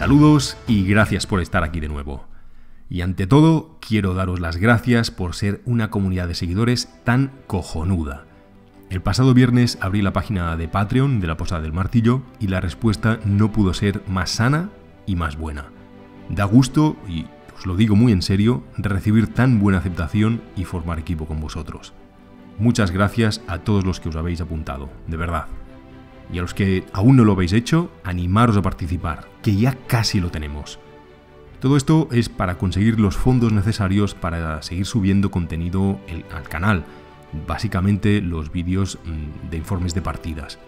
Saludos y gracias por estar aquí de nuevo. Y ante todo, quiero daros las gracias por ser una comunidad de seguidores tan cojonuda. El pasado viernes abrí la página de Patreon de la Posada del Martillo y la respuesta no pudo ser más sana y más buena. Da gusto, y os lo digo muy en serio, recibir tan buena aceptación y formar equipo con vosotros. Muchas gracias a todos los que os habéis apuntado, de verdad. Y a los que aún no lo habéis hecho, animaros a participar, que ya casi lo tenemos. Todo esto es para conseguir los fondos necesarios para seguir subiendo contenido al canal, básicamente los vídeos mm, de informes de partidas.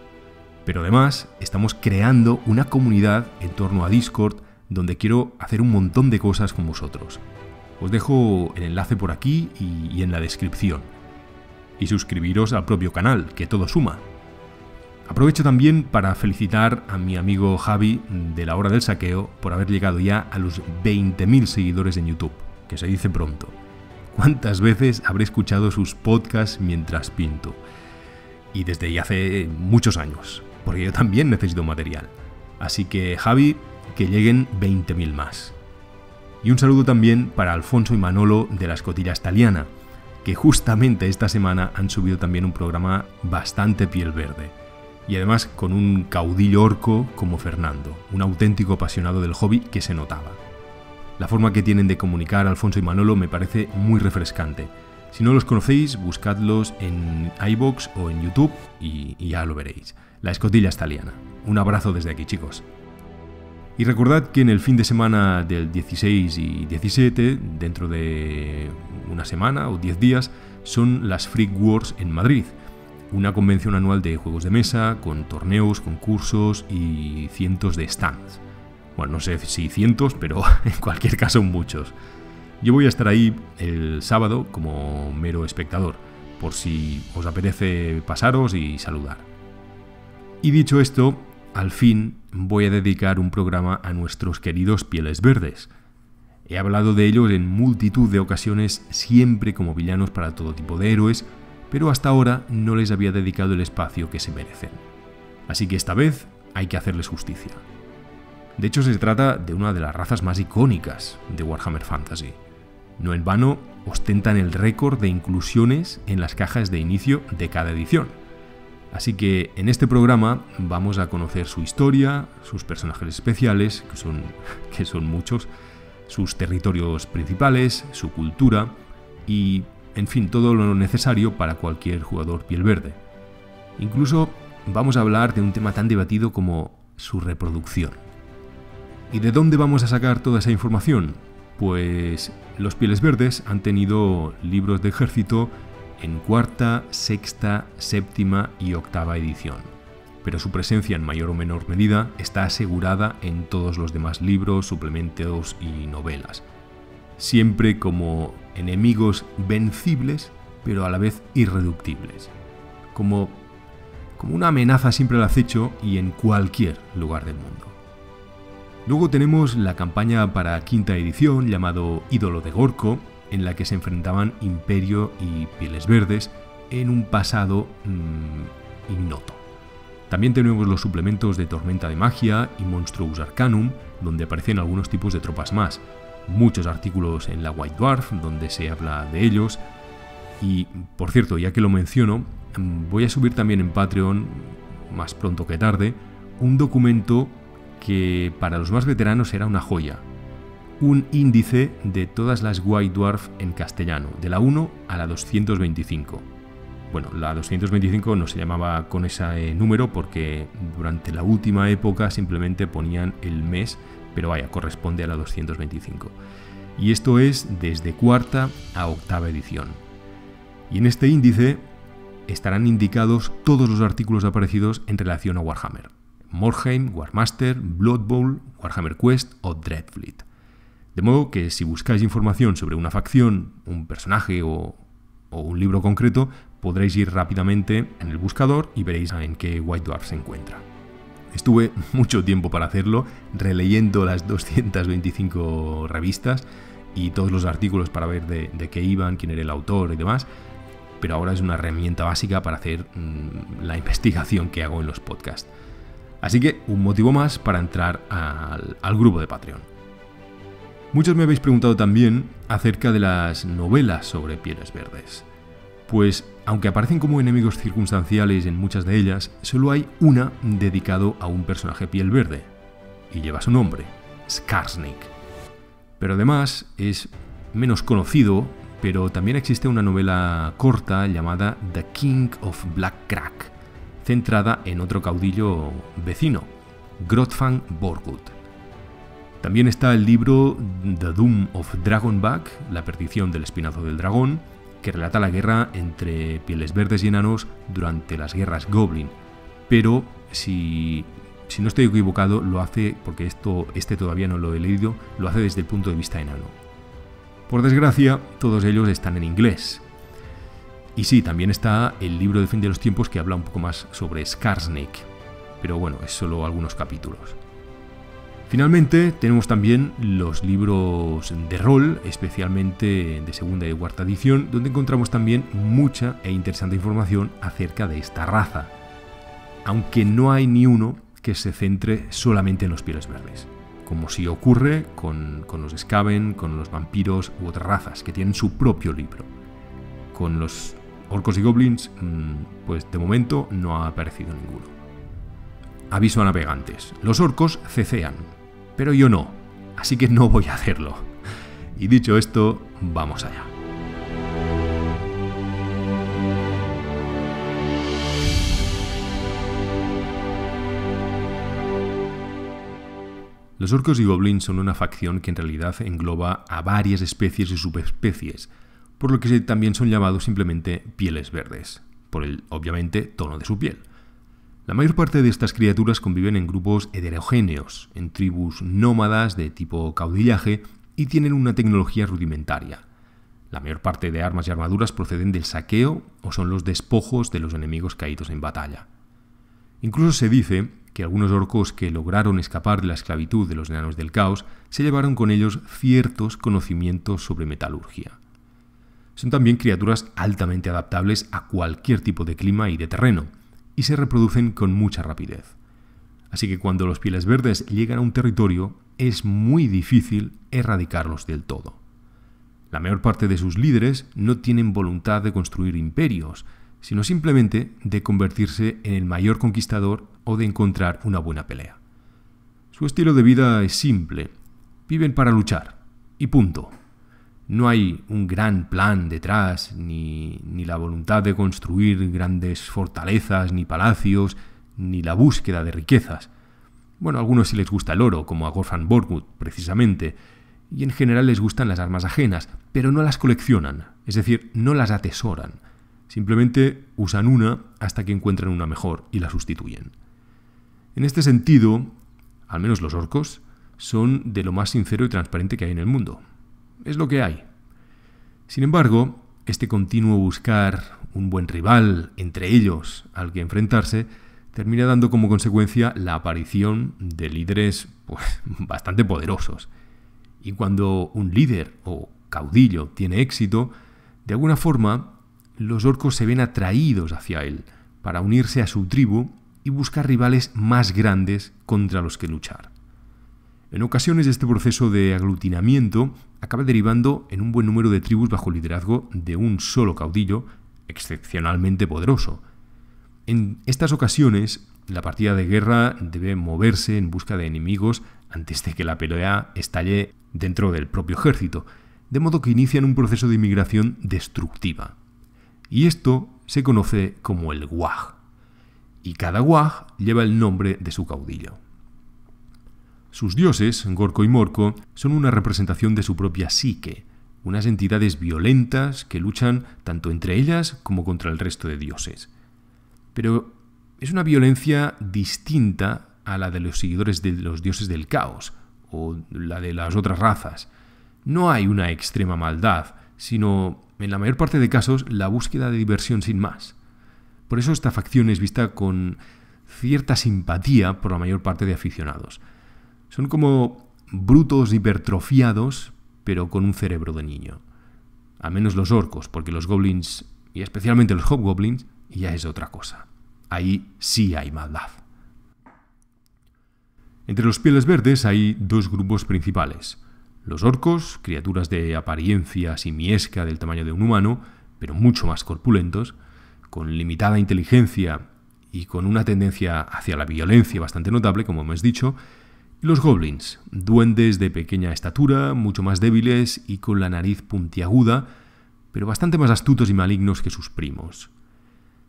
Pero además estamos creando una comunidad en torno a Discord donde quiero hacer un montón de cosas con vosotros. Os dejo el enlace por aquí y en la descripción. Y suscribiros al propio canal, que todo suma. Aprovecho también para felicitar a mi amigo Javi de la hora del saqueo por haber llegado ya a los 20.000 seguidores en YouTube, que se dice pronto. ¿Cuántas veces habré escuchado sus podcasts mientras pinto? Y desde ya hace muchos años, porque yo también necesito material. Así que Javi, que lleguen 20.000 más. Y un saludo también para Alfonso y Manolo de la Escotilla Estaliana, que justamente esta semana han subido también un programa bastante piel verde y además con un caudillo orco como Fernando, un auténtico apasionado del hobby que se notaba. La forma que tienen de comunicar Alfonso y Manolo me parece muy refrescante. Si no los conocéis, buscadlos en iBox o en YouTube y, ya lo veréis. La escotilla estaliana. Un abrazo desde aquí, chicos. Y recordad que en el fin de semana del 16 y 17, dentro de una semana o 10 días, son las Freak Wars en Madrid. Una convención anual de juegos de mesa, con torneos, concursos y cientos de stands. Bueno, no sé si cientos, pero en cualquier caso muchos. Yo voy a estar ahí el sábado como mero espectador, por si os apetece pasaros y saludar. Y dicho esto, al fin voy a dedicar un programa a nuestros queridos pieles verdes. He hablado de ellos en multitud de ocasiones, siempre como villanos para todo tipo de héroes, pero hasta ahora no les había dedicado el espacio que se merecen. Así que esta vez hay que hacerles justicia. De hecho, se trata de una de las razas más icónicas de Warhammer Fantasy. No en vano, ostentan el récord de inclusiones en las cajas de inicio de cada edición. Así que en este programa vamos a conocer su historia, sus personajes especiales, que son, que son muchos, sus territorios principales, su cultura y en fin, todo lo necesario para cualquier jugador piel verde. Incluso vamos a hablar de un tema tan debatido como su reproducción. ¿Y de dónde vamos a sacar toda esa información? Pues los pieles verdes han tenido libros de ejército en cuarta, sexta, séptima y octava edición, pero su presencia en mayor o menor medida está asegurada en todos los demás libros, suplementos y novelas, siempre como enemigos vencibles, pero a la vez irreductibles. Como, como una amenaza siempre al acecho y en cualquier lugar del mundo. Luego tenemos la campaña para quinta edición llamado Ídolo de Gorko, en la que se enfrentaban Imperio y Pieles Verdes en un pasado mm, ignoto. También tenemos los suplementos de Tormenta de Magia y monstruos Arcanum, donde aparecen algunos tipos de tropas más, muchos artículos en la White Dwarf donde se habla de ellos. Y por cierto, ya que lo menciono, mm, voy a subir también en Patreon, más pronto que tarde, un documento que para los más veteranos era una joya. Un índice de todas las White Dwarf en castellano, de la 1 a la 225. Bueno, la 225 no se llamaba con ese eh, número porque durante la última época simplemente ponían el mes pero vaya, corresponde a la 225. Y esto es desde cuarta a octava edición. Y en este índice estarán indicados todos los artículos aparecidos en relación a Warhammer. Morheim, Warmaster, Blood Bowl, Warhammer Quest o Dreadfleet. De modo que si buscáis información sobre una facción, un personaje o, un libro concreto, podréis ir rápidamente en el buscador y veréis en qué White Dwarf se encuentra. Estuve mucho tiempo para hacerlo, releyendo las 225 revistas y todos los artículos para ver de, qué iban, quién era el autor y demás, pero ahora es una herramienta básica para hacer mm, la investigación que hago en los podcasts. Así que un motivo más para entrar al, al grupo de Patreon. Muchos me habéis preguntado también acerca de las novelas sobre pieles verdes. Pues aunque aparecen como enemigos circunstanciales en muchas de ellas, solo hay una dedicado a un personaje piel verde, y lleva su nombre, Skarsnik. Pero además es menos conocido, pero también existe una novela corta llamada The King of Black Crack, centrada en otro caudillo vecino, Grotfang Borgut. También está el libro The Doom of Dragonback, La perdición del espinazo del dragón, que relata la guerra entre pieles verdes y enanos durante las guerras Goblin. Pero si, no estoy equivocado, lo hace, porque esto, este todavía no lo he leído, lo hace desde el punto de vista enano. Por desgracia, todos ellos están en inglés. Y sí, también está el libro de fin de los tiempos que habla un poco más sobre Skarsnik, pero bueno, es solo algunos capítulos. Finalmente, tenemos también los libros de rol, especialmente de segunda y cuarta edición, donde encontramos también mucha e interesante información acerca de esta raza, aunque no hay ni uno que se centre solamente en los pieles verdes, como si ocurre con, con los Skaven, con los vampiros u otras razas, que tienen su propio libro. Con los orcos y goblins, mm, pues de momento no ha aparecido ninguno. Aviso a navegantes. Los orcos cecean, pero yo no, así que no voy a hacerlo. Y dicho esto, vamos allá. Los orcos y goblins son una facción que en realidad engloba a varias especies y subespecies, por lo que también son llamados simplemente pieles verdes, por el obviamente tono de su piel. La mayor parte de estas criaturas conviven en grupos heterogéneos, en tribus nómadas de tipo caudillaje y tienen una tecnología rudimentaria. La mayor parte de armas y armaduras proceden del saqueo o son los despojos de los enemigos caídos en batalla. Incluso se dice que algunos orcos que lograron escapar de la esclavitud de los enanos del caos se llevaron con ellos ciertos conocimientos sobre metalurgia. Son también criaturas altamente adaptables a cualquier tipo de clima y de terreno, y se reproducen con mucha rapidez. Así que cuando los pieles verdes llegan a un territorio, es muy difícil erradicarlos del todo. La mayor parte de sus líderes no tienen voluntad de construir imperios, sino simplemente de convertirse en el mayor conquistador o de encontrar una buena pelea. Su estilo de vida es simple. Viven para luchar. Y punto. No hay un gran plan detrás, ni, la voluntad de construir grandes fortalezas, ni palacios, ni la búsqueda de riquezas. Bueno, a algunos sí les gusta el oro, como a Gorfan Borgut, precisamente, y en general les gustan las armas ajenas, pero no las coleccionan, es decir, no las atesoran. Simplemente usan una hasta que encuentran una mejor y la sustituyen. En este sentido, al menos los orcos, son de lo más sincero y transparente que hay en el mundo es lo que hay. Sin embargo, este continuo buscar un buen rival entre ellos al que enfrentarse termina dando como consecuencia la aparición de líderes pues, bastante poderosos. Y cuando un líder o caudillo tiene éxito, de alguna forma los orcos se ven atraídos hacia él para unirse a su tribu y buscar rivales más grandes contra los que luchar. En ocasiones este proceso de aglutinamiento acaba derivando en un buen número de tribus bajo el liderazgo de un solo caudillo excepcionalmente poderoso. En estas ocasiones, la partida de guerra debe moverse en busca de enemigos antes de que la pelea estalle dentro del propio ejército, de modo que inician un proceso de inmigración destructiva. Y esto se conoce como el guaj. Y cada guaj lleva el nombre de su caudillo. Sus dioses, Gorko y Morco, son una representación de su propia psique, unas entidades violentas que luchan tanto entre ellas como contra el resto de dioses. Pero es una violencia distinta a la de los seguidores de los dioses del caos o la de las otras razas. No hay una extrema maldad, sino, en la mayor parte de casos, la búsqueda de diversión sin más. Por eso esta facción es vista con cierta simpatía por la mayor parte de aficionados. Son como brutos hipertrofiados, pero con un cerebro de niño. A menos los orcos, porque los goblins, y especialmente los hobgoblins, ya es otra cosa. Ahí sí hay maldad. Entre los pieles verdes hay dos grupos principales. Los orcos, criaturas de apariencia simiesca del tamaño de un humano, pero mucho más corpulentos, con limitada inteligencia y con una tendencia hacia la violencia bastante notable, como hemos dicho, los goblins, duendes de pequeña estatura, mucho más débiles y con la nariz puntiaguda, pero bastante más astutos y malignos que sus primos.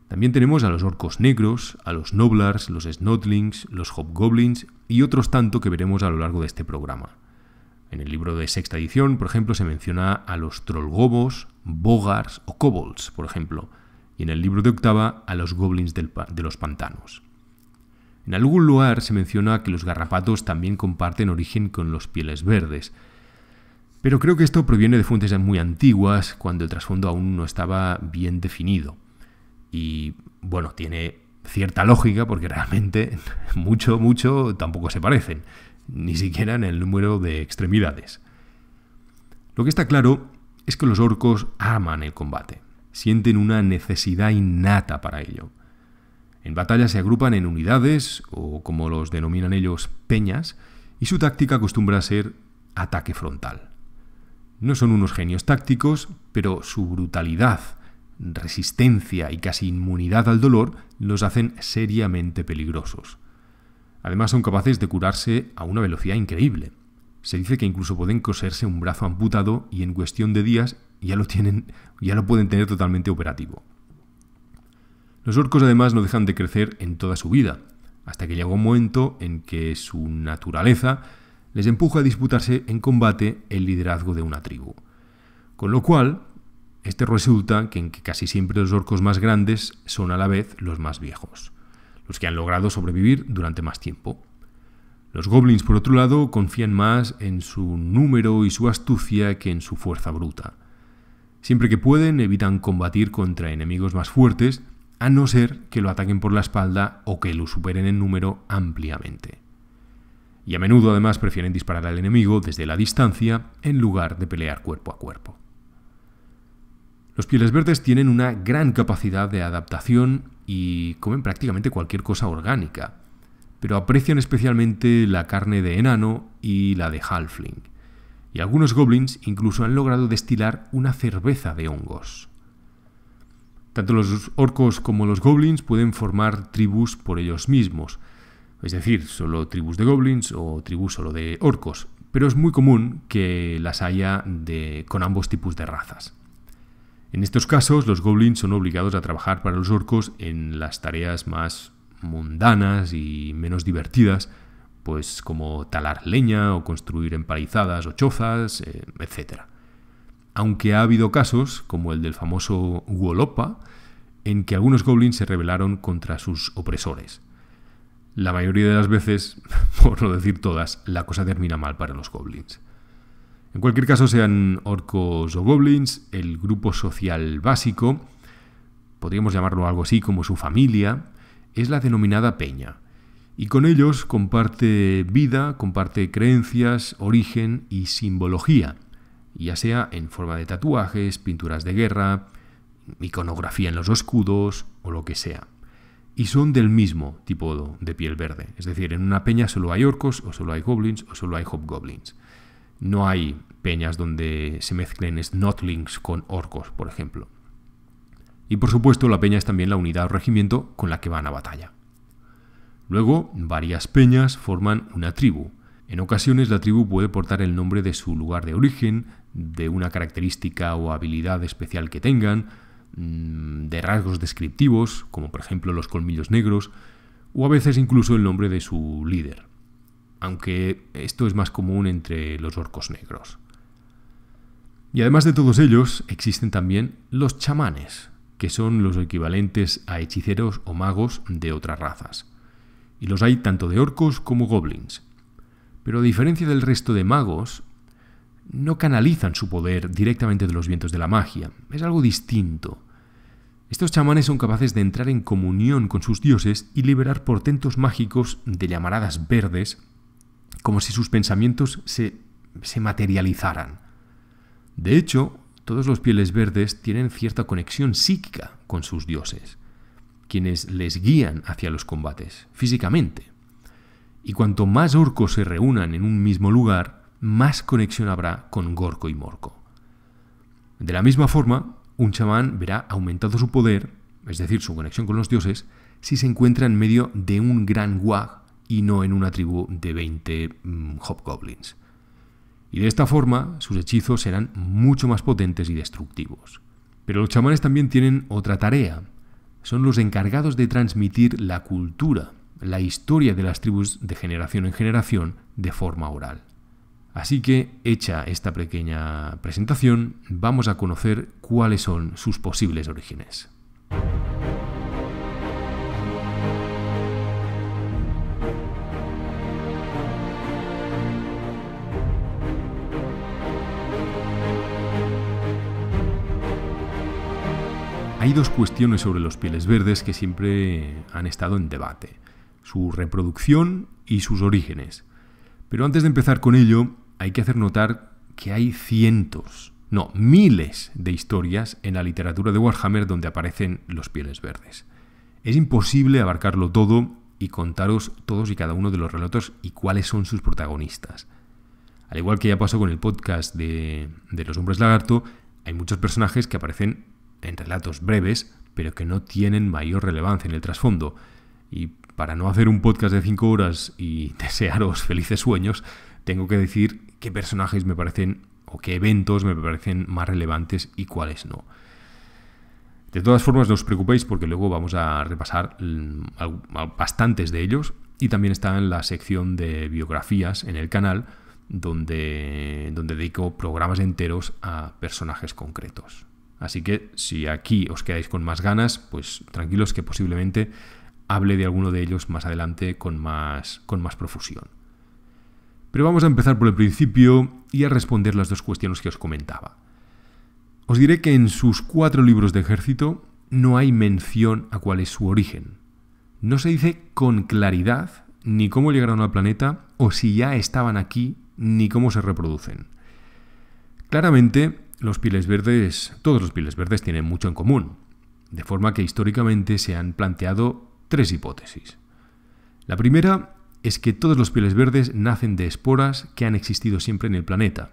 También tenemos a los orcos negros, a los noblars, los Snodlings, los hobgoblins y otros tanto que veremos a lo largo de este programa. En el libro de sexta edición, por ejemplo, se menciona a los trollgobos, bogars o kobolds, por ejemplo, y en el libro de octava a los goblins del de los pantanos. En algún lugar se menciona que los garrapatos también comparten origen con los pieles verdes. Pero creo que esto proviene de fuentes muy antiguas, cuando el trasfondo aún no estaba bien definido. Y bueno, tiene cierta lógica porque realmente mucho, mucho tampoco se parecen, ni siquiera en el número de extremidades. Lo que está claro es que los orcos aman el combate, sienten una necesidad innata para ello. En batalla se agrupan en unidades, o como los denominan ellos, peñas, y su táctica acostumbra a ser ataque frontal. No son unos genios tácticos, pero su brutalidad, resistencia y casi inmunidad al dolor los hacen seriamente peligrosos. Además son capaces de curarse a una velocidad increíble. Se dice que incluso pueden coserse un brazo amputado y en cuestión de días ya lo tienen, ya lo pueden tener totalmente operativo. Los orcos además no dejan de crecer en toda su vida, hasta que llega un momento en que su naturaleza les empuja a disputarse en combate el liderazgo de una tribu. Con lo cual, este resulta que en que casi siempre los orcos más grandes son a la vez los más viejos, los que han logrado sobrevivir durante más tiempo. Los goblins, por otro lado, confían más en su número y su astucia que en su fuerza bruta. Siempre que pueden, evitan combatir contra enemigos más fuertes, a no ser que lo ataquen por la espalda o que lo superen en número ampliamente. Y a menudo además prefieren disparar al enemigo desde la distancia en lugar de pelear cuerpo a cuerpo. Los pieles verdes tienen una gran capacidad de adaptación y comen prácticamente cualquier cosa orgánica, pero aprecian especialmente la carne de enano y la de halfling. Y algunos goblins incluso han logrado destilar una cerveza de hongos. Tanto los orcos como los goblins pueden formar tribus por ellos mismos, es decir, solo tribus de goblins o tribus solo de orcos, pero es muy común que las haya con ambos tipos de razas. En estos casos, los goblins son obligados a trabajar para los orcos en las tareas más mundanas y menos divertidas, pues como talar leña o construir empalizadas o chozas, eh, etcétera aunque ha habido casos, como el del famoso Wolopa, en que algunos goblins se rebelaron contra sus opresores. La mayoría de las veces, por no decir todas, la cosa termina mal para los goblins. En cualquier caso, sean orcos o goblins, el grupo social básico, podríamos llamarlo algo así como su familia, es la denominada peña. Y con ellos comparte vida, comparte creencias, origen y simbología ya sea en forma de tatuajes, pinturas de guerra, iconografía en los escudos o lo que sea. Y son del mismo tipo de piel verde. Es decir, en una peña solo hay orcos, o solo hay goblins, o solo hay hobgoblins. No hay peñas donde se mezclen snotlings con orcos, por ejemplo. Y por supuesto, la peña es también la unidad o regimiento con la que van a batalla. Luego, varias peñas forman una tribu. En ocasiones la tribu puede portar el nombre de su lugar de origen, de una característica o habilidad especial que tengan, mm, de rasgos descriptivos, como por ejemplo los colmillos negros, o a veces incluso el nombre de su líder, aunque esto es más común entre los orcos negros. Y además de todos ellos, existen también los chamanes, que son los equivalentes a hechiceros o magos de otras razas. Y los hay tanto de orcos como goblins. Pero a diferencia del resto de magos, no canalizan su poder directamente de los vientos de la magia, es algo distinto. Estos chamanes son capaces de entrar en comunión con sus dioses y liberar portentos mágicos de llamaradas verdes, como si sus pensamientos se, materializaran. De hecho, todos los pieles verdes tienen cierta conexión psíquica con sus dioses, quienes les guían hacia los combates, físicamente. Y cuanto más orcos se reúnan en un mismo lugar, más conexión habrá con Gorko y Morco. De la misma forma, un chamán verá aumentado su poder, es decir, su conexión con los dioses, si se encuentra en medio de un gran guag y no en una tribu de 20 mm, hobgoblins. Y de esta forma, sus hechizos serán mucho más potentes y destructivos. Pero los chamanes también tienen otra tarea. Son los encargados de transmitir la cultura, la historia de las tribus de generación en generación de forma oral. Así que, hecha esta pequeña presentación, vamos a conocer cuáles son sus posibles orígenes. Hay dos cuestiones sobre los pieles verdes que siempre han estado en debate, su reproducción y sus orígenes. Pero antes de empezar con ello, hay que hacer notar que hay cientos, no, miles de historias en la literatura de Warhammer donde aparecen los pieles verdes. Es imposible abarcarlo todo y contaros todos y cada uno de los relatos y cuáles son sus protagonistas. Al igual que ya pasó con el podcast de, los hombres lagarto, hay muchos personajes que aparecen en relatos breves, pero que no tienen mayor relevancia en el trasfondo. Y para no hacer un podcast de 5 horas y desearos felices sueños, tengo que decir qué personajes me parecen o qué eventos me parecen más relevantes y cuáles no. De todas formas, no os preocupéis porque luego vamos a repasar mm, bastantes de ellos y también está en la sección de biografías en el canal donde, donde dedico programas enteros a personajes concretos. Así que si aquí os quedáis con más ganas, pues tranquilos que posiblemente hable de alguno de ellos más adelante con más, con más profusión. Pero vamos a empezar por el principio y a responder las dos cuestiones que os comentaba. Os diré que en sus cuatro libros de ejército no hay mención a cuál es su origen. No se dice con claridad ni cómo llegaron al planeta o si ya estaban aquí ni cómo se reproducen. Claramente, los piles verdes, todos los piles verdes tienen mucho en común, de forma que históricamente se han planteado tres hipótesis. La primera es que todos los pieles verdes nacen de esporas que han existido siempre en el planeta,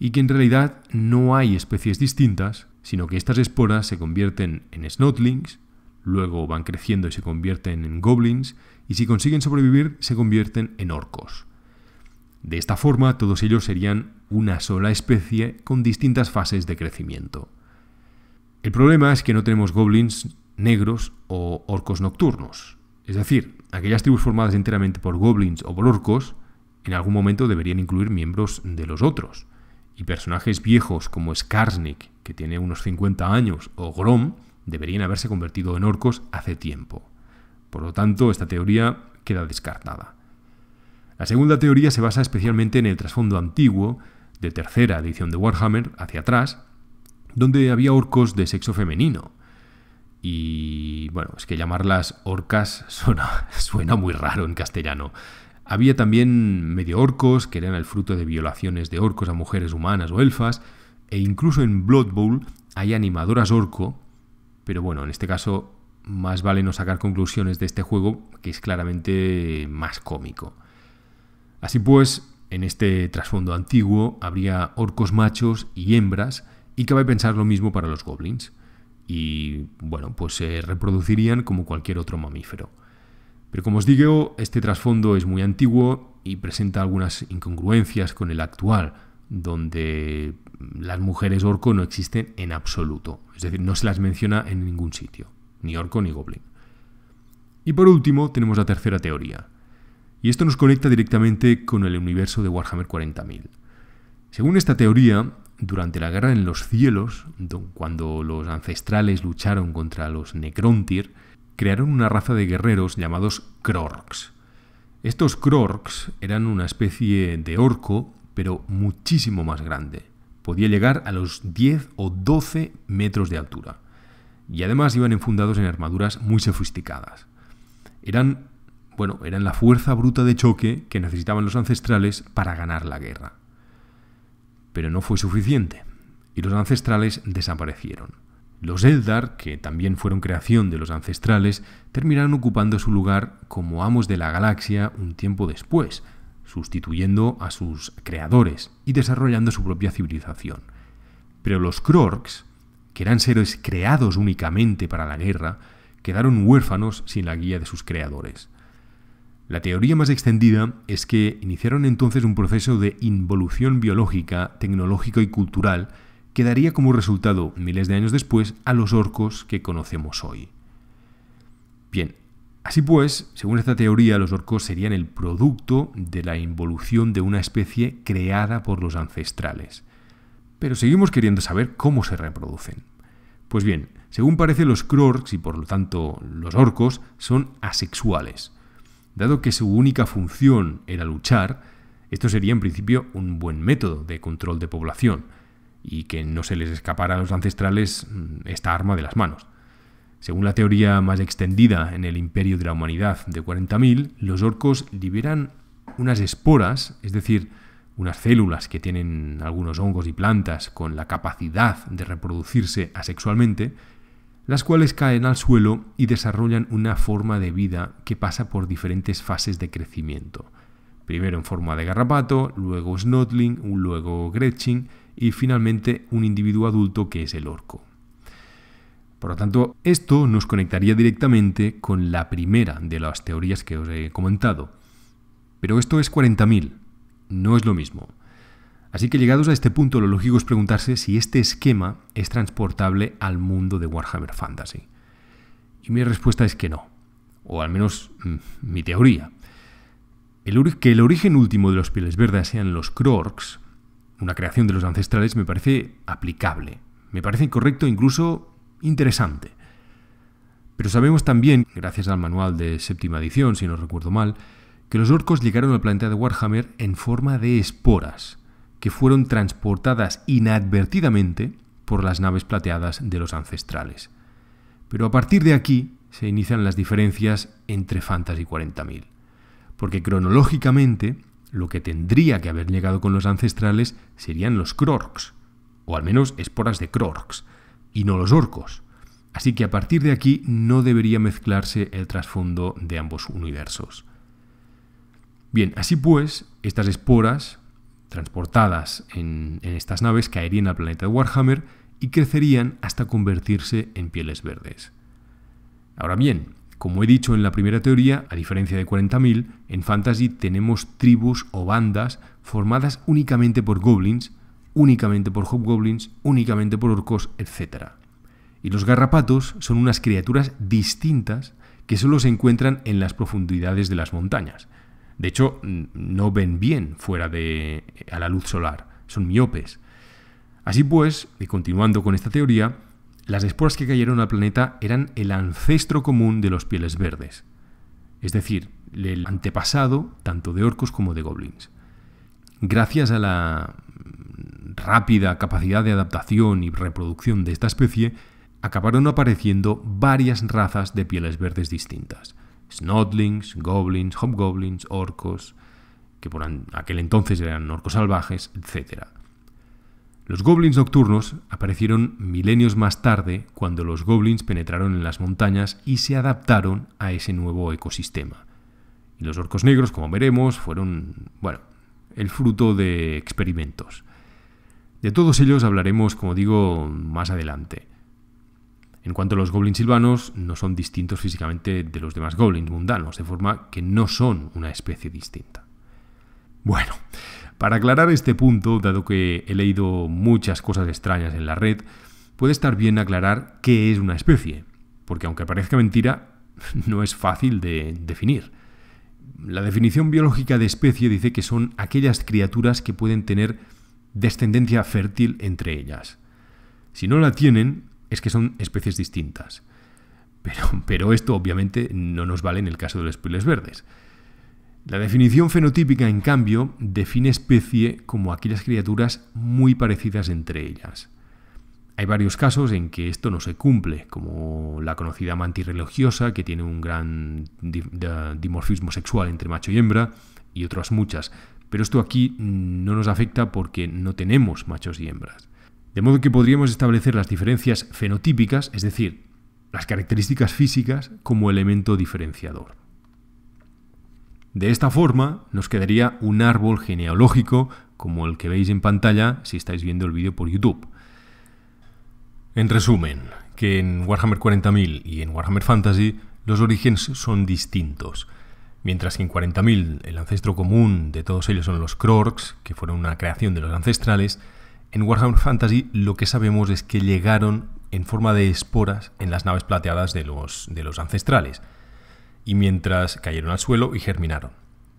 y que en realidad no hay especies distintas, sino que estas esporas se convierten en snotlings, luego van creciendo y se convierten en goblins, y si consiguen sobrevivir se convierten en orcos. De esta forma, todos ellos serían una sola especie con distintas fases de crecimiento. El problema es que no tenemos goblins negros o orcos nocturnos, es decir, aquellas tribus formadas enteramente por goblins o por orcos, en algún momento deberían incluir miembros de los otros. Y personajes viejos como Skarsnik, que tiene unos 50 años, o Grom, deberían haberse convertido en orcos hace tiempo. Por lo tanto, esta teoría queda descartada. La segunda teoría se basa especialmente en el trasfondo antiguo, de tercera edición de Warhammer hacia atrás, donde había orcos de sexo femenino, y bueno, es que llamarlas orcas suena, muy raro en castellano. Había también medio orcos, que eran el fruto de violaciones de orcos a mujeres humanas o elfas, e incluso en Blood Bowl hay animadoras orco, pero bueno, en este caso más vale no sacar conclusiones de este juego, que es claramente más cómico. Así pues, en este trasfondo antiguo habría orcos machos y hembras, y cabe pensar lo mismo para los goblins y bueno, pues se reproducirían como cualquier otro mamífero. Pero como os digo, este trasfondo es muy antiguo y presenta algunas incongruencias con el actual, donde las mujeres orco no existen en absoluto, es decir, no se las menciona en ningún sitio, ni orco ni goblin. Y por último, tenemos la tercera teoría, y esto nos conecta directamente con el universo de Warhammer 40.000. Según esta teoría, durante la guerra en los cielos, cuando los ancestrales lucharon contra los Necrontyr, crearon una raza de guerreros llamados Krorks. Estos Krorks eran una especie de orco, pero muchísimo más grande. Podía llegar a los 10 o 12 metros de altura. Y además iban enfundados en armaduras muy sofisticadas. Eran, bueno, eran la fuerza bruta de choque que necesitaban los ancestrales para ganar la guerra pero no fue suficiente, y los ancestrales desaparecieron. Los Eldar, que también fueron creación de los ancestrales, terminaron ocupando su lugar como amos de la galaxia un tiempo después, sustituyendo a sus creadores y desarrollando su propia civilización. Pero los Krogs, que eran seres creados únicamente para la guerra, quedaron huérfanos sin la guía de sus creadores. La teoría más extendida es que iniciaron entonces un proceso de involución biológica, tecnológica y cultural que daría como resultado, miles de años después, a los orcos que conocemos hoy. Bien, así pues, según esta teoría, los orcos serían el producto de la involución de una especie creada por los ancestrales. Pero seguimos queriendo saber cómo se reproducen. Pues bien, según parece, los crocs, y por lo tanto los orcos son asexuales. Dado que su única función era luchar, esto sería en principio un buen método de control de población, y que no se les escapara a los ancestrales mm, esta arma de las manos. Según la teoría más extendida en el imperio de la humanidad de 40.000, los orcos liberan unas esporas, es decir, unas células que tienen algunos hongos y plantas con la capacidad de reproducirse asexualmente, las cuales caen al suelo y desarrollan una forma de vida que pasa por diferentes fases de crecimiento. Primero en forma de garrapato, luego snotling, luego gretching y finalmente un individuo adulto que es el orco. Por lo tanto, esto nos conectaría directamente con la primera de las teorías que os he comentado. Pero esto es 40.000, no es lo mismo. Así que llegados a este punto, lo lógico es preguntarse si este esquema es transportable al mundo de Warhammer Fantasy. Y mi respuesta es que no, o al menos mm, mi teoría. El que el origen último de los pieles verdes sean los krorks una creación de los ancestrales, me parece aplicable, me parece correcto, e incluso interesante. Pero sabemos también, gracias al manual de séptima edición, si no recuerdo mal, que los orcos llegaron al planeta de Warhammer en forma de esporas, que fueron transportadas inadvertidamente por las naves plateadas de los ancestrales. Pero a partir de aquí se inician las diferencias entre Fantasy 40.000, porque cronológicamente lo que tendría que haber llegado con los ancestrales serían los Krorks, o al menos esporas de Krorks, y no los orcos. Así que a partir de aquí no debería mezclarse el trasfondo de ambos universos. Bien, así pues, estas esporas transportadas en, estas naves caerían al planeta de Warhammer y crecerían hasta convertirse en pieles verdes. Ahora bien, como he dicho en la primera teoría, a diferencia de 40.000, en Fantasy tenemos tribus o bandas formadas únicamente por goblins, únicamente por hobgoblins, únicamente por orcos, etc. Y los garrapatos son unas criaturas distintas que solo se encuentran en las profundidades de las montañas, de hecho, no ven bien fuera de a la luz solar, son miopes. Así pues, y continuando con esta teoría, las esporas que cayeron al planeta eran el ancestro común de los pieles verdes, es decir, el antepasado tanto de orcos como de goblins. Gracias a la mm, rápida capacidad de adaptación y reproducción de esta especie, acabaron apareciendo varias razas de pieles verdes distintas. Snodlings, goblins, hobgoblins, orcos, que por aquel entonces eran orcos salvajes, etc. Los goblins nocturnos aparecieron milenios más tarde cuando los goblins penetraron en las montañas y se adaptaron a ese nuevo ecosistema. Y los orcos negros, como veremos, fueron, bueno, el fruto de experimentos. De todos ellos hablaremos, como digo, más adelante. En cuanto a los goblins silvanos, no son distintos físicamente de los demás goblins mundanos, de forma que no son una especie distinta. Bueno, para aclarar este punto, dado que he leído muchas cosas extrañas en la red, puede estar bien aclarar qué es una especie, porque aunque parezca mentira, no es fácil de definir. La definición biológica de especie dice que son aquellas criaturas que pueden tener descendencia fértil entre ellas. Si no la tienen, es que son especies distintas. Pero, esto obviamente no nos vale en el caso de los piles verdes. La definición fenotípica, en cambio, define especie como aquellas criaturas muy parecidas entre ellas. Hay varios casos en que esto no se cumple, como la conocida mantis religiosa, que tiene un gran dimorfismo sexual entre macho y hembra, y otras muchas. Pero esto aquí mm, no nos afecta porque no tenemos machos y hembras. De modo que podríamos establecer las diferencias fenotípicas, es decir, las características físicas, como elemento diferenciador. De esta forma nos quedaría un árbol genealógico como el que veis en pantalla si estáis viendo el vídeo por YouTube. En resumen, que en Warhammer 40.000 y en Warhammer Fantasy los orígenes son distintos. Mientras que en 40.000 el ancestro común de todos ellos son los Krogs, que fueron una creación de los ancestrales, en Warhammer Fantasy lo que sabemos es que llegaron en forma de esporas en las naves plateadas de los, de los ancestrales, y mientras cayeron al suelo y germinaron.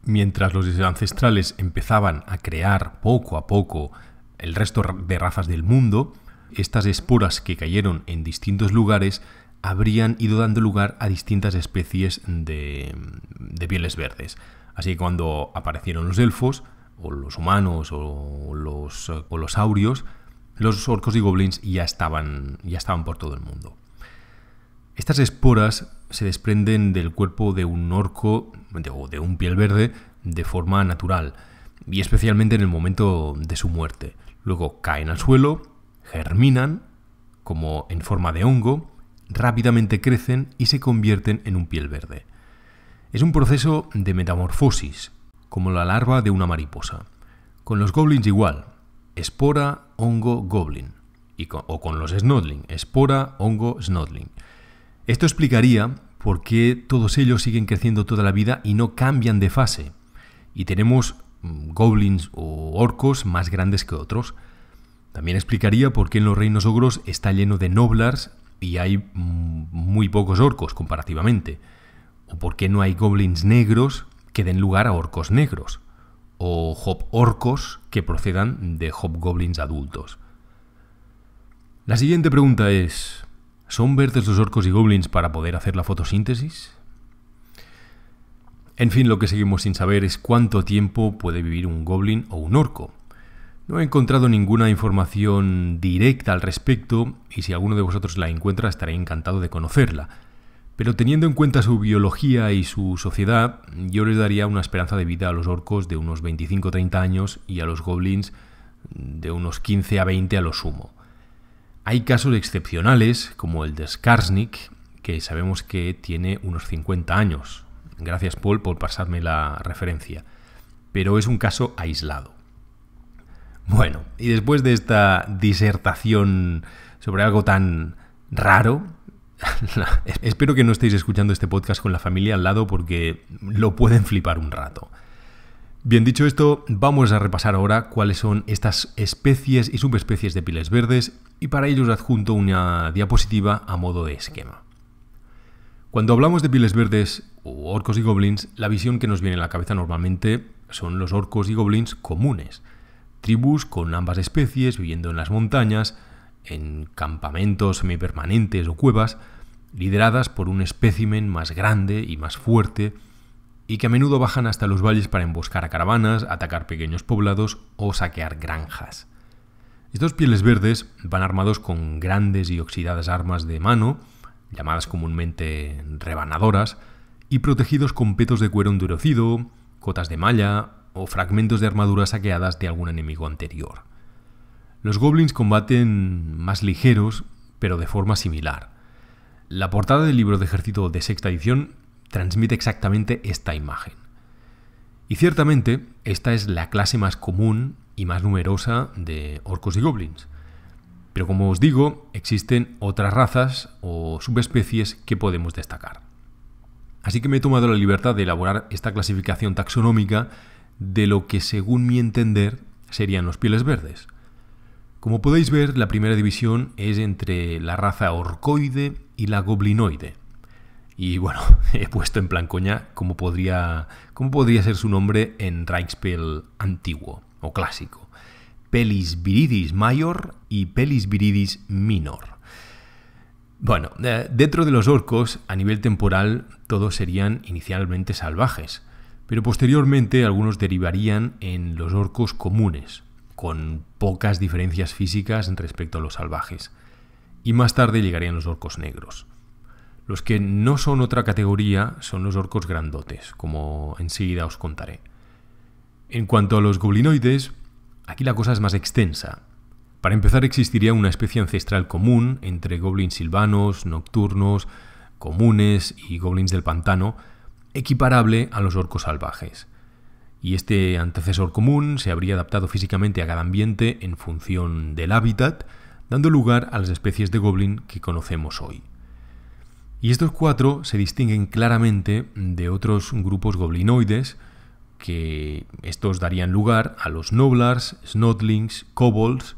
Mientras los ancestrales empezaban a crear poco a poco el resto de razas del mundo, estas esporas que cayeron en distintos lugares habrían ido dando lugar a distintas especies de, de pieles verdes. Así que cuando aparecieron los elfos, o los humanos o los, o los orcos y goblins ya estaban, ya estaban por todo el mundo. Estas esporas se desprenden del cuerpo de un orco o de un piel verde de forma natural, y especialmente en el momento de su muerte. Luego caen al suelo, germinan, como en forma de hongo, rápidamente crecen y se convierten en un piel verde. Es un proceso de metamorfosis, como la larva de una mariposa. Con los goblins igual, espora, hongo, goblin. Y o con los snodling, espora, hongo, snodling. Esto explicaría por qué todos ellos siguen creciendo toda la vida y no cambian de fase. Y tenemos mm, goblins o orcos más grandes que otros. También explicaría por qué en los reinos ogros está lleno de noblars y hay mm, muy pocos orcos comparativamente. O por qué no hay goblins negros que den lugar a orcos negros, o hob-orcos que procedan de hobgoblins adultos. La siguiente pregunta es, ¿son verdes los orcos y goblins para poder hacer la fotosíntesis? En fin, lo que seguimos sin saber es cuánto tiempo puede vivir un goblin o un orco. No he encontrado ninguna información directa al respecto y si alguno de vosotros la encuentra estaré encantado de conocerla. Pero teniendo en cuenta su biología y su sociedad, yo les daría una esperanza de vida a los orcos de unos 25-30 años y a los goblins de unos 15 a 20 a lo sumo. Hay casos excepcionales, como el de Skarsnik, que sabemos que tiene unos 50 años. Gracias Paul por pasarme la referencia. Pero es un caso aislado. Bueno, y después de esta disertación sobre algo tan raro, Espero que no estéis escuchando este podcast con la familia al lado porque lo pueden flipar un rato. Bien dicho esto, vamos a repasar ahora cuáles son estas especies y subespecies de piles verdes y para ello os adjunto una diapositiva a modo de esquema. Cuando hablamos de piles verdes o orcos y goblins, la visión que nos viene a la cabeza normalmente son los orcos y goblins comunes, tribus con ambas especies viviendo en las montañas, en campamentos semipermanentes o cuevas, lideradas por un espécimen más grande y más fuerte, y que a menudo bajan hasta los valles para emboscar a caravanas, atacar pequeños poblados o saquear granjas. Estos pieles verdes van armados con grandes y oxidadas armas de mano, llamadas comúnmente rebanadoras, y protegidos con petos de cuero endurecido, cotas de malla o fragmentos de armaduras saqueadas de algún enemigo anterior. Los goblins combaten más ligeros, pero de forma similar. La portada del libro de ejército de sexta edición transmite exactamente esta imagen. Y ciertamente, esta es la clase más común y más numerosa de orcos y goblins. Pero como os digo, existen otras razas o subespecies que podemos destacar. Así que me he tomado la libertad de elaborar esta clasificación taxonómica de lo que, según mi entender, serían los pieles verdes. Como podéis ver, la primera división es entre la raza orcoide y la goblinoide. Y bueno, he puesto en plan coña cómo podría, podría ser su nombre en Reichspel antiguo o clásico. Pelis viridis mayor y Pelis viridis minor. Bueno, eh, dentro de los orcos, a nivel temporal, todos serían inicialmente salvajes, pero posteriormente algunos derivarían en los orcos comunes, con pocas diferencias físicas respecto a los salvajes y más tarde llegarían los orcos negros. Los que no son otra categoría son los orcos grandotes, como enseguida os contaré. En cuanto a los goblinoides, aquí la cosa es más extensa. Para empezar existiría una especie ancestral común entre goblins silvanos, nocturnos, comunes y goblins del pantano, equiparable a los orcos salvajes. Y este antecesor común se habría adaptado físicamente a cada ambiente en función del hábitat, dando lugar a las especies de goblin que conocemos hoy. Y estos cuatro se distinguen claramente de otros grupos goblinoides, que estos darían lugar a los Noblars, Snotlings, Kobolds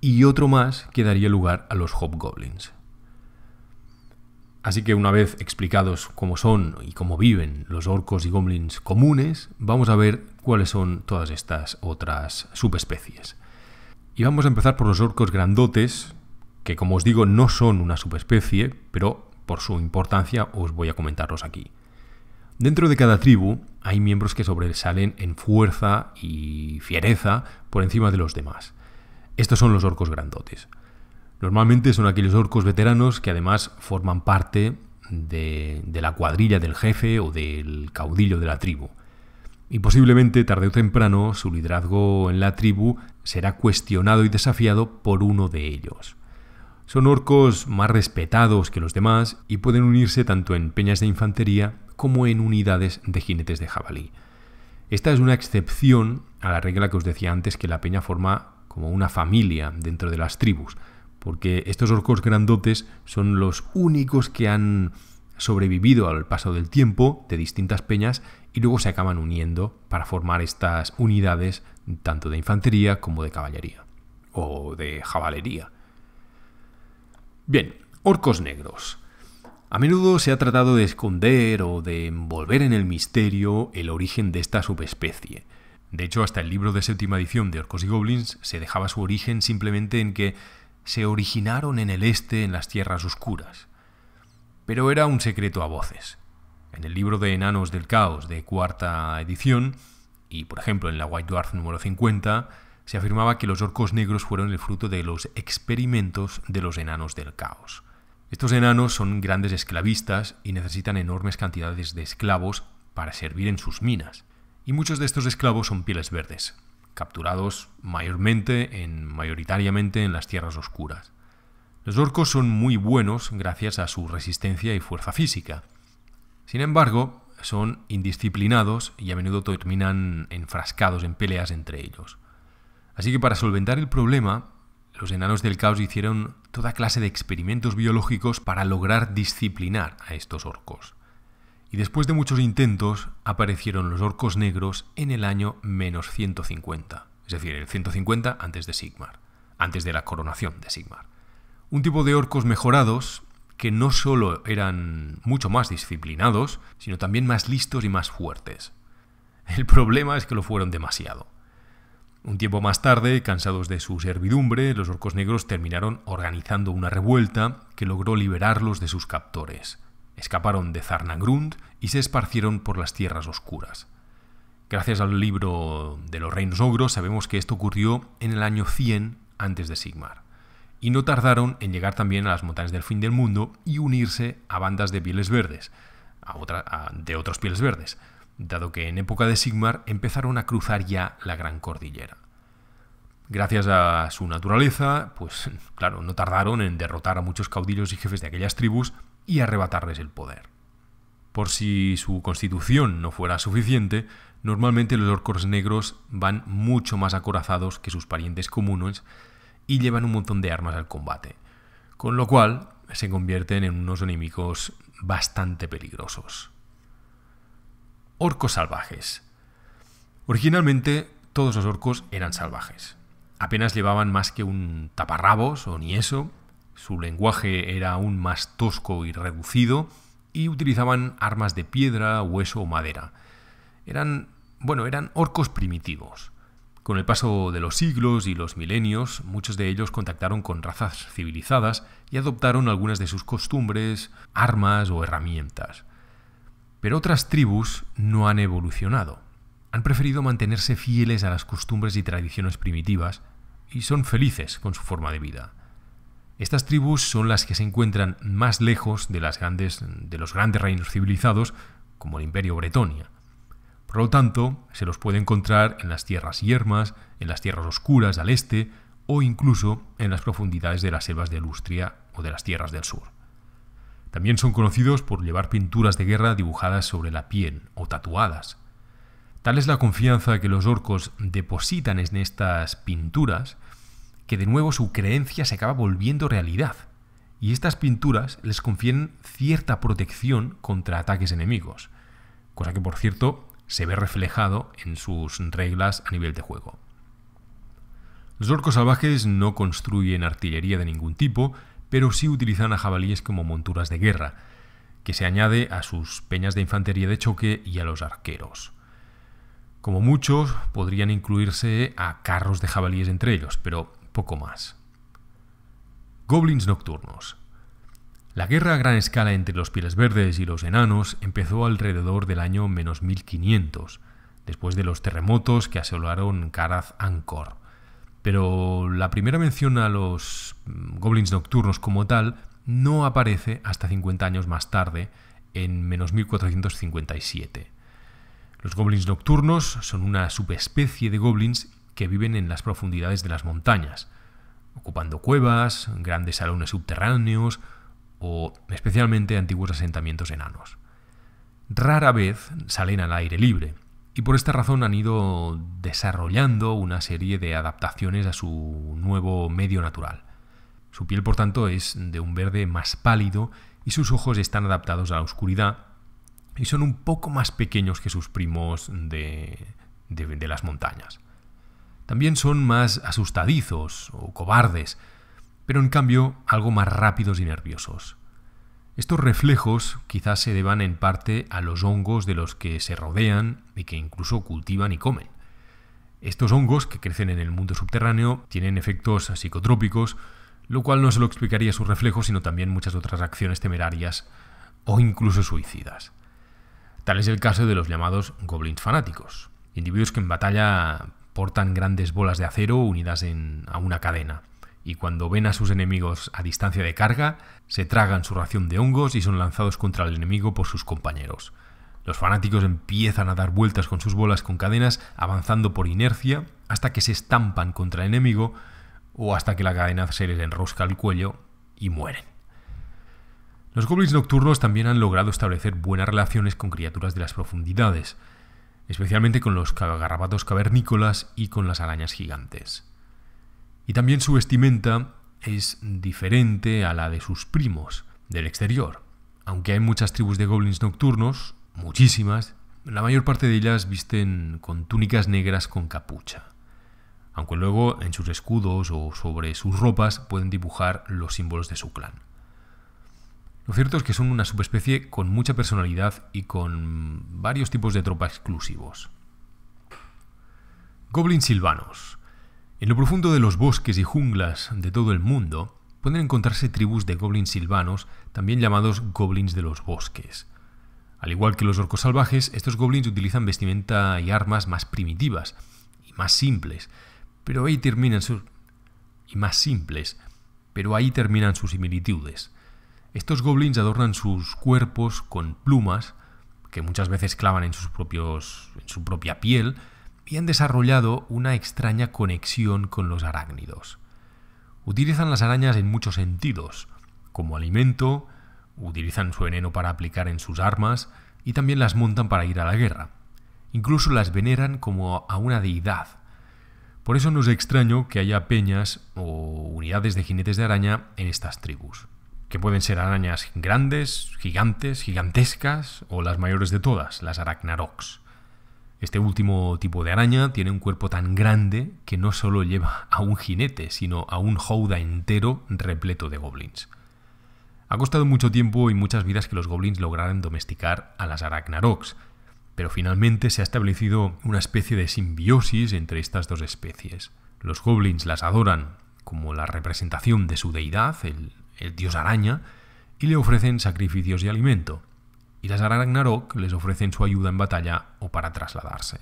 y otro más que daría lugar a los Hobgoblins. Así que una vez explicados cómo son y cómo viven los orcos y goblins comunes, vamos a ver cuáles son todas estas otras subespecies. Y vamos a empezar por los orcos grandotes, que como os digo no son una subespecie, pero por su importancia os voy a comentarlos aquí. Dentro de cada tribu hay miembros que sobresalen en fuerza y fiereza por encima de los demás. Estos son los orcos grandotes. Normalmente son aquellos orcos veteranos que además forman parte de, de la cuadrilla del jefe o del caudillo de la tribu. Y posiblemente tarde o temprano su liderazgo en la tribu será cuestionado y desafiado por uno de ellos. Son orcos más respetados que los demás y pueden unirse tanto en peñas de infantería como en unidades de jinetes de jabalí. Esta es una excepción a la regla que os decía antes que la peña forma como una familia dentro de las tribus, porque estos orcos grandotes son los únicos que han sobrevivido al paso del tiempo de distintas peñas y luego se acaban uniendo para formar estas unidades tanto de infantería como de caballería o de jabalería. Bien, orcos negros. A menudo se ha tratado de esconder o de envolver en el misterio el origen de esta subespecie. De hecho, hasta el libro de séptima edición de Orcos y Goblins se dejaba su origen simplemente en que se originaron en el este en las tierras oscuras. Pero era un secreto a voces. En el libro de Enanos del Caos de cuarta edición, y por ejemplo en la White Dwarf número 50, se afirmaba que los orcos negros fueron el fruto de los experimentos de los enanos del caos. Estos enanos son grandes esclavistas y necesitan enormes cantidades de esclavos para servir en sus minas. Y muchos de estos esclavos son pieles verdes, capturados mayormente en, mayoritariamente en las tierras oscuras. Los orcos son muy buenos gracias a su resistencia y fuerza física, sin embargo, son indisciplinados y a menudo terminan enfrascados en peleas entre ellos. Así que para solventar el problema, los enanos del caos hicieron toda clase de experimentos biológicos para lograr disciplinar a estos orcos. Y después de muchos intentos, aparecieron los orcos negros en el año menos 150, es decir, el 150 antes de Sigmar, antes de la coronación de Sigmar. Un tipo de orcos mejorados que no solo eran mucho más disciplinados, sino también más listos y más fuertes. El problema es que lo fueron demasiado. Un tiempo más tarde, cansados de su servidumbre, los orcos negros terminaron organizando una revuelta que logró liberarlos de sus captores. Escaparon de Zarnagrund y se esparcieron por las tierras oscuras. Gracias al libro de los reinos ogros sabemos que esto ocurrió en el año 100 antes de Sigmar y no tardaron en llegar también a las montañas del fin del mundo y unirse a bandas de pieles verdes, a otra, de otros pieles verdes, dado que en época de Sigmar empezaron a cruzar ya la Gran Cordillera. Gracias a su naturaleza, pues claro, no tardaron en derrotar a muchos caudillos y jefes de aquellas tribus y arrebatarles el poder. Por si su constitución no fuera suficiente, normalmente los orcos negros van mucho más acorazados que sus parientes comunes, y llevan un montón de armas al combate, con lo cual se convierten en unos enemigos bastante peligrosos. Orcos salvajes. Originalmente todos los orcos eran salvajes. Apenas llevaban más que un taparrabos o ni eso, su lenguaje era aún más tosco y reducido, y utilizaban armas de piedra, hueso o madera. Eran, bueno, eran orcos primitivos. Con el paso de los siglos y los milenios, muchos de ellos contactaron con razas civilizadas y adoptaron algunas de sus costumbres, armas o herramientas. Pero otras tribus no han evolucionado. Han preferido mantenerse fieles a las costumbres y tradiciones primitivas y son felices con su forma de vida. Estas tribus son las que se encuentran más lejos de, las grandes, de los grandes reinos civilizados, como el Imperio Bretonia. Por lo tanto, se los puede encontrar en las tierras yermas, en las tierras oscuras al este o incluso en las profundidades de las selvas de Lustria o de las tierras del sur. También son conocidos por llevar pinturas de guerra dibujadas sobre la piel o tatuadas. Tal es la confianza que los orcos depositan en estas pinturas que de nuevo su creencia se acaba volviendo realidad, y estas pinturas les confieren cierta protección contra ataques enemigos, cosa que por cierto se ve reflejado en sus reglas a nivel de juego. Los orcos salvajes no construyen artillería de ningún tipo, pero sí utilizan a jabalíes como monturas de guerra, que se añade a sus peñas de infantería de choque y a los arqueros. Como muchos, podrían incluirse a carros de jabalíes entre ellos, pero poco más. Goblins nocturnos. La guerra a gran escala entre los Pieles Verdes y los enanos empezó alrededor del año menos 1500, después de los terremotos que asolaron Karaz Angkor. Pero la primera mención a los mm, goblins nocturnos como tal no aparece hasta 50 años más tarde, en menos 1457. Los goblins nocturnos son una subespecie de goblins que viven en las profundidades de las montañas, ocupando cuevas, grandes salones subterráneos, o especialmente antiguos asentamientos enanos. Rara vez salen al aire libre, y por esta razón han ido desarrollando una serie de adaptaciones a su nuevo medio natural. Su piel, por tanto, es de un verde más pálido y sus ojos están adaptados a la oscuridad y son un poco más pequeños que sus primos de, de, las montañas. También son más asustadizos o cobardes, pero en cambio algo más rápidos y nerviosos. Estos reflejos quizás se deban en parte a los hongos de los que se rodean y que incluso cultivan y comen. Estos hongos que crecen en el mundo subterráneo tienen efectos psicotrópicos, lo cual no solo explicaría sus reflejos, sino también muchas otras acciones temerarias o incluso suicidas. Tal es el caso de los llamados goblins fanáticos, individuos que en batalla portan grandes bolas de acero unidas a una cadena y cuando ven a sus enemigos a distancia de carga, se tragan su ración de hongos y son lanzados contra el enemigo por sus compañeros. Los fanáticos empiezan a dar vueltas con sus bolas con cadenas, avanzando por inercia hasta que se estampan contra el enemigo o hasta que la cadena se les enrosca al cuello y mueren. Los goblins nocturnos también han logrado establecer buenas relaciones con criaturas de las profundidades, especialmente con los garrabatos cavernícolas y con las arañas gigantes. Y también su vestimenta es diferente a la de sus primos del exterior. Aunque hay muchas tribus de goblins nocturnos, muchísimas, la mayor parte de ellas visten con túnicas negras con capucha. Aunque luego en sus escudos o sobre sus ropas pueden dibujar los símbolos de su clan. Lo cierto es que son una subespecie con mucha personalidad y con varios tipos de tropa exclusivos. Goblins silvanos. En lo profundo de los bosques y junglas de todo el mundo pueden encontrarse tribus de goblins silvanos, también llamados goblins de los bosques. Al igual que los orcos salvajes, estos goblins utilizan vestimenta y armas más primitivas y más simples, pero ahí terminan sus y más simples, pero ahí terminan sus similitudes. Estos goblins adornan sus cuerpos con plumas que muchas veces clavan en, sus propios, en su propia piel y han desarrollado una extraña conexión con los arácnidos. Utilizan las arañas en muchos sentidos, como alimento, utilizan su veneno para aplicar en sus armas y también las montan para ir a la guerra. Incluso las veneran como a una deidad. Por eso no es extraño que haya peñas o unidades de jinetes de araña en estas tribus, que pueden ser arañas grandes, gigantes, gigantescas o las mayores de todas, las aracnarox. Este último tipo de araña tiene un cuerpo tan grande que no solo lleva a un jinete, sino a un houda entero repleto de goblins. Ha costado mucho tiempo y muchas vidas que los goblins lograran domesticar a las arachnaroks, pero finalmente se ha establecido una especie de simbiosis entre estas dos especies. Los goblins las adoran como la representación de su deidad, el dios araña, y le ofrecen sacrificios y alimento y las que les ofrecen su ayuda en batalla o para trasladarse.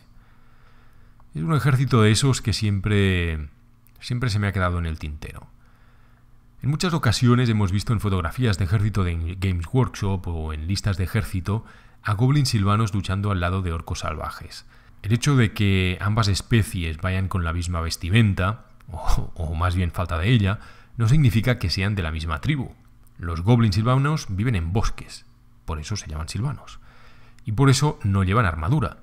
Es un ejército de esos que siempre, siempre se me ha quedado en el tintero. En muchas ocasiones hemos visto en fotografías de ejército de Games Workshop o en listas de ejército a goblins silvanos luchando al lado de orcos salvajes. El hecho de que ambas especies vayan con la misma vestimenta, o, o más bien falta de ella, no significa que sean de la misma tribu. Los goblins silvanos viven en bosques, por eso se llaman silvanos. Y por eso no llevan armadura.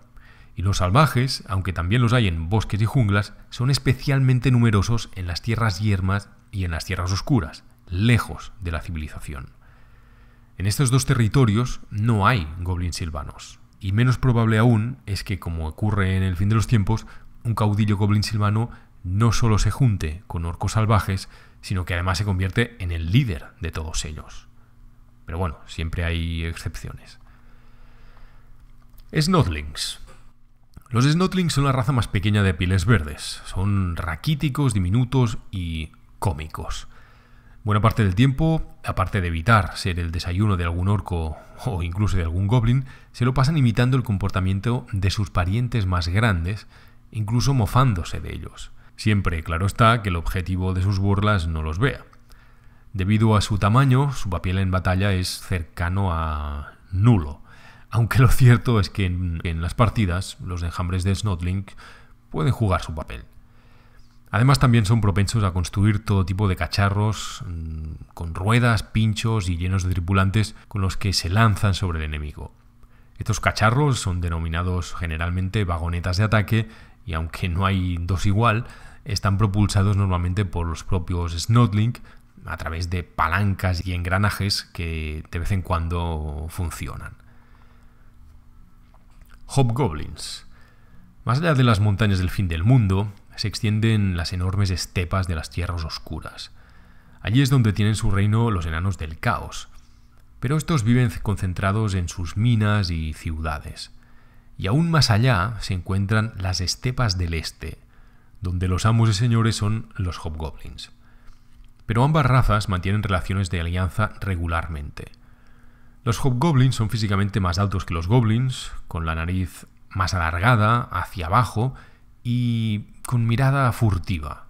Y los salvajes, aunque también los hay en bosques y junglas, son especialmente numerosos en las tierras yermas y en las tierras oscuras, lejos de la civilización. En estos dos territorios no hay goblins silvanos, y menos probable aún es que, como ocurre en el fin de los tiempos, un caudillo goblin silvano no solo se junte con orcos salvajes, sino que además se convierte en el líder de todos ellos. Pero bueno, siempre hay excepciones. Snotlings. Los Snotlings son la raza más pequeña de pieles verdes. Son raquíticos, diminutos y cómicos. Buena parte del tiempo, aparte de evitar ser el desayuno de algún orco o incluso de algún goblin, se lo pasan imitando el comportamiento de sus parientes más grandes, incluso mofándose de ellos. Siempre, claro está, que el objetivo de sus burlas no los vea. Debido a su tamaño, su papel en batalla es cercano a nulo. Aunque lo cierto es que en, las partidas, los enjambres de Snotlink pueden jugar su papel. Además también son propensos a construir todo tipo de cacharros mm, con ruedas, pinchos y llenos de tripulantes con los que se lanzan sobre el enemigo. Estos cacharros son denominados generalmente vagonetas de ataque y aunque no hay dos igual, están propulsados normalmente por los propios Snotlink a través de palancas y engranajes que de vez en cuando funcionan. Hobgoblins. Más allá de las montañas del fin del mundo, se extienden las enormes estepas de las tierras oscuras. Allí es donde tienen su reino los enanos del caos, pero estos viven concentrados en sus minas y ciudades. Y aún más allá se encuentran las estepas del este, donde los amos y señores son los hobgoblins pero ambas razas mantienen relaciones de alianza regularmente. Los hobgoblins son físicamente más altos que los goblins, con la nariz más alargada hacia abajo y con mirada furtiva.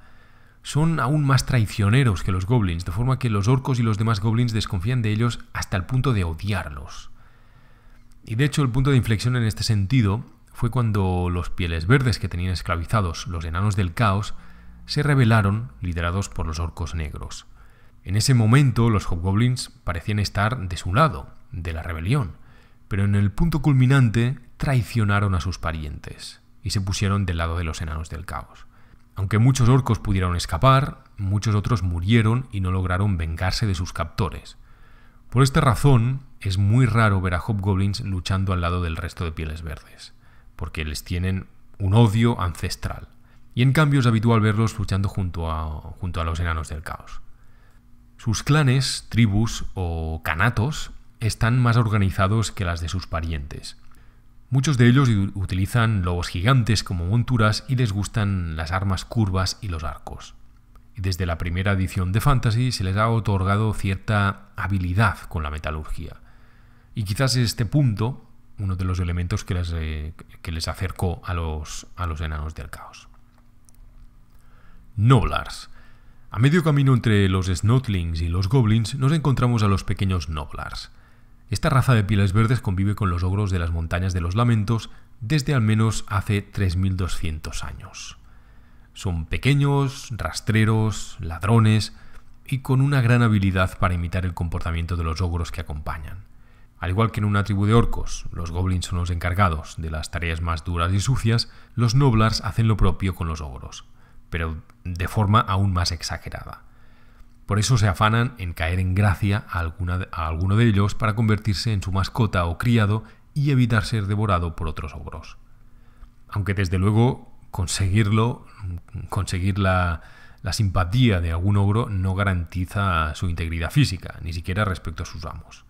Son aún más traicioneros que los goblins, de forma que los orcos y los demás goblins desconfían de ellos hasta el punto de odiarlos. Y de hecho el punto de inflexión en este sentido fue cuando los pieles verdes que tenían esclavizados los enanos del caos se rebelaron liderados por los orcos negros. En ese momento los hobgoblins parecían estar de su lado, de la rebelión, pero en el punto culminante traicionaron a sus parientes y se pusieron del lado de los enanos del caos. Aunque muchos orcos pudieron escapar, muchos otros murieron y no lograron vengarse de sus captores. Por esta razón, es muy raro ver a hobgoblins luchando al lado del resto de pieles verdes, porque les tienen un odio ancestral y en cambio es habitual verlos luchando junto a, junto a los enanos del caos. Sus clanes, tribus o canatos están más organizados que las de sus parientes. Muchos de ellos utilizan lobos gigantes como monturas y les gustan las armas curvas y los arcos. desde la primera edición de Fantasy se les ha otorgado cierta habilidad con la metalurgia. Y quizás este punto, uno de los elementos que les, eh, acercó a los, a los enanos del caos. Noblars. A medio camino entre los Snotlings y los Goblins nos encontramos a los pequeños Noblars. Esta raza de pieles verdes convive con los ogros de las montañas de los lamentos desde al menos hace 3200 años. Son pequeños, rastreros, ladrones y con una gran habilidad para imitar el comportamiento de los ogros que acompañan. Al igual que en una tribu de orcos, los goblins son los encargados de las tareas más duras y sucias, los noblars hacen lo propio con los ogros pero de forma aún más exagerada. Por eso se afanan en caer en gracia a, alguno de ellos para convertirse en su mascota o criado y evitar ser devorado por otros ogros. Aunque desde luego conseguirlo, conseguir la, simpatía de algún ogro no garantiza su integridad física, ni siquiera respecto a sus amos.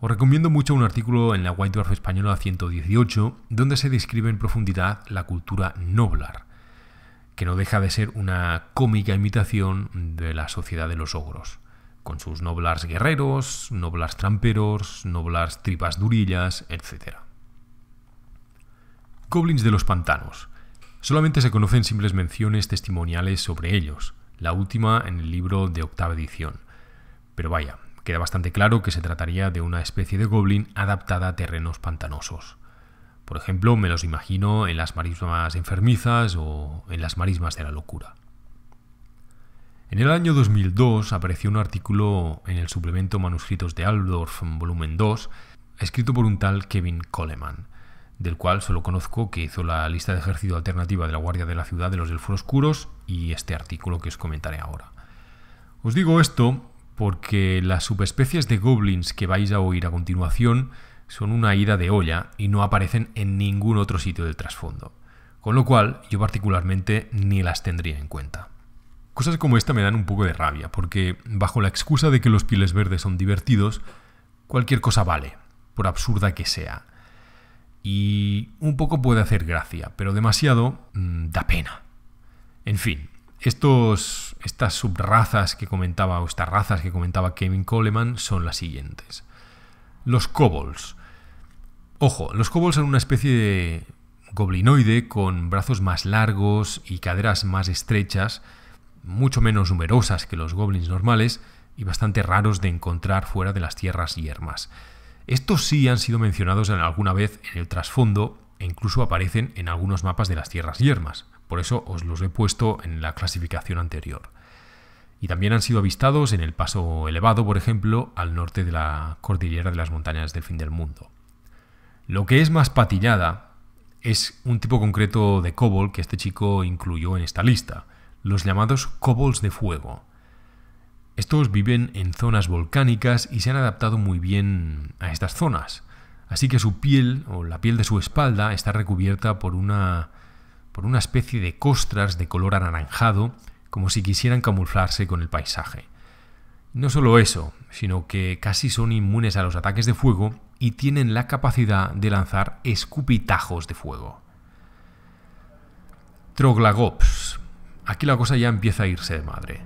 Os recomiendo mucho un artículo en la White Dwarf Española 118 donde se describe en profundidad la cultura noblar, que no deja de ser una cómica imitación de la sociedad de los ogros, con sus noblars guerreros, noblars tramperos, noblars tripas durillas, etc. Goblins de los pantanos. Solamente se conocen simples menciones testimoniales sobre ellos, la última en el libro de octava edición. Pero vaya, queda bastante claro que se trataría de una especie de goblin adaptada a terrenos pantanosos. Por ejemplo, me los imagino en las marismas enfermizas o en las marismas de la locura. En el año 2002 apareció un artículo en el suplemento Manuscritos de Aldorf, volumen 2, escrito por un tal Kevin Coleman, del cual solo conozco que hizo la lista de ejército alternativa de la Guardia de la Ciudad de los Elfos Oscuros y este artículo que os comentaré ahora. Os digo esto porque las subespecies de goblins que vais a oír a continuación son una ida de olla y no aparecen en ningún otro sitio del trasfondo. Con lo cual, yo particularmente ni las tendría en cuenta. Cosas como esta me dan un poco de rabia, porque bajo la excusa de que los Piles verdes son divertidos, cualquier cosa vale, por absurda que sea. Y un poco puede hacer gracia, pero demasiado mm, da pena. En fin, estos, estas subrazas que comentaba, o estas razas que comentaba Kevin Coleman son las siguientes. Los kobolds. Ojo, los kobolds son una especie de goblinoide con brazos más largos y caderas más estrechas, mucho menos numerosas que los goblins normales y bastante raros de encontrar fuera de las tierras yermas. Estos sí han sido mencionados alguna vez en el trasfondo e incluso aparecen en algunos mapas de las tierras yermas, por eso os los he puesto en la clasificación anterior y también han sido avistados en el Paso Elevado, por ejemplo, al norte de la cordillera de las montañas del fin del mundo. Lo que es más patillada es un tipo concreto de cobol que este chico incluyó en esta lista, los llamados cobols de fuego. Estos viven en zonas volcánicas y se han adaptado muy bien a estas zonas, así que su piel o la piel de su espalda está recubierta por una por una especie de costras de color anaranjado como si quisieran camuflarse con el paisaje. No solo eso, sino que casi son inmunes a los ataques de fuego y tienen la capacidad de lanzar escupitajos de fuego. Troglagops. Aquí la cosa ya empieza a irse de madre.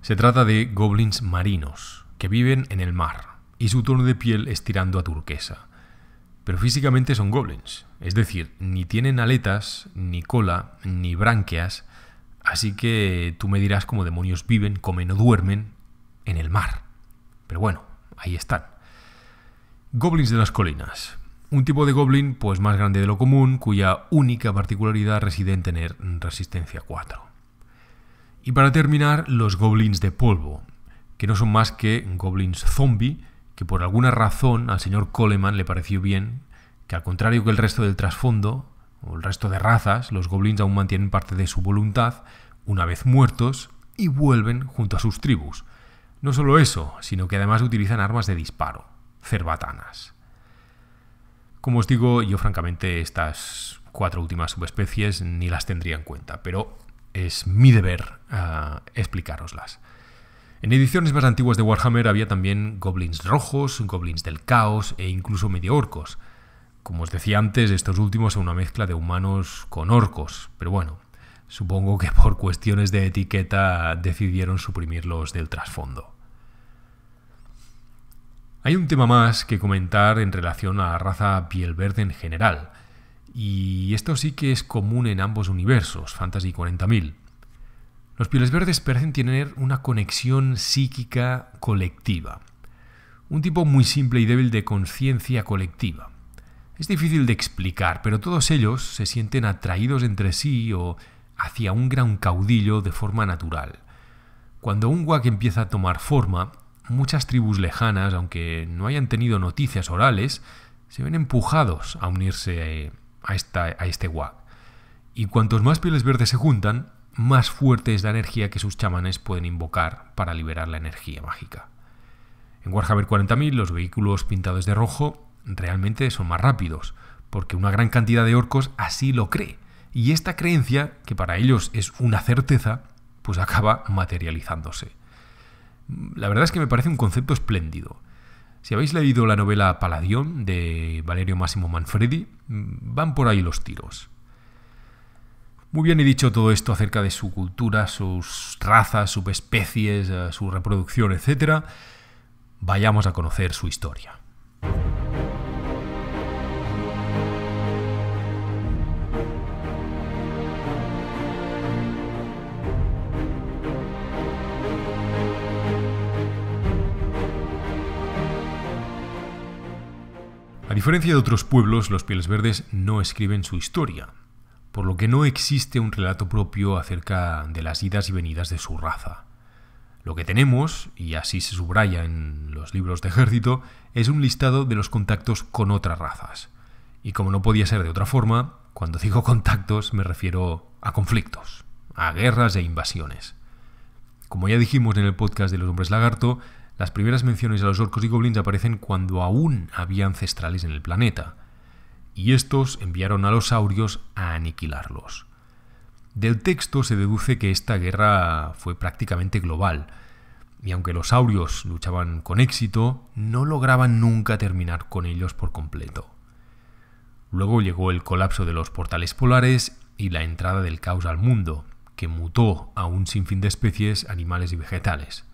Se trata de goblins marinos, que viven en el mar, y su tono de piel es tirando a turquesa. Pero físicamente son goblins, es decir, ni tienen aletas, ni cola, ni branquias, Así que tú me dirás cómo demonios viven, comen o duermen en el mar. Pero bueno, ahí están. Goblins de las colinas. Un tipo de goblin pues más grande de lo común, cuya única particularidad reside en tener resistencia 4. Y para terminar, los goblins de polvo, que no son más que goblins zombie, que por alguna razón al señor Coleman le pareció bien, que al contrario que el resto del trasfondo, el resto de razas, los goblins aún mantienen parte de su voluntad una vez muertos y vuelven junto a sus tribus. No solo eso, sino que además utilizan armas de disparo, cerbatanas. Como os digo, yo francamente estas cuatro últimas subespecies ni las tendría en cuenta, pero es mi deber ah, explicároslas. explicaroslas. En ediciones más antiguas de Warhammer había también goblins rojos, goblins del caos e incluso medio orcos. Como os decía antes, estos últimos son una mezcla de humanos con orcos, pero bueno, supongo que por cuestiones de etiqueta decidieron suprimirlos del trasfondo. Hay un tema más que comentar en relación a la raza piel verde en general, y esto sí que es común en ambos universos, Fantasy 40.000. Los pieles verdes parecen tener una conexión psíquica colectiva, un tipo muy simple y débil de conciencia colectiva. Es difícil de explicar, pero todos ellos se sienten atraídos entre sí o hacia un gran caudillo de forma natural. Cuando un guac empieza a tomar forma, muchas tribus lejanas, aunque no hayan tenido noticias orales, se ven empujados a unirse eh, a, esta, a este guac. Y cuantos más pieles verdes se juntan, más fuerte es la energía que sus chamanes pueden invocar para liberar la energía mágica. En Warhammer 40.000 los vehículos pintados de rojo realmente son más rápidos, porque una gran cantidad de orcos así lo cree. Y esta creencia, que para ellos es una certeza, pues acaba materializándose. La verdad es que me parece un concepto espléndido. Si habéis leído la novela Paladión de Valerio Máximo Manfredi, mm, van por ahí los tiros. Muy bien he dicho todo esto acerca de su cultura, sus razas, subespecies, eh, su reproducción, etc. Vayamos a conocer su historia. A diferencia de otros pueblos, los Pieles Verdes no escriben su historia, por lo que no existe un relato propio acerca de las idas y venidas de su raza. Lo que tenemos, y así se subraya en los libros de ejército, es un listado de los contactos con otras razas. Y como no podía ser de otra forma, cuando digo contactos me refiero a conflictos, a guerras e invasiones. Como ya dijimos en el podcast de los hombres lagarto, las primeras menciones a los orcos y goblins aparecen cuando aún había ancestrales en el planeta, y estos enviaron a los saurios a aniquilarlos. Del texto se deduce que esta guerra fue prácticamente global, y aunque los saurios luchaban con éxito, no lograban nunca terminar con ellos por completo. Luego llegó el colapso de los portales polares y la entrada del caos al mundo, que mutó a un sinfín de especies, animales y vegetales.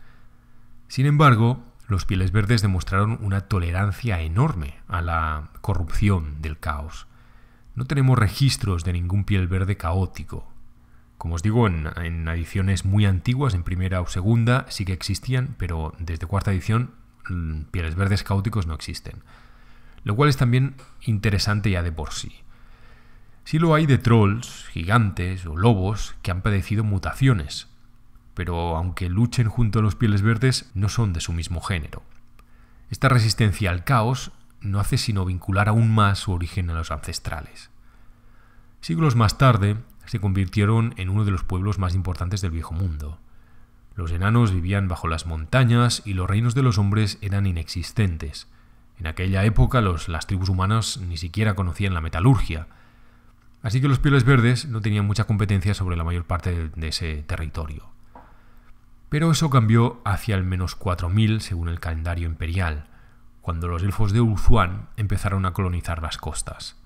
Sin embargo, los pieles verdes demostraron una tolerancia enorme a la corrupción del caos. No tenemos registros de ningún piel verde caótico. Como os digo, en, ediciones muy antiguas, en primera o segunda, sí que existían, pero desde cuarta edición, mm, pieles verdes caóticos no existen. Lo cual es también interesante ya de por sí. Sí lo hay de trolls, gigantes o lobos que han padecido mutaciones, pero aunque luchen junto a los pieles verdes, no son de su mismo género. Esta resistencia al caos no hace sino vincular aún más su origen a los ancestrales. Siglos más tarde, se convirtieron en uno de los pueblos más importantes del viejo mundo. Los enanos vivían bajo las montañas y los reinos de los hombres eran inexistentes. En aquella época las tribus humanas ni siquiera conocían la metalurgia, así que los pieles verdes no tenían mucha competencia sobre la mayor parte de ese territorio. Pero eso cambió hacia el menos 4000 según el calendario imperial, cuando los elfos de Uzuan empezaron a colonizar las costas.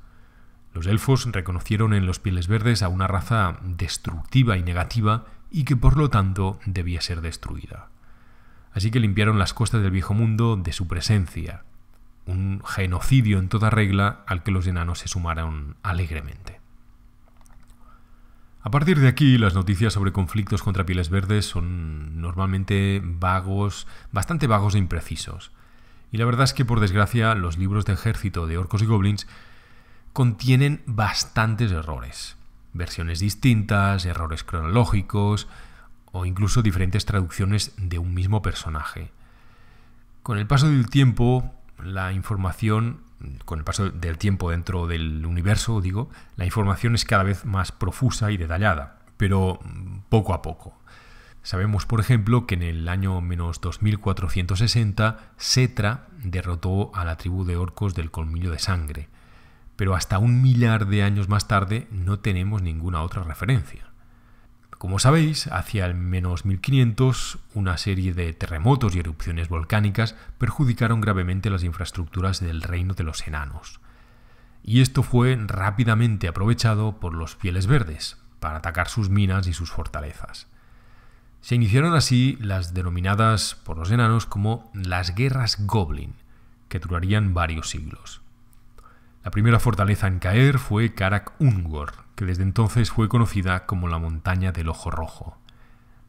Los elfos reconocieron en los pieles verdes a una raza destructiva y negativa y que por lo tanto debía ser destruida. Así que limpiaron las costas del viejo mundo de su presencia, un genocidio en toda regla al que los enanos se sumaron alegremente. A partir de aquí, las noticias sobre conflictos contra pieles verdes son normalmente vagos, bastante vagos e imprecisos. Y la verdad es que, por desgracia, los libros de ejército de orcos y goblins contienen bastantes errores. Versiones distintas, errores cronológicos o incluso diferentes traducciones de un mismo personaje. Con el paso del tiempo, la información con el paso del tiempo dentro del universo, digo, la información es cada vez más profusa y detallada, pero mm, poco a poco. Sabemos, por ejemplo, que en el año menos 2460 Setra derrotó a la tribu de orcos del colmillo de sangre, pero hasta un millar de años más tarde no tenemos ninguna otra referencia. Como sabéis, hacia el menos 1500, una serie de terremotos y erupciones volcánicas perjudicaron gravemente las infraestructuras del reino de los enanos. Y esto fue rápidamente aprovechado por los Pieles verdes para atacar sus minas y sus fortalezas. Se iniciaron así las denominadas por los enanos como las guerras goblin, que durarían varios siglos. La primera fortaleza en caer fue Karak Ungor, que desde entonces fue conocida como la montaña del Ojo Rojo.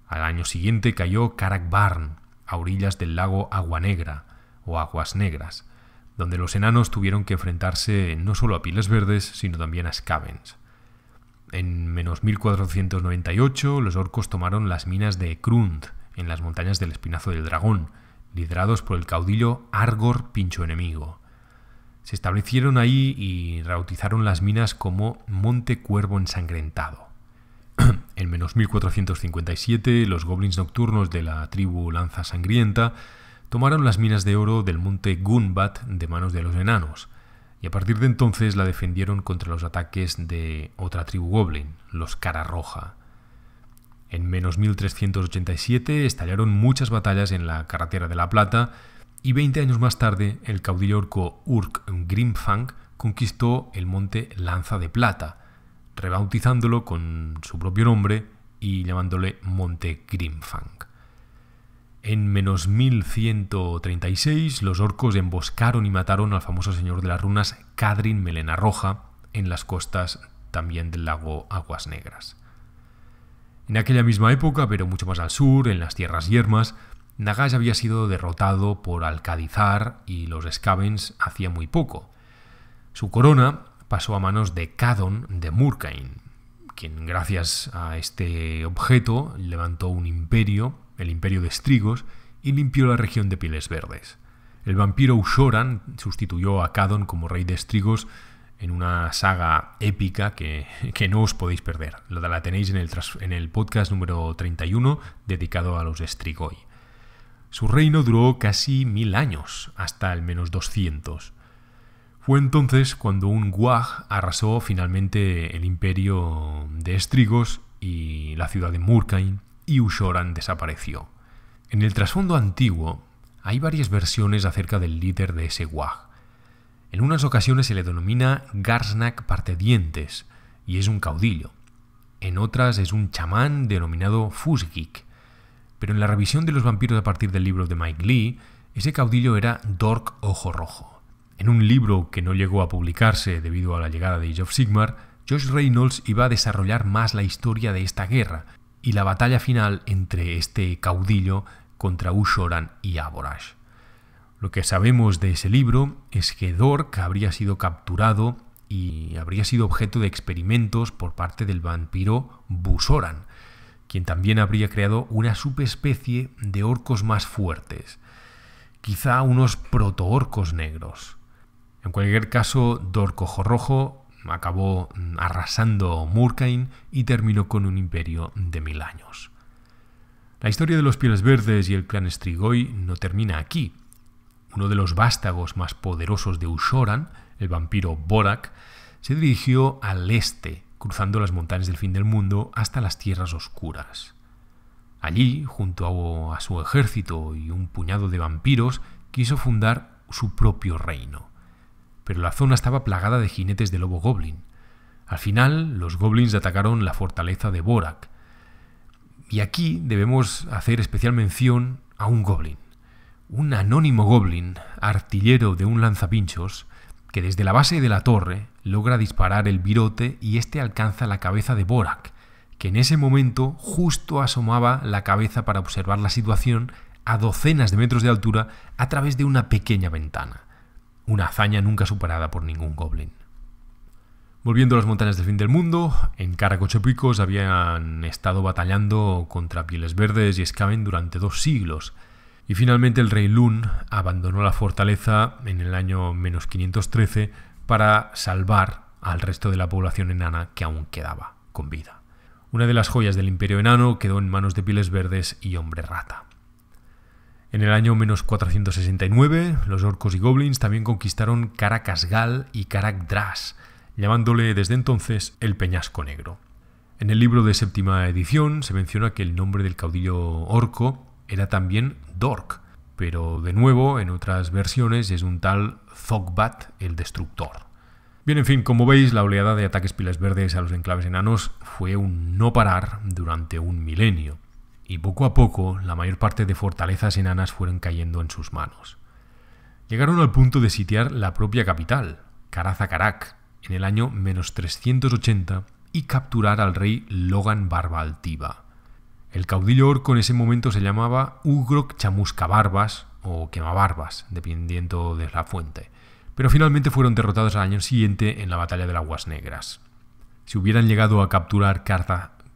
Al año siguiente cayó Karak Barn, a orillas del lago Agua Negra o Aguas Negras, donde los enanos tuvieron que enfrentarse no solo a Piles verdes, sino también a scavens. En menos 1498, los orcos tomaron las minas de Krund, en las montañas del Espinazo del Dragón, liderados por el caudillo Argor Pincho Enemigo. Se establecieron ahí y rautizaron las minas como Monte Cuervo Ensangrentado. en menos 1457, los goblins nocturnos de la tribu Lanza Sangrienta tomaron las minas de oro del monte Gunbat de manos de los enanos, y a partir de entonces la defendieron contra los ataques de otra tribu goblin, los Cara Roja. En menos 1387 estallaron muchas batallas en la carretera de la Plata y 20 años más tarde el caudillo orco Urk Grimfang conquistó el monte Lanza de Plata, rebautizándolo con su propio nombre y llamándole Monte Grimfang. En menos 1136 los orcos emboscaron y mataron al famoso señor de las runas Cadrin Melena Roja en las costas también del lago Aguas Negras. En aquella misma época, pero mucho más al sur, en las tierras yermas, Nagash había sido derrotado por Alcadizar y los Scavens hacía muy poco. Su corona pasó a manos de Cadon de Murkain, quien gracias a este objeto levantó un imperio, el imperio de Estrigos, y limpió la región de pieles verdes. El vampiro Ushoran sustituyó a Cadon como rey de Estrigos en una saga épica que, no os podéis perder. La, tenéis en el, en el podcast número 31 dedicado a los Estrigoi. Su reino duró casi mil años, hasta al menos 200. Fue entonces cuando un Guaj arrasó finalmente el imperio de Estrigos y la ciudad de Murkain y Ushoran desapareció. En el trasfondo antiguo hay varias versiones acerca del líder de ese Guaj. En unas ocasiones se le denomina Garsnak Partedientes y es un caudillo. En otras es un chamán denominado Fusgik pero en la revisión de los vampiros a partir del libro de Mike Lee, ese caudillo era Dork Ojo Rojo. En un libro que no llegó a publicarse debido a la llegada de Age of Sigmar, Josh Reynolds iba a desarrollar más la historia de esta guerra y la batalla final entre este caudillo contra Ushoran y Aborash. Lo que sabemos de ese libro es que Dork habría sido capturado y habría sido objeto de experimentos por parte del vampiro Busoran, quien también habría creado una subespecie de orcos más fuertes, quizá unos protoorcos negros. En cualquier caso, Dorcojo Rojo acabó mm, arrasando Murkain y terminó con un imperio de mil años. La historia de los Pieles Verdes y el clan Strigoi no termina aquí. Uno de los vástagos más poderosos de Ushoran, el vampiro Borak, se dirigió al este cruzando las montañas del fin del mundo hasta las tierras oscuras. Allí, junto a, su ejército y un puñado de vampiros, quiso fundar su propio reino. Pero la zona estaba plagada de jinetes de lobo goblin. Al final, los goblins atacaron la fortaleza de Borak. Y aquí debemos hacer especial mención a un goblin. Un anónimo goblin, artillero de un lanzapinchos, que desde la base de la torre logra disparar el virote y este alcanza la cabeza de Borak, que en ese momento justo asomaba la cabeza para observar la situación a docenas de metros de altura a través de una pequeña ventana. Una hazaña nunca superada por ningún goblin. Volviendo a las montañas del fin del mundo, en Caracochepicos habían estado batallando contra Pieles Verdes y Skaven durante dos siglos, y finalmente el rey Lun abandonó la fortaleza en el año menos 513 para salvar al resto de la población enana que aún quedaba con vida. Una de las joyas del imperio enano quedó en manos de Piles Verdes y Hombre Rata. En el año menos 469, los orcos y goblins también conquistaron Caracasgal y Caracdras, llamándole desde entonces el Peñasco Negro. En el libro de séptima edición se menciona que el nombre del caudillo orco era también Dork, pero de nuevo en otras versiones es un tal Zogbat el Destructor. Bien, en fin, como veis, la oleada de ataques pilas verdes a los enclaves enanos fue un no parar durante un milenio, y poco a poco la mayor parte de fortalezas enanas fueron cayendo en sus manos. Llegaron al punto de sitiar la propia capital, Karazakarak, en el año menos 380 y capturar al rey Logan Altiva. El caudillo orco en ese momento se llamaba Ugrok Chamuscabarbas o Quemabarbas, dependiendo de la fuente pero finalmente fueron derrotados al año siguiente en la batalla de las Aguas Negras. Si hubieran llegado a capturar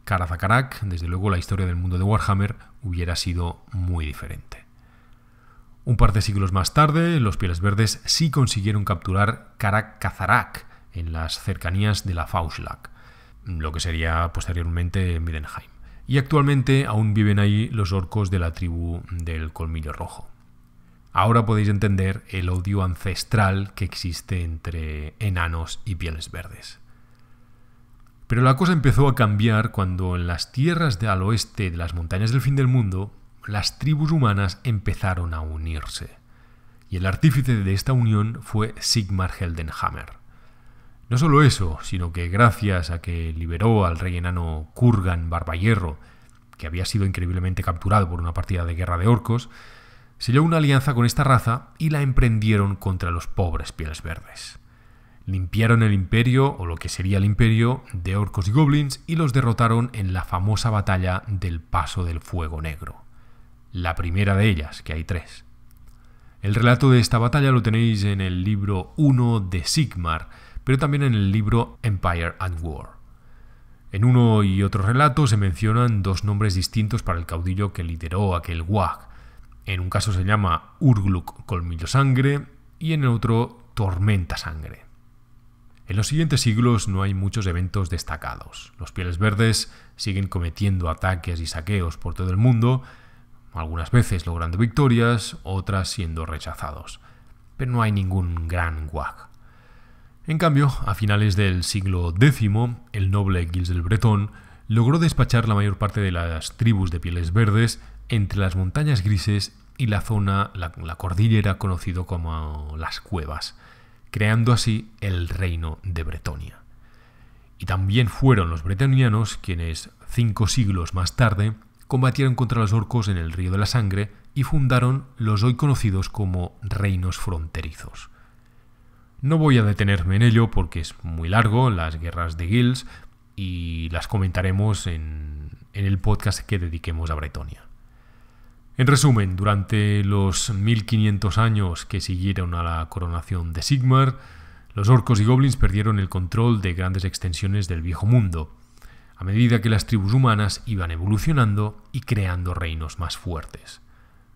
Karazakarak, desde luego la historia del mundo de Warhammer hubiera sido muy diferente. Un par de siglos más tarde, los Pieles Verdes sí consiguieron capturar Karak en las cercanías de la Fauschlag, lo que sería posteriormente Mirenheim. Y actualmente aún viven ahí los orcos de la tribu del Colmillo Rojo. Ahora podéis entender el odio ancestral que existe entre enanos y pieles verdes. Pero la cosa empezó a cambiar cuando en las tierras al oeste de las montañas del fin del mundo, las tribus humanas empezaron a unirse. Y el artífice de esta unión fue Sigmar Heldenhammer. No solo eso, sino que gracias a que liberó al rey enano Kurgan Barbayerro, que había sido increíblemente capturado por una partida de guerra de orcos, selló una alianza con esta raza y la emprendieron contra los pobres pieles verdes. Limpiaron el imperio, o lo que sería el imperio, de orcos y goblins y los derrotaron en la famosa batalla del Paso del Fuego Negro. La primera de ellas, que hay tres. El relato de esta batalla lo tenéis en el libro 1 de Sigmar, pero también en el libro Empire and War. En uno y otro relato se mencionan dos nombres distintos para el caudillo que lideró aquel Wag, en un caso se llama Urgluk Colmillo Sangre y en el otro Tormenta Sangre. En los siguientes siglos no hay muchos eventos destacados. Los Pieles Verdes siguen cometiendo ataques y saqueos por todo el mundo, algunas veces logrando victorias, otras siendo rechazados. Pero no hay ningún gran guag. En cambio, a finales del siglo X, el noble Gilles del Bretón logró despachar la mayor parte de las tribus de Pieles Verdes entre las montañas grises y la zona, la, cordillera conocido como las cuevas, creando así el reino de Bretonia. Y también fueron los bretonianos quienes, cinco siglos más tarde, combatieron contra los orcos en el Río de la Sangre y fundaron los hoy conocidos como reinos fronterizos. No voy a detenerme en ello porque es muy largo, las guerras de Gils, y las comentaremos en, en el podcast que dediquemos a Bretonia. En resumen, durante los 1500 años que siguieron a la coronación de Sigmar, los orcos y goblins perdieron el control de grandes extensiones del viejo mundo, a medida que las tribus humanas iban evolucionando y creando reinos más fuertes.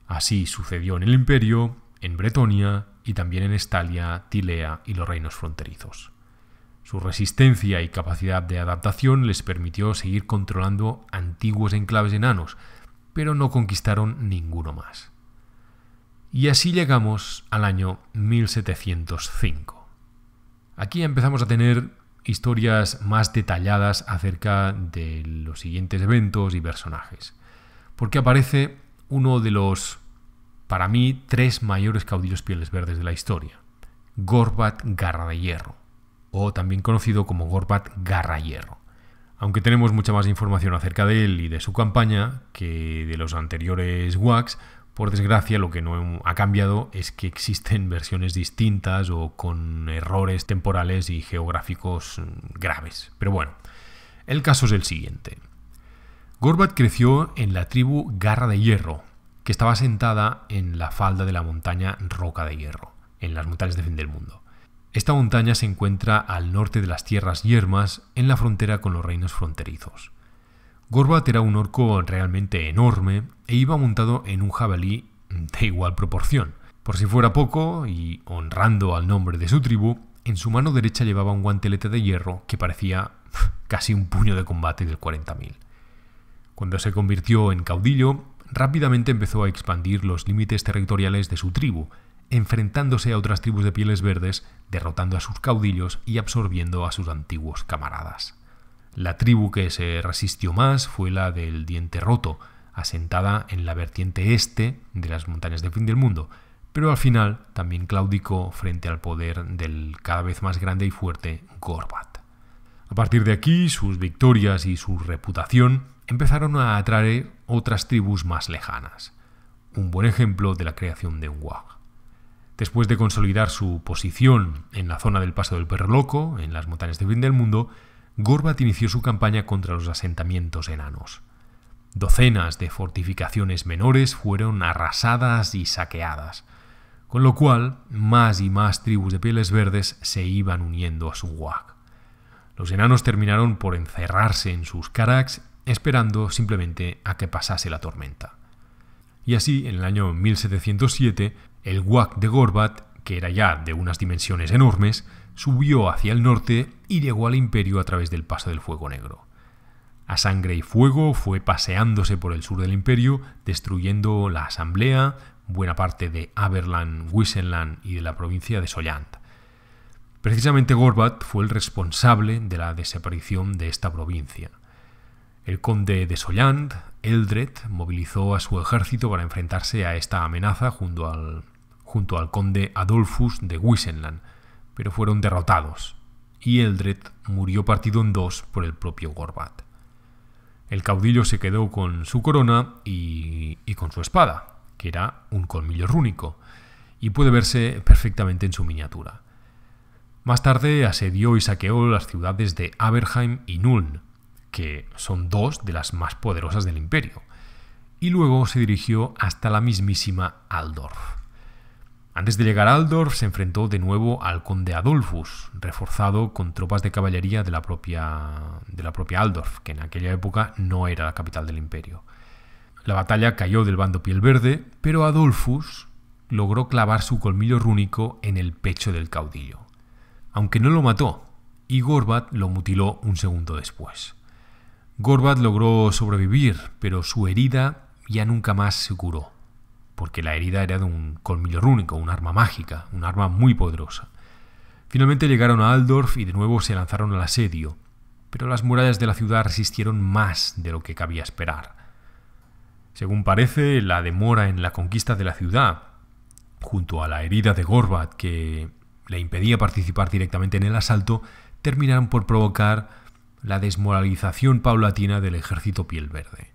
Así sucedió en el imperio, en Bretonia y también en Estalia, Tilea y los reinos fronterizos. Su resistencia y capacidad de adaptación les permitió seguir controlando antiguos enclaves enanos, pero no conquistaron ninguno más. Y así llegamos al año 1705. Aquí empezamos a tener historias más detalladas acerca de los siguientes eventos y personajes, porque aparece uno de los, para mí, tres mayores caudillos pieles verdes de la historia, Gorbat Garra de Hierro, o también conocido como Gorbat Garra Hierro aunque tenemos mucha más información acerca de él y de su campaña que de los anteriores WACs, por desgracia lo que no ha cambiado es que existen versiones distintas o con errores temporales y geográficos mm, graves. Pero bueno, el caso es el siguiente. Gorbat creció en la tribu Garra de Hierro, que estaba sentada en la falda de la montaña Roca de Hierro, en las montañas de fin del mundo. Esta montaña se encuentra al norte de las tierras yermas, en la frontera con los reinos fronterizos. Gorbat era un orco realmente enorme e iba montado en un jabalí de igual proporción. Por si fuera poco, y honrando al nombre de su tribu, en su mano derecha llevaba un guantelete de hierro que parecía casi un puño de combate del 40.000. Cuando se convirtió en caudillo, rápidamente empezó a expandir los límites territoriales de su tribu, enfrentándose a otras tribus de pieles verdes, derrotando a sus caudillos y absorbiendo a sus antiguos camaradas. La tribu que se resistió más fue la del Diente Roto, asentada en la vertiente este de las montañas del fin del mundo, pero al final también claudicó frente al poder del cada vez más grande y fuerte Gorbat. A partir de aquí, sus victorias y su reputación empezaron a atraer otras tribus más lejanas. Un buen ejemplo de la creación de un Wag. Después de consolidar su posición en la zona del Paso del Perro Loco, en las montañas de fin del mundo, Gorbat inició su campaña contra los asentamientos enanos. Docenas de fortificaciones menores fueron arrasadas y saqueadas, con lo cual más y más tribus de pieles verdes se iban uniendo a su guac. Los enanos terminaron por encerrarse en sus caracs, esperando simplemente a que pasase la tormenta. Y así, en el año 1707, el WAC de Gorbat, que era ya de unas dimensiones enormes, subió hacia el norte y llegó al imperio a través del paso del Fuego Negro. A sangre y fuego fue paseándose por el sur del imperio, destruyendo la asamblea, buena parte de Aberland, Wissenland y de la provincia de Solland. Precisamente Gorbat fue el responsable de la desaparición de esta provincia. El conde de Solland, Eldred, movilizó a su ejército para enfrentarse a esta amenaza junto al junto al conde Adolfus de Wissenland, pero fueron derrotados, y Eldred murió partido en dos por el propio Gorbat. El caudillo se quedó con su corona y, y con su espada, que era un colmillo rúnico, y puede verse perfectamente en su miniatura. Más tarde asedió y saqueó las ciudades de Aberheim y Nuln, que son dos de las más poderosas del imperio, y luego se dirigió hasta la mismísima Aldorf. Antes de llegar a Aldorf se enfrentó de nuevo al conde Adolfus, reforzado con tropas de caballería de la propia, de la propia Aldorf, que en aquella época no era la capital del imperio. La batalla cayó del bando piel verde, pero Adolfus logró clavar su colmillo rúnico en el pecho del caudillo. Aunque no lo mató, y Gorbat lo mutiló un segundo después. Gorbat logró sobrevivir, pero su herida ya nunca más se curó porque la herida era de un colmillo rúnico, un arma mágica, un arma muy poderosa. Finalmente llegaron a Aldorf y de nuevo se lanzaron al asedio, pero las murallas de la ciudad resistieron más de lo que cabía esperar. Según parece, la demora en la conquista de la ciudad, junto a la herida de Gorbat que le impedía participar directamente en el asalto, terminaron por provocar la desmoralización paulatina del ejército piel verde.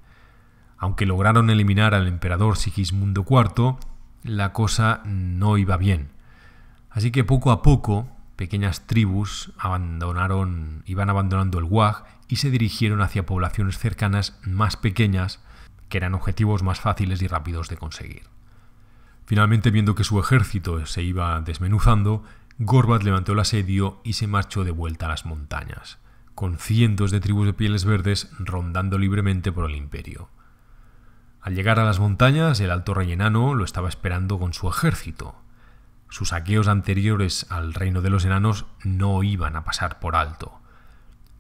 Aunque lograron eliminar al emperador Sigismundo IV, la cosa no iba bien. Así que poco a poco, pequeñas tribus abandonaron, iban abandonando el Wag y se dirigieron hacia poblaciones cercanas más pequeñas, que eran objetivos más fáciles y rápidos de conseguir. Finalmente, viendo que su ejército se iba desmenuzando, Gorbat levantó el asedio y se marchó de vuelta a las montañas, con cientos de tribus de pieles verdes rondando libremente por el imperio. Al llegar a las montañas, el alto rey enano lo estaba esperando con su ejército. Sus saqueos anteriores al reino de los enanos no iban a pasar por alto.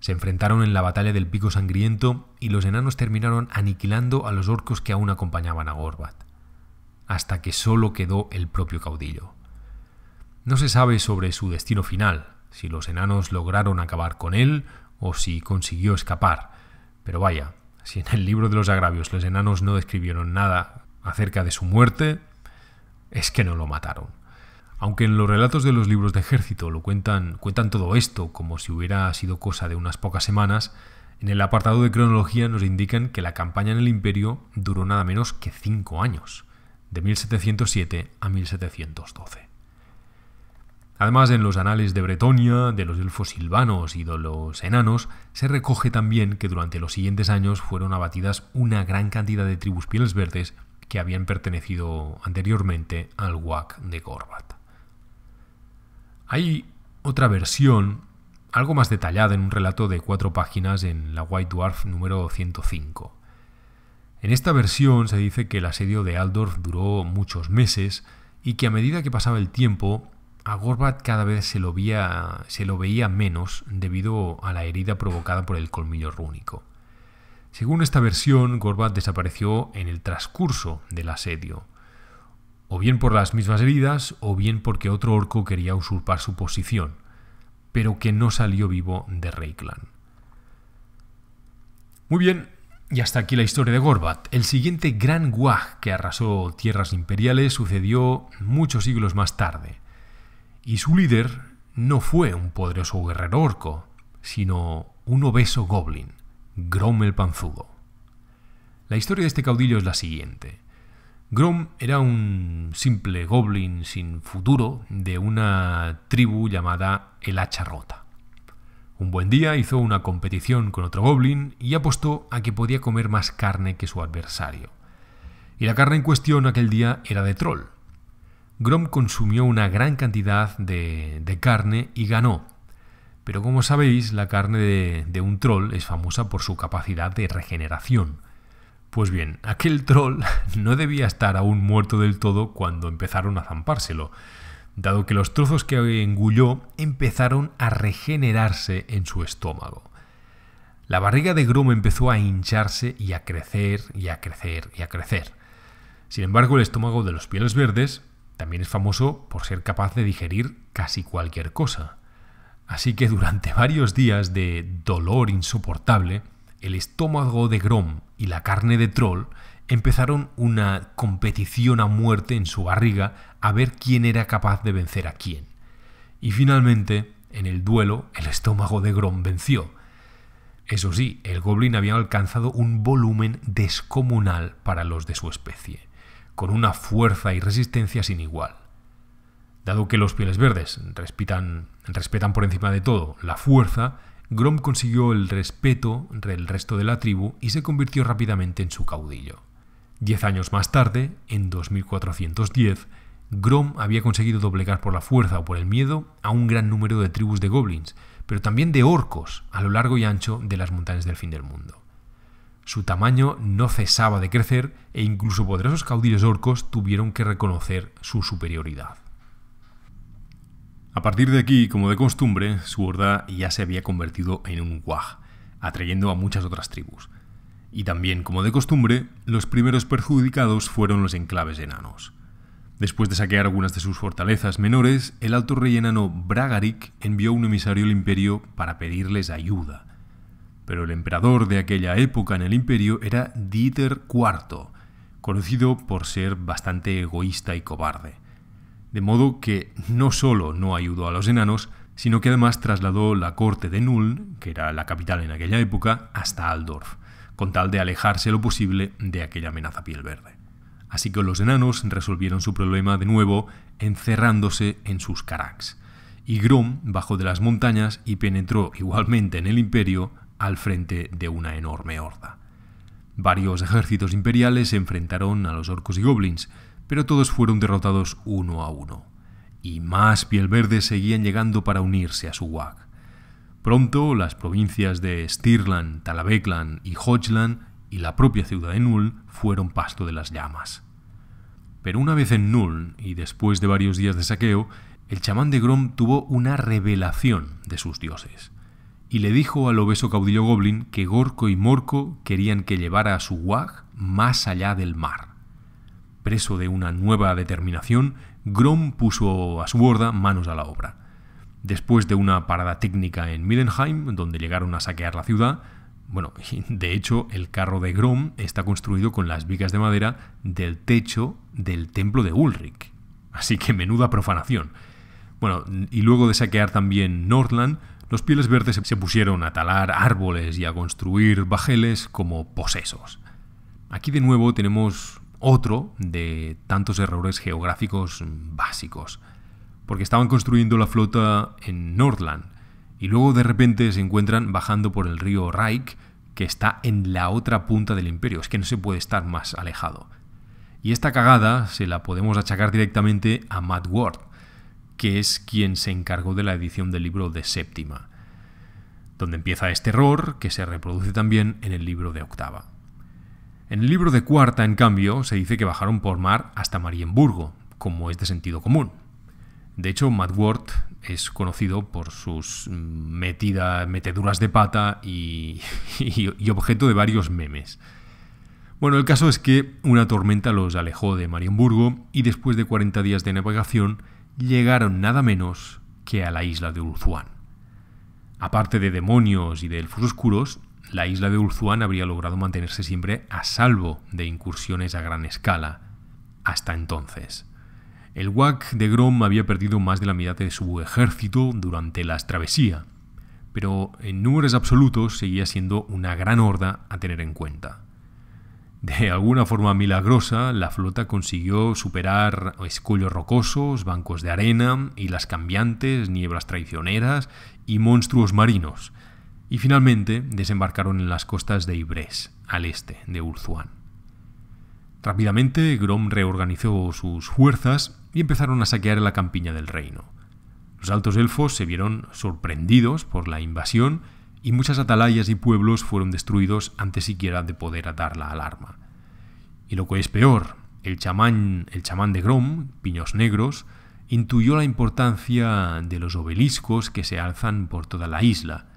Se enfrentaron en la batalla del Pico Sangriento y los enanos terminaron aniquilando a los orcos que aún acompañaban a Gorbat, hasta que solo quedó el propio caudillo. No se sabe sobre su destino final, si los enanos lograron acabar con él o si consiguió escapar, pero vaya, si en el libro de los agravios los enanos no describieron nada acerca de su muerte, es que no lo mataron. Aunque en los relatos de los libros de ejército lo cuentan, cuentan todo esto como si hubiera sido cosa de unas pocas semanas, en el apartado de cronología nos indican que la campaña en el imperio duró nada menos que cinco años, de 1707 a 1712. Además, en los anales de Bretonia, de los elfos silvanos y de los enanos, se recoge también que durante los siguientes años fueron abatidas una gran cantidad de tribus pieles verdes que habían pertenecido anteriormente al Wak de Gorbat. Hay otra versión, algo más detallada en un relato de cuatro páginas en la White Dwarf número 105. En esta versión se dice que el asedio de Aldorf duró muchos meses y que a medida que pasaba el tiempo, a Gorbat cada vez se lo, veía, menos debido a la herida provocada por el colmillo rúnico. Según esta versión, Gorbat desapareció en el transcurso del asedio, o bien por las mismas heridas o bien porque otro orco quería usurpar su posición, pero que no salió vivo de Reikland. Muy bien, y hasta aquí la historia de Gorbat. El siguiente gran guaj que arrasó tierras imperiales sucedió muchos siglos más tarde, y su líder no fue un poderoso guerrero orco, sino un obeso goblin, Grom el Panzudo. La historia de este caudillo es la siguiente. Grom era un simple goblin sin futuro de una tribu llamada el Hacha Rota. Un buen día hizo una competición con otro goblin y apostó a que podía comer más carne que su adversario. Y la carne en cuestión aquel día era de troll, Grom consumió una gran cantidad de, carne y ganó. Pero como sabéis, la carne de, de un troll es famosa por su capacidad de regeneración. Pues bien, aquel troll no debía estar aún muerto del todo cuando empezaron a zampárselo, dado que los trozos que engulló empezaron a regenerarse en su estómago. La barriga de Grom empezó a hincharse y a crecer y a crecer y a crecer. Sin embargo, el estómago de los pieles verdes también es famoso por ser capaz de digerir casi cualquier cosa. Así que durante varios días de dolor insoportable, el estómago de Grom y la carne de Troll empezaron una competición a muerte en su barriga a ver quién era capaz de vencer a quién. Y finalmente, en el duelo, el estómago de Grom venció. Eso sí, el goblin había alcanzado un volumen descomunal para los de su especie con una fuerza y resistencia sin igual. Dado que los pieles verdes respetan, respetan por encima de todo la fuerza, Grom consiguió el respeto del resto de la tribu y se convirtió rápidamente en su caudillo. Diez años más tarde, en 2410, Grom había conseguido doblegar por la fuerza o por el miedo a un gran número de tribus de goblins, pero también de orcos a lo largo y ancho de las montañas del fin del mundo. Su tamaño no cesaba de crecer e incluso poderosos caudillos orcos tuvieron que reconocer su superioridad. A partir de aquí, como de costumbre, su horda ya se había convertido en un guaj, atrayendo a muchas otras tribus. Y también, como de costumbre, los primeros perjudicados fueron los enclaves enanos. Después de saquear algunas de sus fortalezas menores, el alto rey enano Bragaric envió un emisario al imperio para pedirles ayuda, pero el emperador de aquella época en el imperio era Dieter IV, conocido por ser bastante egoísta y cobarde. De modo que no solo no ayudó a los enanos, sino que además trasladó la corte de Null, que era la capital en aquella época, hasta Aldorf, con tal de alejarse lo posible de aquella amenaza piel verde. Así que los enanos resolvieron su problema de nuevo encerrándose en sus caracs, Y Grom bajó de las montañas y penetró igualmente en el imperio al frente de una enorme horda. Varios ejércitos imperiales se enfrentaron a los orcos y goblins, pero todos fueron derrotados uno a uno. Y más piel verde seguían llegando para unirse a su wag. Pronto, las provincias de Stirland, Talabeclan y Hochland y la propia ciudad de Null fueron pasto de las llamas. Pero una vez en Null y después de varios días de saqueo, el chamán de Grom tuvo una revelación de sus dioses y le dijo al obeso caudillo Goblin que Gorco y Morco querían que llevara a su Wag más allá del mar. Preso de una nueva determinación, Grom puso a su borda manos a la obra. Después de una parada técnica en Midenheim, donde llegaron a saquear la ciudad, bueno, de hecho, el carro de Grom está construido con las vigas de madera del techo del templo de Ulrich. Así que menuda profanación. Bueno, y luego de saquear también Nordland, los pieles verdes se pusieron a talar árboles y a construir bajeles como posesos. Aquí de nuevo tenemos otro de tantos errores geográficos básicos, porque estaban construyendo la flota en Nordland y luego de repente se encuentran bajando por el río Reich, que está en la otra punta del imperio, es que no se puede estar más alejado. Y esta cagada se la podemos achacar directamente a Matt Ward, que es quien se encargó de la edición del libro de séptima, donde empieza este error que se reproduce también en el libro de octava. En el libro de cuarta, en cambio, se dice que bajaron por mar hasta Marienburgo, como es de sentido común. De hecho, Matt Ward es conocido por sus meteduras de pata y, y objeto de varios memes. Bueno, el caso es que una tormenta los alejó de Marienburgo y después de 40 días de navegación llegaron nada menos que a la isla de Ulzuán. Aparte de demonios y de elfos oscuros, la isla de Ulzuán habría logrado mantenerse siempre a salvo de incursiones a gran escala, hasta entonces. El Wak de Grom había perdido más de la mitad de su ejército durante la travesía, pero en números absolutos seguía siendo una gran horda a tener en cuenta. De alguna forma milagrosa, la flota consiguió superar escollos rocosos, bancos de arena, islas cambiantes, nieblas traicioneras y monstruos marinos. Y finalmente desembarcaron en las costas de Ibrés, al este de Urzuán. Rápidamente, Grom reorganizó sus fuerzas y empezaron a saquear la campiña del reino. Los altos elfos se vieron sorprendidos por la invasión y muchas atalayas y pueblos fueron destruidos antes siquiera de poder dar la alarma. Y lo que es peor, el chamán, el chamán de Grom, Piños Negros, intuyó la importancia de los obeliscos que se alzan por toda la isla,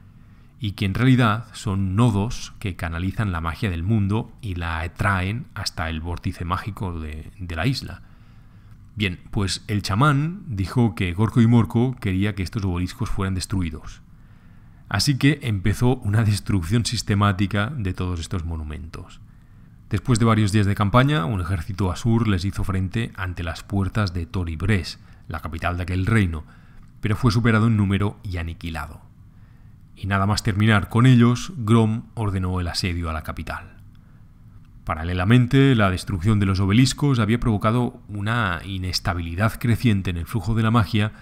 y que en realidad son nodos que canalizan la magia del mundo y la atraen hasta el vórtice mágico de, la isla. Bien, pues el chamán dijo que Gorko y Morco quería que estos obeliscos fueran destruidos, Así que empezó una destrucción sistemática de todos estos monumentos. Después de varios días de campaña, un ejército asur les hizo frente ante las puertas de Toribres, la capital de aquel reino, pero fue superado en número y aniquilado. Y nada más terminar con ellos, Grom ordenó el asedio a la capital. Paralelamente, la destrucción de los obeliscos había provocado una inestabilidad creciente en el flujo de la magia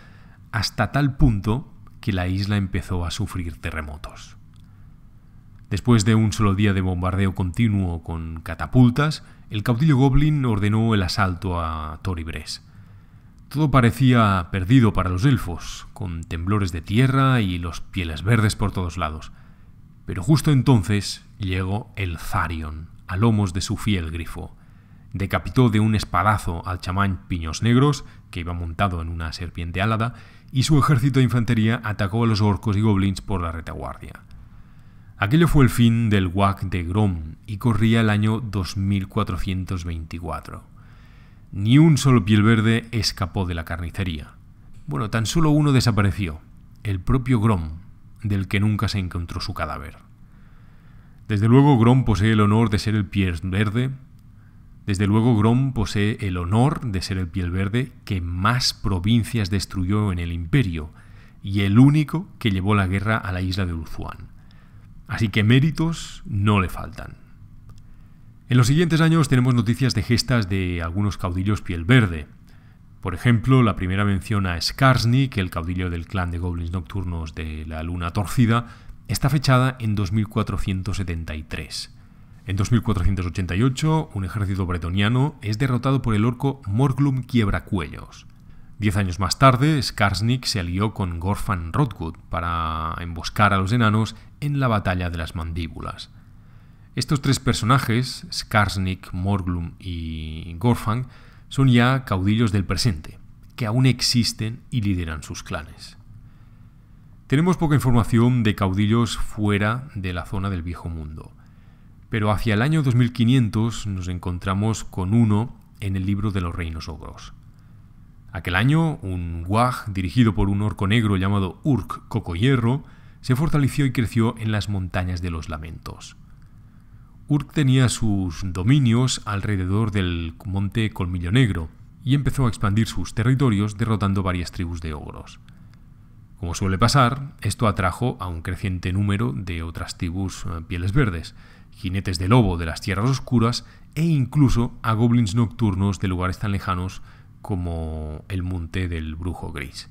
hasta tal punto que la isla empezó a sufrir terremotos. Después de un solo día de bombardeo continuo con catapultas, el caudillo Goblin ordenó el asalto a Toribres. Todo parecía perdido para los elfos, con temblores de tierra y los pieles verdes por todos lados. Pero justo entonces llegó el Zarion, a lomos de su fiel grifo. Decapitó de un espadazo al chamán Piños Negros, que iba montado en una serpiente alada y su ejército de infantería atacó a los orcos y goblins por la retaguardia. Aquello fue el fin del WAC de Grom y corría el año 2424. Ni un solo piel verde escapó de la carnicería. Bueno, tan solo uno desapareció, el propio Grom, del que nunca se encontró su cadáver. Desde luego, Grom posee el honor de ser el piel verde desde luego, Grom posee el honor de ser el piel verde que más provincias destruyó en el imperio y el único que llevó la guerra a la isla de Ulfuan. Así que méritos no le faltan. En los siguientes años tenemos noticias de gestas de algunos caudillos piel verde. Por ejemplo, la primera mención a Skarsnik, el caudillo del clan de goblins nocturnos de la Luna Torcida, está fechada en 2473. En 2488, un ejército bretoniano es derrotado por el orco Morglum Quiebracuellos. Diez años más tarde, Skarsnik se alió con Gorfan Rotgut para emboscar a los enanos en la Batalla de las Mandíbulas. Estos tres personajes, Skarsnik, Morglum y Gorfan, son ya caudillos del presente, que aún existen y lideran sus clanes. Tenemos poca información de caudillos fuera de la zona del Viejo Mundo. Pero hacia el año 2500 nos encontramos con uno en el libro de los reinos ogros. Aquel año, un guaj dirigido por un orco negro llamado Urk Cocoyerro se fortaleció y creció en las montañas de los lamentos. Urk tenía sus dominios alrededor del monte Colmillo Negro y empezó a expandir sus territorios derrotando varias tribus de ogros. Como suele pasar, esto atrajo a un creciente número de otras tribus eh, pieles verdes, jinetes de lobo de las tierras oscuras e incluso a goblins nocturnos de lugares tan lejanos como el monte del brujo gris.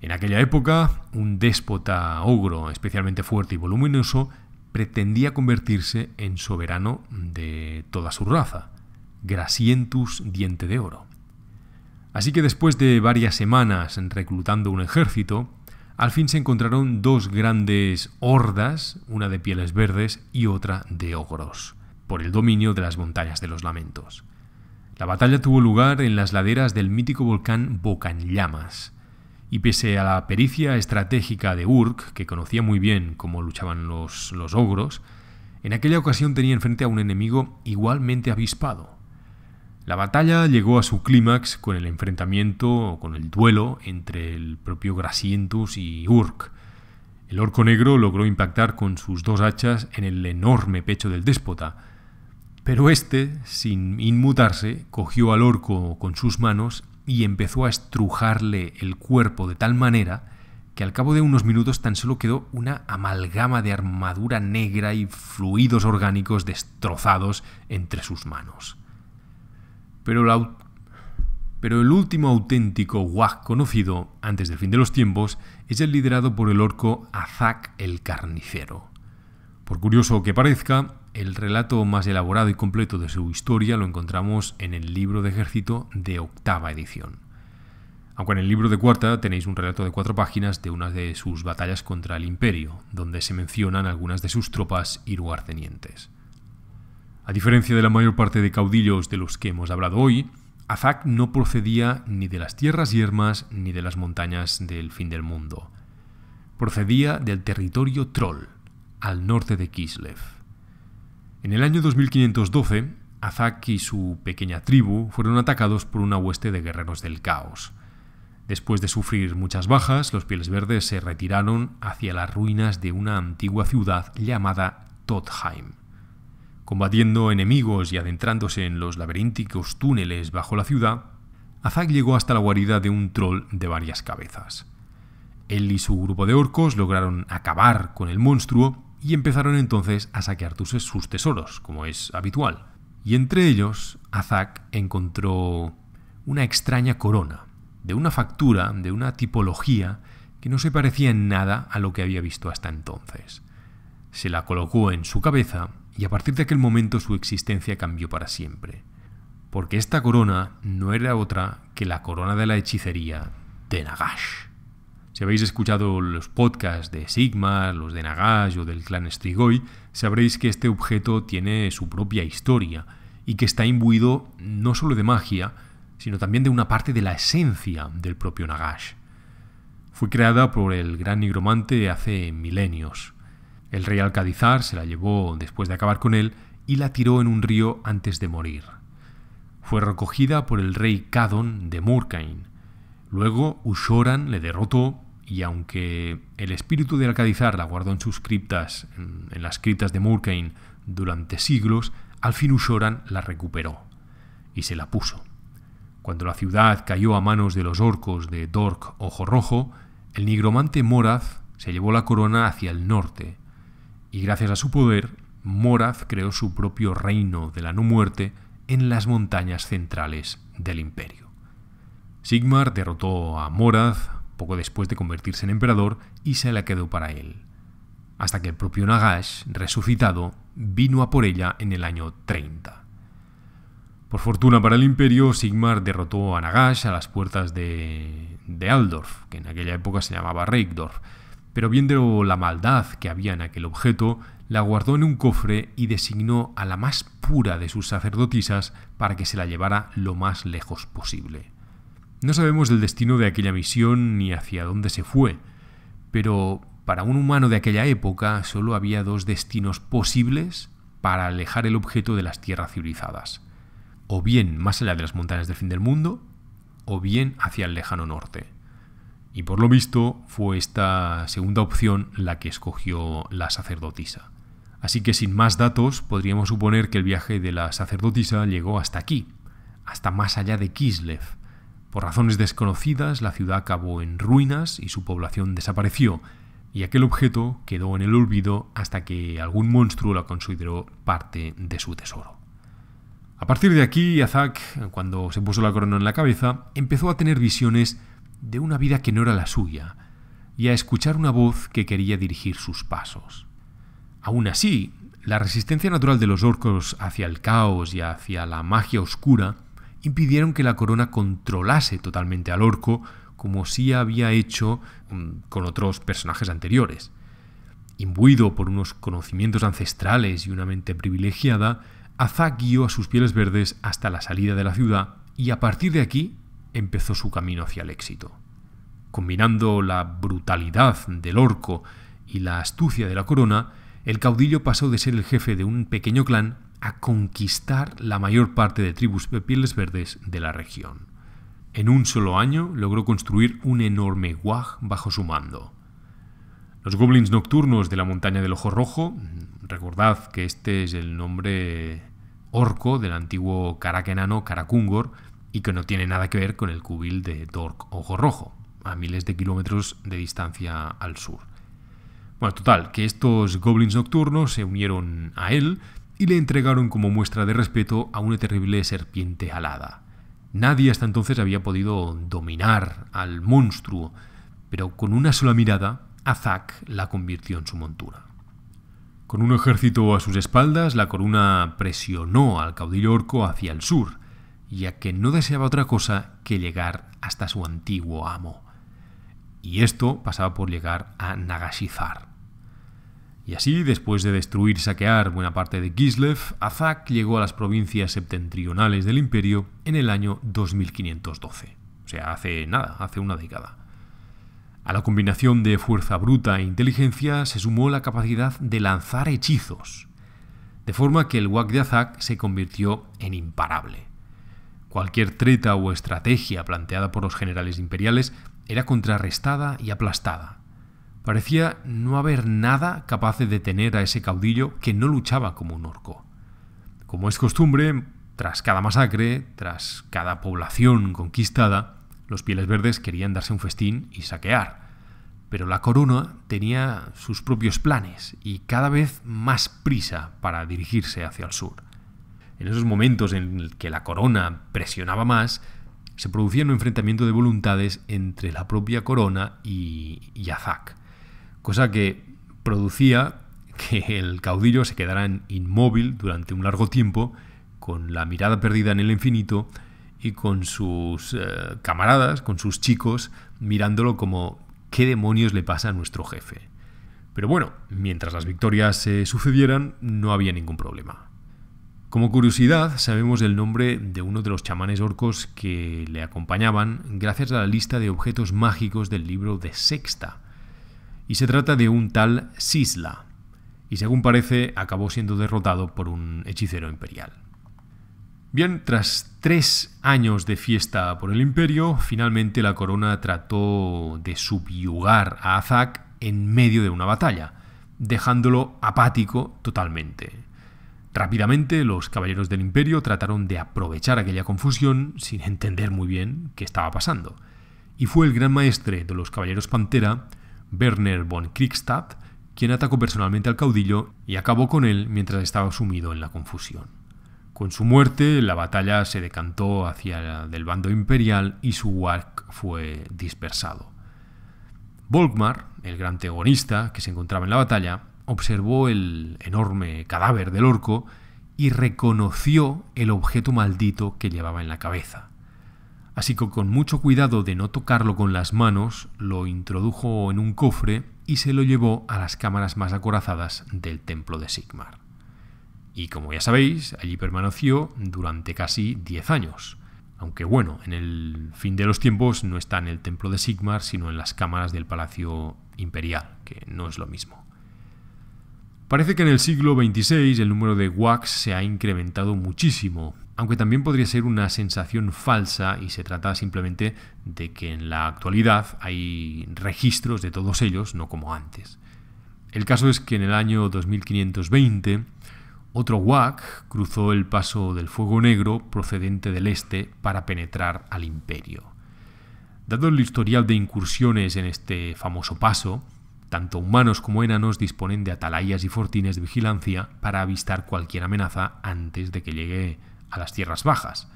En aquella época, un déspota ogro especialmente fuerte y voluminoso pretendía convertirse en soberano de toda su raza, Grasientus Diente de Oro. Así que después de varias semanas reclutando un ejército, al fin se encontraron dos grandes hordas, una de pieles verdes y otra de ogros, por el dominio de las montañas de los lamentos. La batalla tuvo lugar en las laderas del mítico volcán Bocanllamas, y pese a la pericia estratégica de Urk, que conocía muy bien cómo luchaban los, los ogros, en aquella ocasión tenía enfrente a un enemigo igualmente avispado, la batalla llegó a su clímax con el enfrentamiento o con el duelo entre el propio Gracientus y Urk. El orco negro logró impactar con sus dos hachas en el enorme pecho del déspota, pero éste, sin inmutarse, cogió al orco con sus manos y empezó a estrujarle el cuerpo de tal manera que al cabo de unos minutos tan solo quedó una amalgama de armadura negra y fluidos orgánicos destrozados entre sus manos pero, el último auténtico Wag conocido antes del fin de los tiempos es el liderado por el orco Azak el Carnicero. Por curioso que parezca, el relato más elaborado y completo de su historia lo encontramos en el libro de ejército de octava edición. Aunque en el libro de cuarta tenéis un relato de cuatro páginas de una de sus batallas contra el imperio, donde se mencionan algunas de sus tropas y a diferencia de la mayor parte de caudillos de los que hemos hablado hoy, Azak no procedía ni de las tierras yermas ni de las montañas del fin del mundo. Procedía del territorio Troll, al norte de Kislev. En el año 2512, Azak y su pequeña tribu fueron atacados por una hueste de guerreros del caos. Después de sufrir muchas bajas, los pieles verdes se retiraron hacia las ruinas de una antigua ciudad llamada Totheim. Combatiendo enemigos y adentrándose en los laberínticos túneles bajo la ciudad, Azak llegó hasta la guarida de un troll de varias cabezas. Él y su grupo de orcos lograron acabar con el monstruo y empezaron entonces a saquear sus tesoros, como es habitual. Y entre ellos, Azak encontró una extraña corona, de una factura, de una tipología que no se parecía en nada a lo que había visto hasta entonces. Se la colocó en su cabeza y a partir de aquel momento su existencia cambió para siempre. Porque esta corona no era otra que la corona de la hechicería de Nagash. Si habéis escuchado los podcasts de Sigma, los de Nagash o del clan Strigoi, sabréis que este objeto tiene su propia historia y que está imbuido no solo de magia, sino también de una parte de la esencia del propio Nagash. Fue creada por el gran nigromante hace milenios, el rey Alcadizar se la llevó después de acabar con él y la tiró en un río antes de morir. Fue recogida por el rey Cadon de Murcain. Luego Ushoran le derrotó y aunque el espíritu de Alcadizar la guardó en sus criptas, en, las criptas de Murcain, durante siglos, al fin Ushoran la recuperó y se la puso. Cuando la ciudad cayó a manos de los orcos de Dork Ojo Rojo, el nigromante Morath se llevó la corona hacia el norte y gracias a su poder, Morath creó su propio reino de la no muerte en las montañas centrales del imperio. Sigmar derrotó a Morath poco después de convertirse en emperador y se la quedó para él, hasta que el propio Nagash, resucitado, vino a por ella en el año 30. Por fortuna para el imperio, Sigmar derrotó a Nagash a las puertas de, de Aldorf, que en aquella época se llamaba Reykdorf, pero viendo la maldad que había en aquel objeto, la guardó en un cofre y designó a la más pura de sus sacerdotisas para que se la llevara lo más lejos posible. No sabemos el destino de aquella misión ni hacia dónde se fue, pero para un humano de aquella época solo había dos destinos posibles para alejar el objeto de las tierras civilizadas, o bien más allá de las montañas del fin del mundo, o bien hacia el lejano norte. Y por lo visto fue esta segunda opción la que escogió la sacerdotisa. Así que sin más datos podríamos suponer que el viaje de la sacerdotisa llegó hasta aquí, hasta más allá de Kislev. Por razones desconocidas la ciudad acabó en ruinas y su población desapareció, y aquel objeto quedó en el olvido hasta que algún monstruo la consideró parte de su tesoro. A partir de aquí, Azak, cuando se puso la corona en la cabeza, empezó a tener visiones de una vida que no era la suya y a escuchar una voz que quería dirigir sus pasos. Aún así, la resistencia natural de los orcos hacia el caos y hacia la magia oscura impidieron que la corona controlase totalmente al orco como sí había hecho mm, con otros personajes anteriores. Imbuido por unos conocimientos ancestrales y una mente privilegiada, Azak guió a sus pieles verdes hasta la salida de la ciudad y a partir de aquí empezó su camino hacia el éxito. Combinando la brutalidad del orco y la astucia de la corona, el caudillo pasó de ser el jefe de un pequeño clan a conquistar la mayor parte de tribus de pieles verdes de la región. En un solo año logró construir un enorme guaj bajo su mando. Los goblins nocturnos de la montaña del Ojo Rojo, recordad que este es el nombre orco del antiguo caraquenano Karakungor, y que no tiene nada que ver con el cubil de Dork Ojo Rojo, a miles de kilómetros de distancia al sur. Bueno, total, que estos goblins nocturnos se unieron a él y le entregaron como muestra de respeto a una terrible serpiente alada. Nadie hasta entonces había podido dominar al monstruo, pero con una sola mirada, Azak la convirtió en su montura. Con un ejército a sus espaldas, la corona presionó al caudillo orco hacia el sur, ya que no deseaba otra cosa que llegar hasta su antiguo amo. Y esto pasaba por llegar a Nagashizar. Y así, después de destruir y saquear buena parte de Kislev, Azak llegó a las provincias septentrionales del imperio en el año 2512. O sea, hace nada, hace una década. A la combinación de fuerza bruta e inteligencia se sumó la capacidad de lanzar hechizos, de forma que el Wak de Azak se convirtió en imparable. Cualquier treta o estrategia planteada por los generales imperiales era contrarrestada y aplastada. Parecía no haber nada capaz de detener a ese caudillo que no luchaba como un orco. Como es costumbre, tras cada masacre, tras cada población conquistada, los pieles verdes querían darse un festín y saquear. Pero la corona tenía sus propios planes y cada vez más prisa para dirigirse hacia el sur. En esos momentos en que la corona presionaba más, se producía un enfrentamiento de voluntades entre la propia corona y, Yazak, cosa que producía que el caudillo se quedara inmóvil durante un largo tiempo, con la mirada perdida en el infinito y con sus eh, camaradas, con sus chicos, mirándolo como qué demonios le pasa a nuestro jefe. Pero bueno, mientras las victorias se sucedieran, no había ningún problema. Como curiosidad, sabemos el nombre de uno de los chamanes orcos que le acompañaban gracias a la lista de objetos mágicos del libro de Sexta. Y se trata de un tal Sisla, y según parece acabó siendo derrotado por un hechicero imperial. Bien, tras tres años de fiesta por el imperio, finalmente la corona trató de subyugar a Azak en medio de una batalla, dejándolo apático totalmente. Rápidamente los caballeros del imperio trataron de aprovechar aquella confusión sin entender muy bien qué estaba pasando. Y fue el gran maestre de los caballeros Pantera, Werner von Kriegstadt, quien atacó personalmente al caudillo y acabó con él mientras estaba sumido en la confusión. Con su muerte, la batalla se decantó hacia el del bando imperial y su Wark fue dispersado. Volkmar, el gran tegonista que se encontraba en la batalla, observó el enorme cadáver del orco y reconoció el objeto maldito que llevaba en la cabeza. Así que con mucho cuidado de no tocarlo con las manos, lo introdujo en un cofre y se lo llevó a las cámaras más acorazadas del templo de Sigmar. Y como ya sabéis, allí permaneció durante casi 10 años. Aunque bueno, en el fin de los tiempos no está en el templo de Sigmar, sino en las cámaras del Palacio Imperial, que no es lo mismo. Parece que en el siglo XXVI el número de WACs se ha incrementado muchísimo, aunque también podría ser una sensación falsa y se trata simplemente de que en la actualidad hay registros de todos ellos, no como antes. El caso es que en el año 2520 otro Wak cruzó el paso del Fuego Negro procedente del este para penetrar al imperio. Dado el historial de incursiones en este famoso paso, tanto humanos como enanos disponen de atalayas y fortines de vigilancia para avistar cualquier amenaza antes de que llegue a las tierras bajas.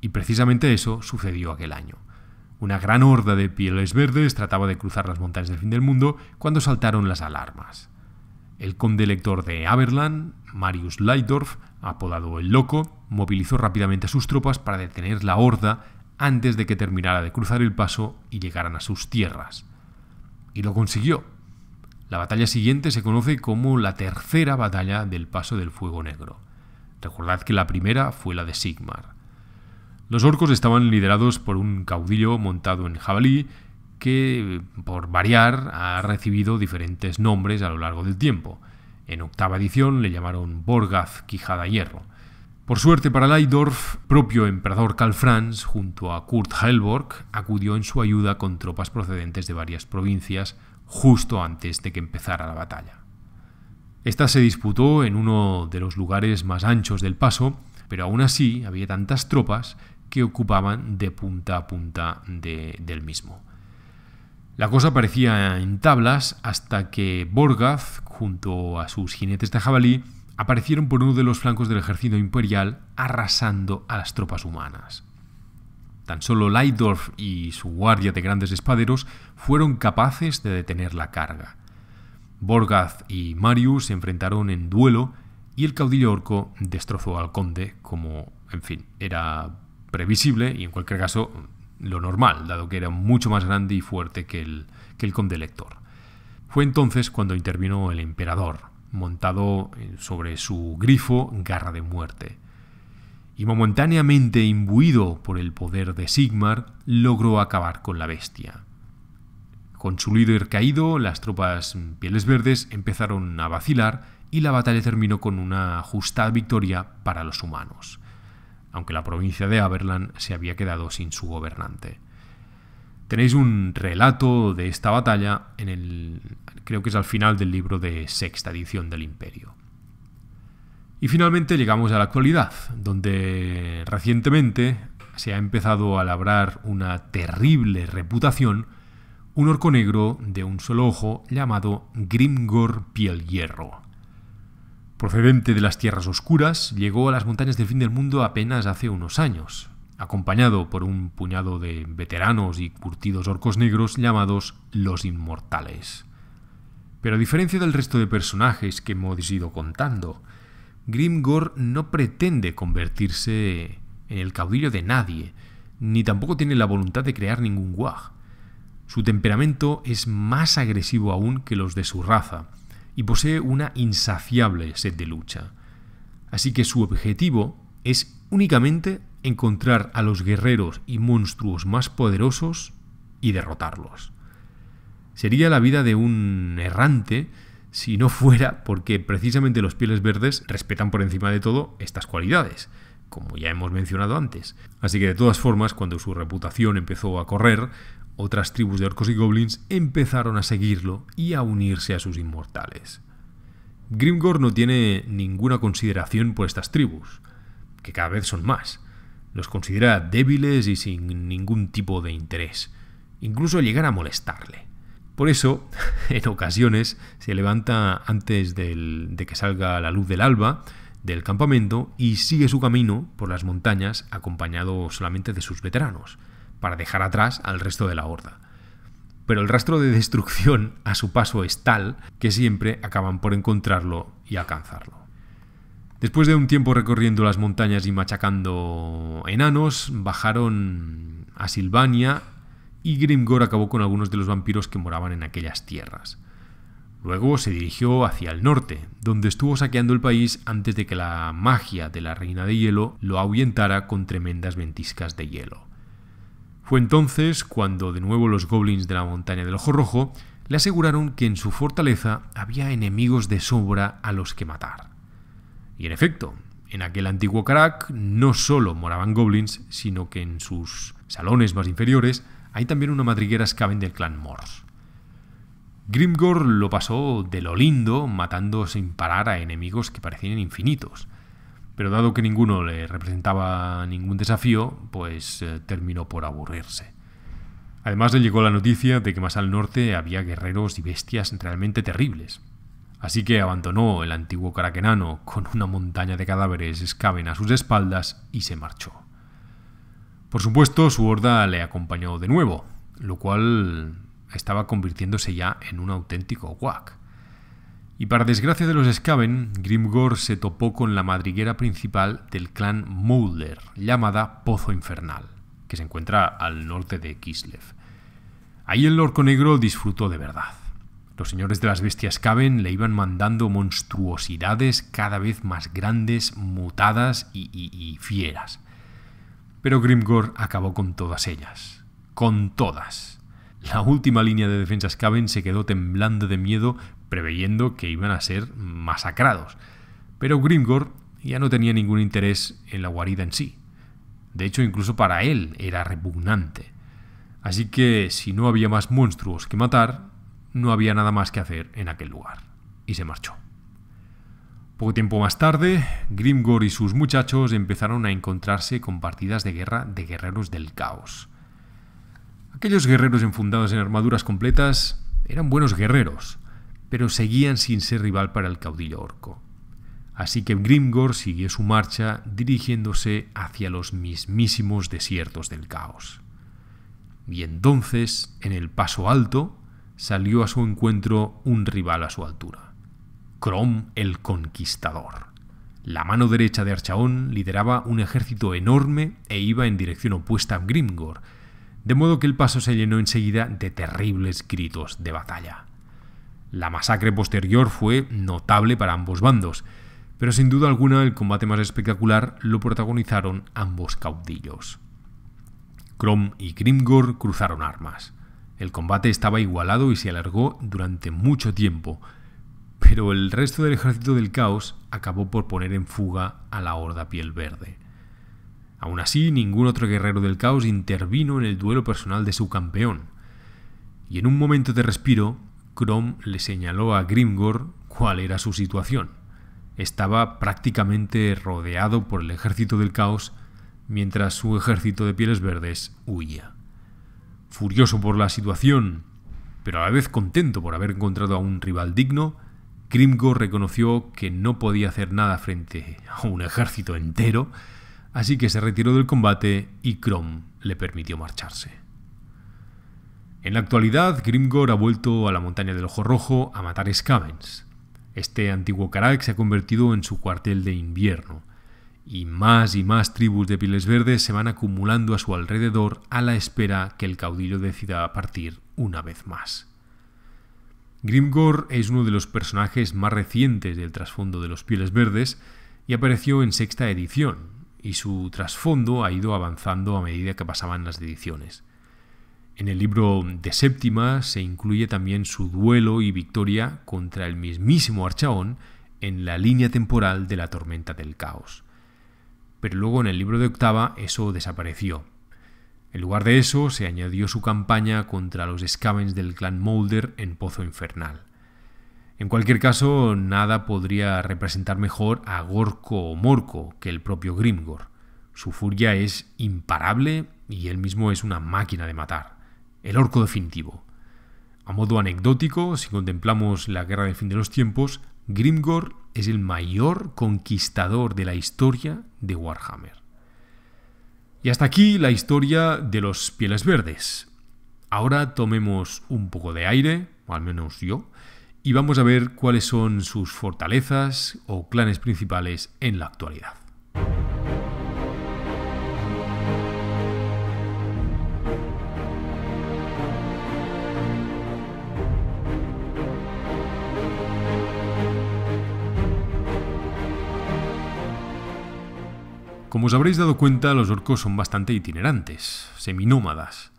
Y precisamente eso sucedió aquel año. Una gran horda de pieles verdes trataba de cruzar las montañas del fin del mundo cuando saltaron las alarmas. El conde elector de Aberland, Marius Leidorf, apodado el Loco, movilizó rápidamente a sus tropas para detener la horda antes de que terminara de cruzar el paso y llegaran a sus tierras. Y lo consiguió. La batalla siguiente se conoce como la tercera batalla del Paso del Fuego Negro. Recordad que la primera fue la de Sigmar. Los orcos estaban liderados por un caudillo montado en jabalí que, por variar, ha recibido diferentes nombres a lo largo del tiempo. En octava edición le llamaron Borgaz Quijada Hierro. Por suerte para Leidorf, propio emperador Karl Franz, junto a Kurt Heilborg, acudió en su ayuda con tropas procedentes de varias provincias justo antes de que empezara la batalla. Esta se disputó en uno de los lugares más anchos del paso, pero aún así había tantas tropas que ocupaban de punta a punta del mismo. La cosa parecía en tablas hasta que Borgaz, junto a sus jinetes de jabalí, aparecieron por uno de los flancos del ejército imperial arrasando a las tropas humanas. Tan solo Leidorf y su guardia de grandes espaderos fueron capaces de detener la carga. Borgath y Marius se enfrentaron en duelo y el caudillo orco destrozó al conde, como, en fin, era previsible y en cualquier caso lo normal, dado que era mucho más grande y fuerte que el, que el conde lector. Fue entonces cuando intervino el emperador, montado sobre su grifo Garra de Muerte y momentáneamente imbuido por el poder de Sigmar, logró acabar con la bestia. Con su líder caído, las tropas pieles verdes empezaron a vacilar y la batalla terminó con una justa victoria para los humanos, aunque la provincia de Averland se había quedado sin su gobernante. Tenéis un relato de esta batalla en el creo que es al final del libro de sexta edición del Imperio. Y finalmente llegamos a la actualidad, donde recientemente se ha empezado a labrar una terrible reputación un orco negro de un solo ojo llamado Grimgor Piel Hierro. Procedente de las tierras oscuras, llegó a las montañas del fin del mundo apenas hace unos años, acompañado por un puñado de veteranos y curtidos orcos negros llamados los Inmortales. Pero a diferencia del resto de personajes que hemos ido contando, Grimgor no pretende convertirse en el caudillo de nadie, ni tampoco tiene la voluntad de crear ningún guaj. Su temperamento es más agresivo aún que los de su raza, y posee una insaciable sed de lucha. Así que su objetivo es únicamente encontrar a los guerreros y monstruos más poderosos y derrotarlos. Sería la vida de un errante si no fuera porque precisamente los pieles verdes respetan por encima de todo estas cualidades, como ya hemos mencionado antes. Así que de todas formas, cuando su reputación empezó a correr, otras tribus de orcos y goblins empezaron a seguirlo y a unirse a sus inmortales. Grimgor no tiene ninguna consideración por estas tribus, que cada vez son más. Los considera débiles y sin ningún tipo de interés. Incluso llegar a molestarle. Por eso, en ocasiones, se levanta antes de que salga la luz del alba del campamento y sigue su camino por las montañas acompañado solamente de sus veteranos, para dejar atrás al resto de la horda. Pero el rastro de destrucción a su paso es tal que siempre acaban por encontrarlo y alcanzarlo. Después de un tiempo recorriendo las montañas y machacando enanos, bajaron a Silvania y Grimgor acabó con algunos de los vampiros que moraban en aquellas tierras. Luego se dirigió hacia el norte, donde estuvo saqueando el país antes de que la magia de la Reina de Hielo lo ahuyentara con tremendas ventiscas de hielo. Fue entonces cuando de nuevo los goblins de la montaña del Ojo Rojo le aseguraron que en su fortaleza había enemigos de sobra a los que matar. Y en efecto, en aquel antiguo Karak no solo moraban goblins, sino que en sus salones más inferiores hay también una madriguera escaven del clan Morse. Grimgor lo pasó de lo lindo, matando sin parar a enemigos que parecían infinitos. Pero dado que ninguno le representaba ningún desafío, pues eh, terminó por aburrirse. Además le llegó la noticia de que más al norte había guerreros y bestias realmente terribles. Así que abandonó el antiguo caraquenano con una montaña de cadáveres escaven a sus espaldas y se marchó. Por supuesto, su horda le acompañó de nuevo, lo cual estaba convirtiéndose ya en un auténtico guac. Y para desgracia de los Skaven, Grimgor se topó con la madriguera principal del clan Moulder, llamada Pozo Infernal, que se encuentra al norte de Kislev. Ahí el orco negro disfrutó de verdad. Los señores de las bestias Skaven le iban mandando monstruosidades cada vez más grandes, mutadas y fieras. Pero Grimgor acabó con todas ellas. Con todas. La última línea de defensas caben se quedó temblando de miedo, preveyendo que iban a ser masacrados. Pero Grimgor ya no tenía ningún interés en la guarida en sí. De hecho, incluso para él era repugnante. Así que si no había más monstruos que matar, no había nada más que hacer en aquel lugar. Y se marchó. Poco tiempo más tarde, Grimgor y sus muchachos empezaron a encontrarse con partidas de guerra de guerreros del caos. Aquellos guerreros enfundados en armaduras completas eran buenos guerreros, pero seguían sin ser rival para el caudillo orco. Así que Grimgor siguió su marcha dirigiéndose hacia los mismísimos desiertos del caos. Y entonces, en el paso alto, salió a su encuentro un rival a su altura. Crom el Conquistador. La mano derecha de Archaón lideraba un ejército enorme e iba en dirección opuesta a Grimgor, de modo que el paso se llenó enseguida de terribles gritos de batalla. La masacre posterior fue notable para ambos bandos, pero sin duda alguna el combate más espectacular lo protagonizaron ambos caudillos. Krom y Grimgor cruzaron armas. El combate estaba igualado y se alargó durante mucho tiempo, pero el resto del ejército del caos acabó por poner en fuga a la horda piel verde. Aún así, ningún otro guerrero del caos intervino en el duelo personal de su campeón. Y en un momento de respiro, Krom le señaló a Grimgor cuál era su situación. Estaba prácticamente rodeado por el ejército del caos mientras su ejército de pieles verdes huía. Furioso por la situación, pero a la vez contento por haber encontrado a un rival digno, Grimgor reconoció que no podía hacer nada frente a un ejército entero, así que se retiró del combate y Krom le permitió marcharse. En la actualidad, Grimgor ha vuelto a la montaña del Ojo Rojo a matar Scavens. Este antiguo Karak se ha convertido en su cuartel de invierno, y más y más tribus de Piles verdes se van acumulando a su alrededor a la espera que el caudillo decida partir una vez más. Grimgor es uno de los personajes más recientes del trasfondo de los Pieles Verdes y apareció en sexta edición, y su trasfondo ha ido avanzando a medida que pasaban las ediciones. En el libro de séptima se incluye también su duelo y victoria contra el mismísimo Archaón en la línea temporal de la tormenta del caos. Pero luego en el libro de octava eso desapareció, en lugar de eso, se añadió su campaña contra los scavens del clan Mulder en Pozo Infernal. En cualquier caso, nada podría representar mejor a Gorko o Morko que el propio Grimgor. Su furia es imparable y él mismo es una máquina de matar. El orco definitivo. A modo anecdótico, si contemplamos la guerra del fin de los tiempos, Grimgor es el mayor conquistador de la historia de Warhammer. Y hasta aquí la historia de los pieles verdes. Ahora tomemos un poco de aire, o al menos yo, y vamos a ver cuáles son sus fortalezas o clanes principales en la actualidad. Como os habréis dado cuenta, los orcos son bastante itinerantes, seminómadas.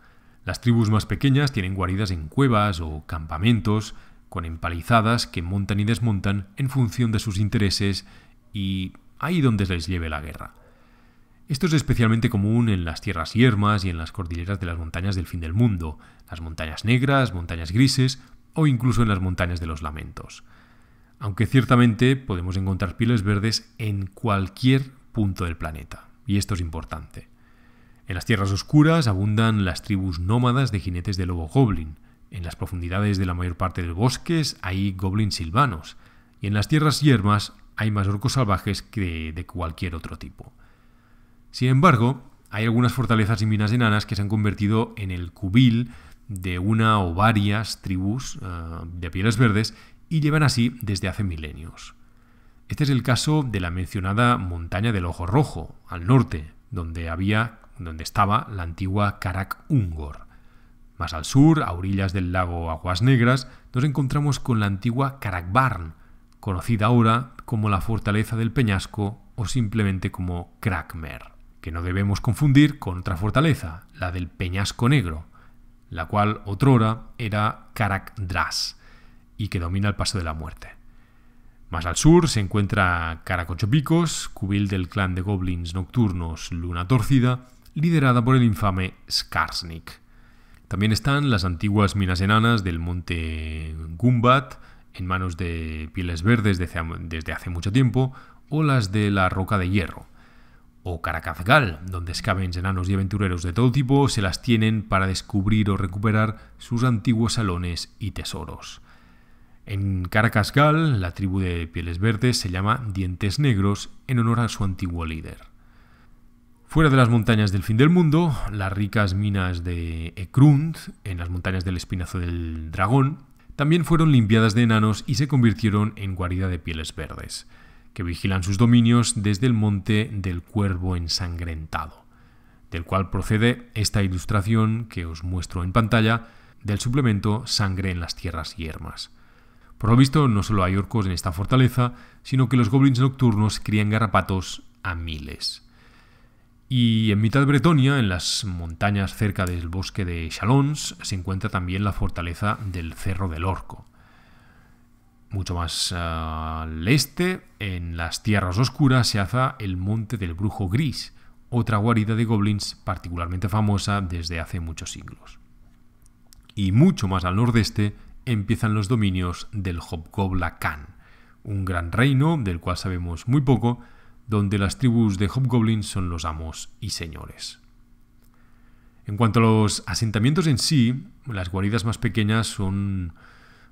Las tribus más pequeñas tienen guaridas en cuevas o campamentos, con empalizadas que montan y desmontan en función de sus intereses y ahí donde les lleve la guerra. Esto es especialmente común en las tierras yermas y en las cordilleras de las montañas del fin del mundo, las montañas negras, montañas grises o incluso en las montañas de los lamentos. Aunque ciertamente podemos encontrar pieles verdes en cualquier punto del planeta, y esto es importante. En las tierras oscuras abundan las tribus nómadas de jinetes de lobo goblin. En las profundidades de la mayor parte de los bosques hay goblins silvanos, y en las tierras yermas hay más orcos salvajes que de cualquier otro tipo. Sin embargo, hay algunas fortalezas y minas enanas que se han convertido en el cubil de una o varias tribus eh, de pieles verdes y llevan así desde hace milenios. Este es el caso de la mencionada montaña del Ojo Rojo, al norte, donde había donde estaba la antigua Karak Ungor. Más al sur, a orillas del lago Aguas Negras, nos encontramos con la antigua Barn, conocida ahora como la fortaleza del Peñasco o simplemente como Krakmer, que no debemos confundir con otra fortaleza, la del Peñasco Negro, la cual otrora era Dras y que domina el paso de la muerte. Más al sur se encuentra Caracochopicos, cubil del clan de goblins nocturnos Luna Torcida, liderada por el infame Skarsnik. También están las antiguas minas enanas del monte Gumbat, en manos de pieles verdes desde hace mucho tiempo, o las de la Roca de Hierro. O Caracazgal, donde escaben enanos y aventureros de todo tipo se las tienen para descubrir o recuperar sus antiguos salones y tesoros. En Caracasgal, la tribu de pieles verdes se llama Dientes Negros en honor a su antiguo líder. Fuera de las montañas del fin del mundo, las ricas minas de Ekrund, en las montañas del Espinazo del Dragón, también fueron limpiadas de enanos y se convirtieron en guarida de pieles verdes, que vigilan sus dominios desde el monte del Cuervo Ensangrentado, del cual procede esta ilustración que os muestro en pantalla del suplemento Sangre en las Tierras Yermas, por lo visto, no solo hay orcos en esta fortaleza, sino que los goblins nocturnos crían garrapatos a miles. Y en mitad de Bretonia, en las montañas cerca del bosque de Chalons, se encuentra también la fortaleza del Cerro del Orco. Mucho más ah, al este, en las tierras oscuras, se alza el Monte del Brujo Gris, otra guarida de goblins particularmente famosa desde hace muchos siglos. Y mucho más al nordeste, empiezan los dominios del Hobgobla Khan, un gran reino del cual sabemos muy poco, donde las tribus de hobgoblins son los amos y señores. En cuanto a los asentamientos en sí, las guaridas más pequeñas son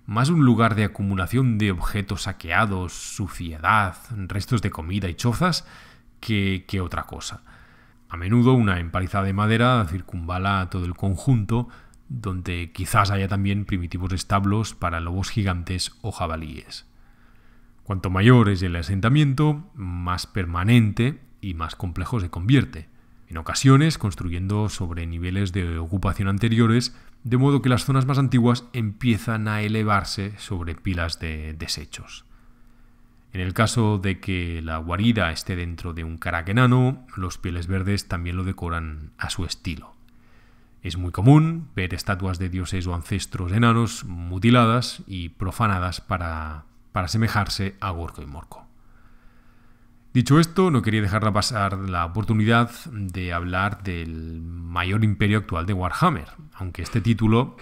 más un lugar de acumulación de objetos saqueados, suciedad, restos de comida y chozas que, que otra cosa. A menudo una empalizada de madera circunvala todo el conjunto donde quizás haya también primitivos establos para lobos gigantes o jabalíes. Cuanto mayor es el asentamiento, más permanente y más complejo se convierte, en ocasiones construyendo sobre niveles de ocupación anteriores, de modo que las zonas más antiguas empiezan a elevarse sobre pilas de desechos. En el caso de que la guarida esté dentro de un caraquenano, los pieles verdes también lo decoran a su estilo. Es muy común ver estatuas de dioses o ancestros enanos mutiladas y profanadas para, asemejarse a Gorko y Morco. Dicho esto, no quería dejar pasar la oportunidad de hablar del mayor imperio actual de Warhammer, aunque este título,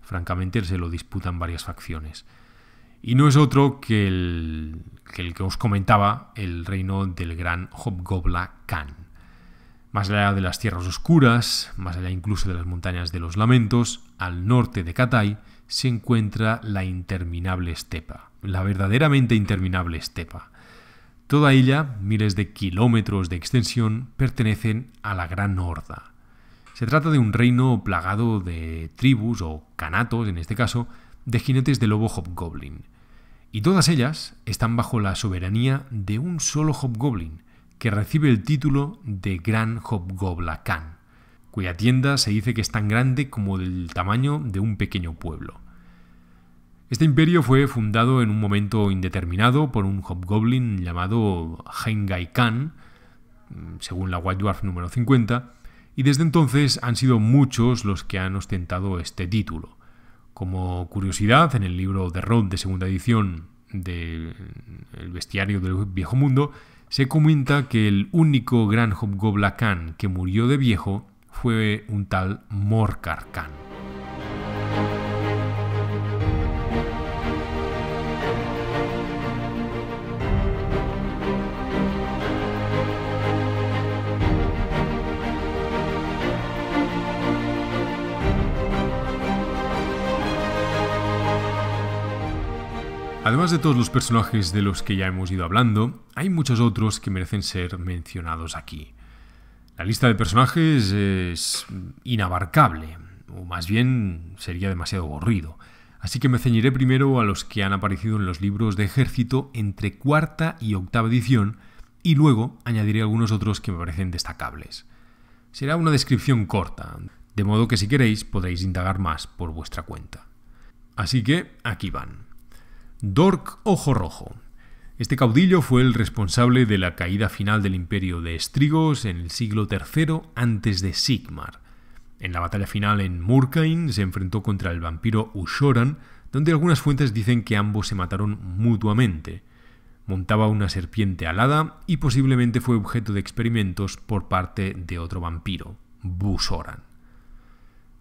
francamente, se lo disputan varias facciones. Y no es otro que el que, el que os comentaba, el reino del gran Hobgobla Khan más allá de las tierras oscuras, más allá incluso de las montañas de los lamentos, al norte de Katai se encuentra la interminable estepa, la verdaderamente interminable estepa. Toda ella, miles de kilómetros de extensión, pertenecen a la Gran Horda. Se trata de un reino plagado de tribus, o canatos en este caso, de jinetes de lobo hobgoblin. Y todas ellas están bajo la soberanía de un solo hobgoblin, que recibe el título de Gran Hobgobla Khan, cuya tienda se dice que es tan grande como del tamaño de un pequeño pueblo. Este imperio fue fundado en un momento indeterminado por un hobgoblin llamado Hengai Khan, según la White Dwarf número 50, y desde entonces han sido muchos los que han ostentado este título. Como curiosidad, en el libro de Road de segunda edición de El bestiario del viejo mundo, se comenta que el único gran Khan que murió de viejo fue un tal Morkar Khan. Además de todos los personajes de los que ya hemos ido hablando, hay muchos otros que merecen ser mencionados aquí. La lista de personajes es inabarcable, o más bien sería demasiado aburrido. Así que me ceñiré primero a los que han aparecido en los libros de ejército entre cuarta y octava edición, y luego añadiré algunos otros que me parecen destacables. Será una descripción corta, de modo que si queréis podréis indagar más por vuestra cuenta. Así que aquí van. Dork Ojo Rojo. Este caudillo fue el responsable de la caída final del imperio de Estrigos en el siglo III antes de Sigmar. En la batalla final en Murkain se enfrentó contra el vampiro Ushoran, donde algunas fuentes dicen que ambos se mataron mutuamente. Montaba una serpiente alada y posiblemente fue objeto de experimentos por parte de otro vampiro, Busoran.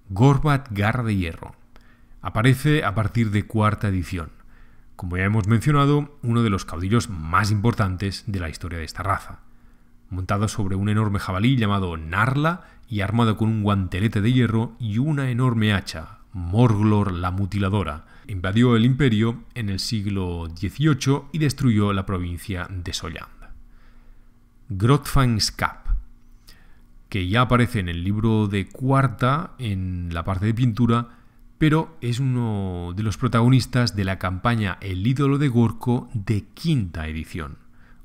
Gorbat Garra de Hierro. Aparece a partir de cuarta edición como ya hemos mencionado, uno de los caudillos más importantes de la historia de esta raza. Montado sobre un enorme jabalí llamado Narla y armado con un guantelete de hierro y una enorme hacha, Morglor la Mutiladora, invadió el imperio en el siglo XVIII y destruyó la provincia de Soyand. Grotfangskap, que ya aparece en el libro de Cuarta en la parte de pintura, pero es uno de los protagonistas de la campaña El ídolo de Gorko de quinta edición,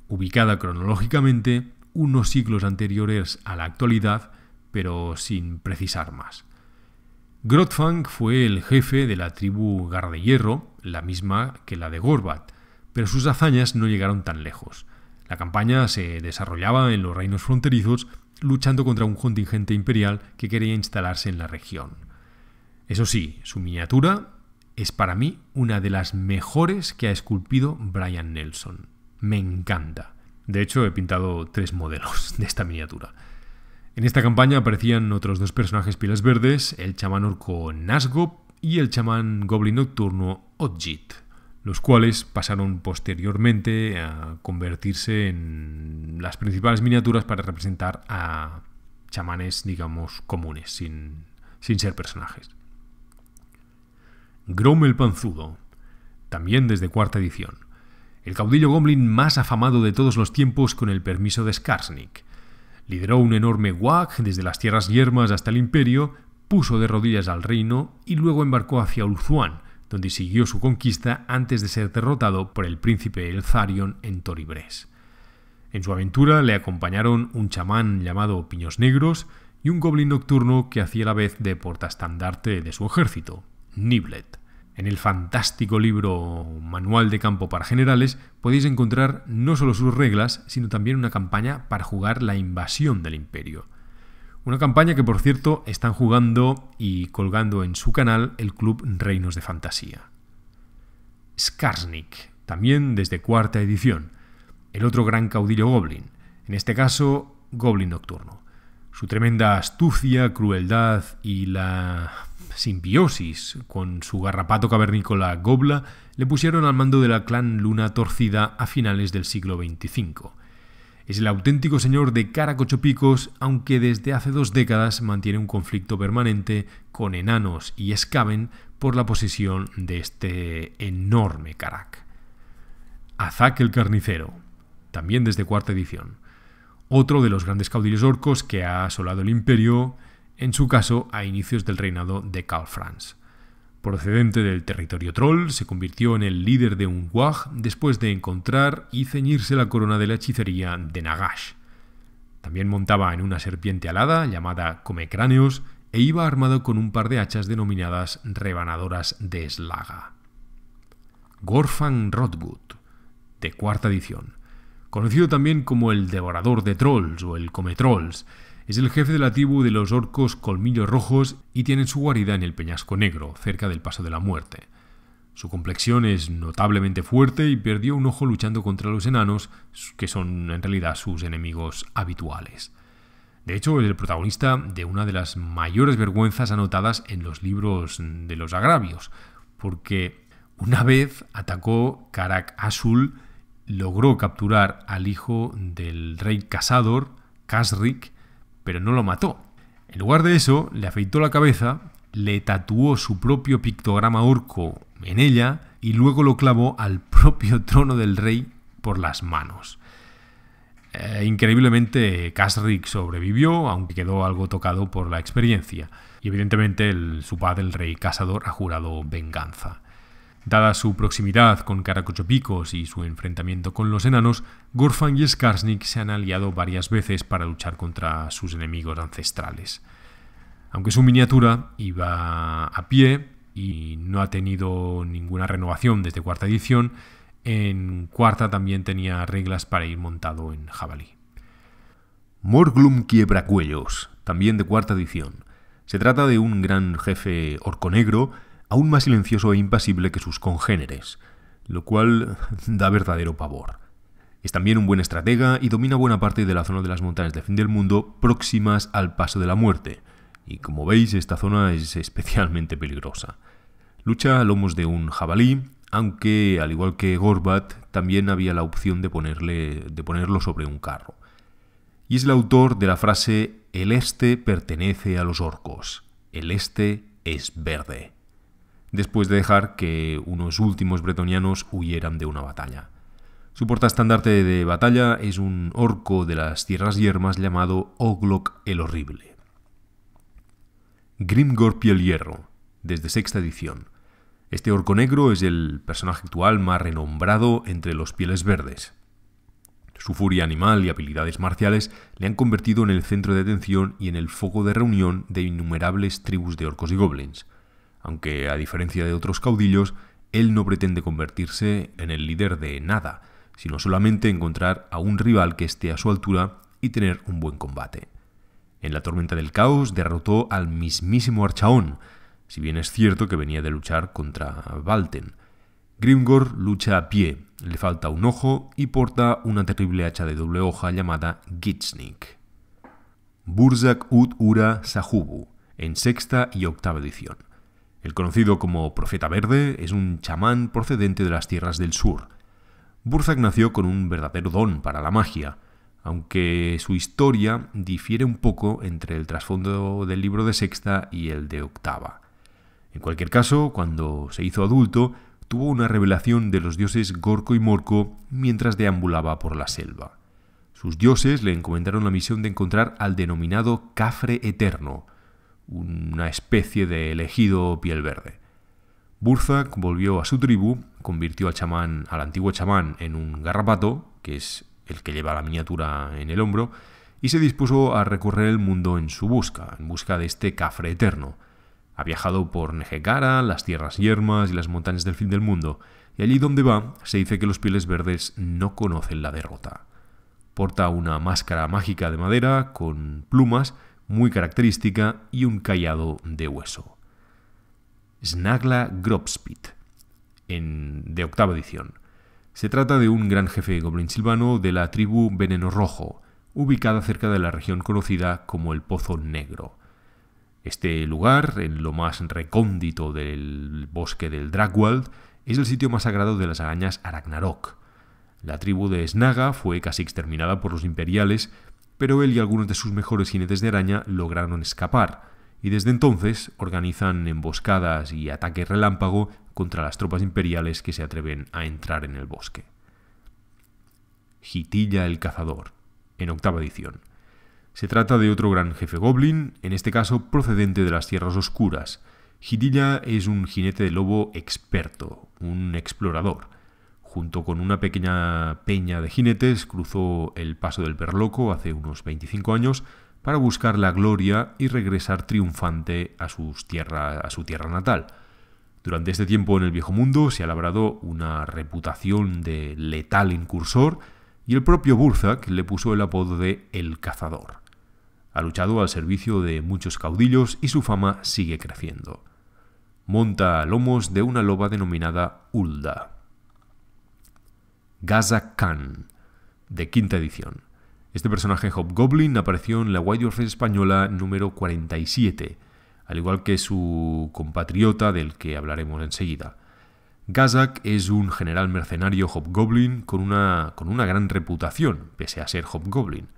ubicada cronológicamente unos siglos anteriores a la actualidad, pero sin precisar más. Grotfang fue el jefe de la tribu Garra de Hierro, la misma que la de Gorbat, pero sus hazañas no llegaron tan lejos. La campaña se desarrollaba en los reinos fronterizos, luchando contra un contingente imperial que quería instalarse en la región. Eso sí, su miniatura es para mí una de las mejores que ha esculpido Brian Nelson. Me encanta. De hecho, he pintado tres modelos de esta miniatura. En esta campaña aparecían otros dos personajes pilas verdes, el chamán orco Nasgob y el chamán goblin nocturno Odjit, los cuales pasaron posteriormente a convertirse en las principales miniaturas para representar a chamanes, digamos, comunes, sin ser personajes. Grom el Panzudo, también desde cuarta edición. El caudillo goblin más afamado de todos los tiempos con el permiso de Skarsnik. Lideró un enorme wag desde las tierras yermas hasta el imperio, puso de rodillas al reino y luego embarcó hacia Ulzuán, donde siguió su conquista antes de ser derrotado por el príncipe Elzarion en Toribres. En su aventura le acompañaron un chamán llamado Piños Negros y un goblin nocturno que hacía la vez de portaestandarte de su ejército, Niblet. En el fantástico libro Manual de campo para generales podéis encontrar no solo sus reglas, sino también una campaña para jugar la invasión del imperio. Una campaña que por cierto están jugando y colgando en su canal el club Reinos de Fantasía. Skarsnik, también desde cuarta edición, el otro gran caudillo goblin, en este caso Goblin Nocturno. Su tremenda astucia, crueldad y la simbiosis con su garrapato cavernícola Gobla le pusieron al mando de la clan Luna Torcida a finales del siglo XXV. Es el auténtico señor de Caracochopicos, aunque desde hace dos décadas mantiene un conflicto permanente con enanos y Skaven por la posesión de este enorme Carac. Azak el Carnicero, también desde cuarta edición. Otro de los grandes caudillos orcos que ha asolado el imperio en su caso a inicios del reinado de Karl Franz. Procedente del territorio troll, se convirtió en el líder de un Wag después de encontrar y ceñirse la corona de la hechicería de Nagash. También montaba en una serpiente alada llamada Comecráneos e iba armado con un par de hachas denominadas rebanadoras de Slaga. Gorfan Rodwood, de cuarta edición, conocido también como el Devorador de Trolls o el Come Trolls, es el jefe de la tribu de los orcos colmillos rojos y tienen su guarida en el Peñasco Negro, cerca del Paso de la Muerte. Su complexión es notablemente fuerte y perdió un ojo luchando contra los enanos, que son en realidad sus enemigos habituales. De hecho, es el protagonista de una de las mayores vergüenzas anotadas en los libros de los agravios, porque una vez atacó Karak azul logró capturar al hijo del rey Casador, Kasrik, pero no lo mató. En lugar de eso, le afeitó la cabeza, le tatuó su propio pictograma orco en ella y luego lo clavó al propio trono del rey por las manos. Eh, increíblemente, Casrick sobrevivió, aunque quedó algo tocado por la experiencia. Y evidentemente, su padre, el rey cazador ha jurado venganza. Dada su proximidad con Caracochopicos y su enfrentamiento con los enanos, Gorfan y Skarsnik se han aliado varias veces para luchar contra sus enemigos ancestrales. Aunque su miniatura iba a pie y no ha tenido ninguna renovación desde cuarta edición, en cuarta también tenía reglas para ir montado en jabalí. Morglum Quiebracuellos, también de cuarta edición. Se trata de un gran jefe orconegro aún más silencioso e impasible que sus congéneres, lo cual da verdadero pavor. Es también un buen estratega y domina buena parte de la zona de las montañas del fin del mundo próximas al paso de la muerte, y como veis esta zona es especialmente peligrosa. Lucha a lomos de un jabalí, aunque al igual que Gorbat también había la opción de, ponerle, de ponerlo sobre un carro. Y es el autor de la frase El este pertenece a los orcos, el este es verde después de dejar que unos últimos bretonianos huyeran de una batalla. Su portaestandarte de batalla es un orco de las tierras yermas llamado Oglock el Horrible. Grimgor Piel Hierro, desde sexta edición. Este orco negro es el personaje actual más renombrado entre los pieles verdes. Su furia animal y habilidades marciales le han convertido en el centro de atención y en el foco de reunión de innumerables tribus de orcos y goblins aunque a diferencia de otros caudillos, él no pretende convertirse en el líder de nada, sino solamente encontrar a un rival que esté a su altura y tener un buen combate. En la tormenta del caos derrotó al mismísimo Archaón, si bien es cierto que venía de luchar contra Valten. Grimgor lucha a pie, le falta un ojo y porta una terrible hacha de doble hoja llamada Gitsnik. Burzak ut Ura Sahubu, en sexta y octava edición. El conocido como Profeta Verde es un chamán procedente de las tierras del sur. Burzak nació con un verdadero don para la magia, aunque su historia difiere un poco entre el trasfondo del libro de sexta y el de octava. En cualquier caso, cuando se hizo adulto, tuvo una revelación de los dioses Gorco y Morco mientras deambulaba por la selva. Sus dioses le encomendaron la misión de encontrar al denominado Cafre Eterno, una especie de elegido piel verde. Burzak volvió a su tribu, convirtió al, chamán, al antiguo chamán en un garrapato, que es el que lleva la miniatura en el hombro, y se dispuso a recorrer el mundo en su busca, en busca de este cafre eterno. Ha viajado por Nejecara, las tierras yermas y las montañas del fin del mundo, y allí donde va se dice que los pieles verdes no conocen la derrota. Porta una máscara mágica de madera con plumas muy característica y un callado de hueso. Snagla Grobspit, de octava edición. Se trata de un gran jefe goblin silvano de la tribu Veneno Rojo, ubicada cerca de la región conocida como el Pozo Negro. Este lugar, en lo más recóndito del bosque del Dragwald, es el sitio más sagrado de las arañas Aragnarok. La tribu de Snaga fue casi exterminada por los imperiales pero él y algunos de sus mejores jinetes de araña lograron escapar, y desde entonces organizan emboscadas y ataques relámpago contra las tropas imperiales que se atreven a entrar en el bosque. Gitilla el Cazador, en octava edición. Se trata de otro gran jefe goblin, en este caso procedente de las Tierras Oscuras. Gitilla es un jinete de lobo experto, un explorador, Junto con una pequeña peña de jinetes cruzó el paso del Perloco hace unos 25 años para buscar la gloria y regresar triunfante a, a su tierra natal. Durante este tiempo en el Viejo Mundo se ha labrado una reputación de letal incursor y el propio Burzak le puso el apodo de El Cazador. Ha luchado al servicio de muchos caudillos y su fama sigue creciendo. Monta a lomos de una loba denominada Ulda. ...Gazak Khan, de quinta edición. Este personaje Hobgoblin apareció en la White Orphan española número 47, al igual que su compatriota del que hablaremos enseguida. Gazak es un general mercenario Hobgoblin con una, con una gran reputación, pese a ser Hobgoblin.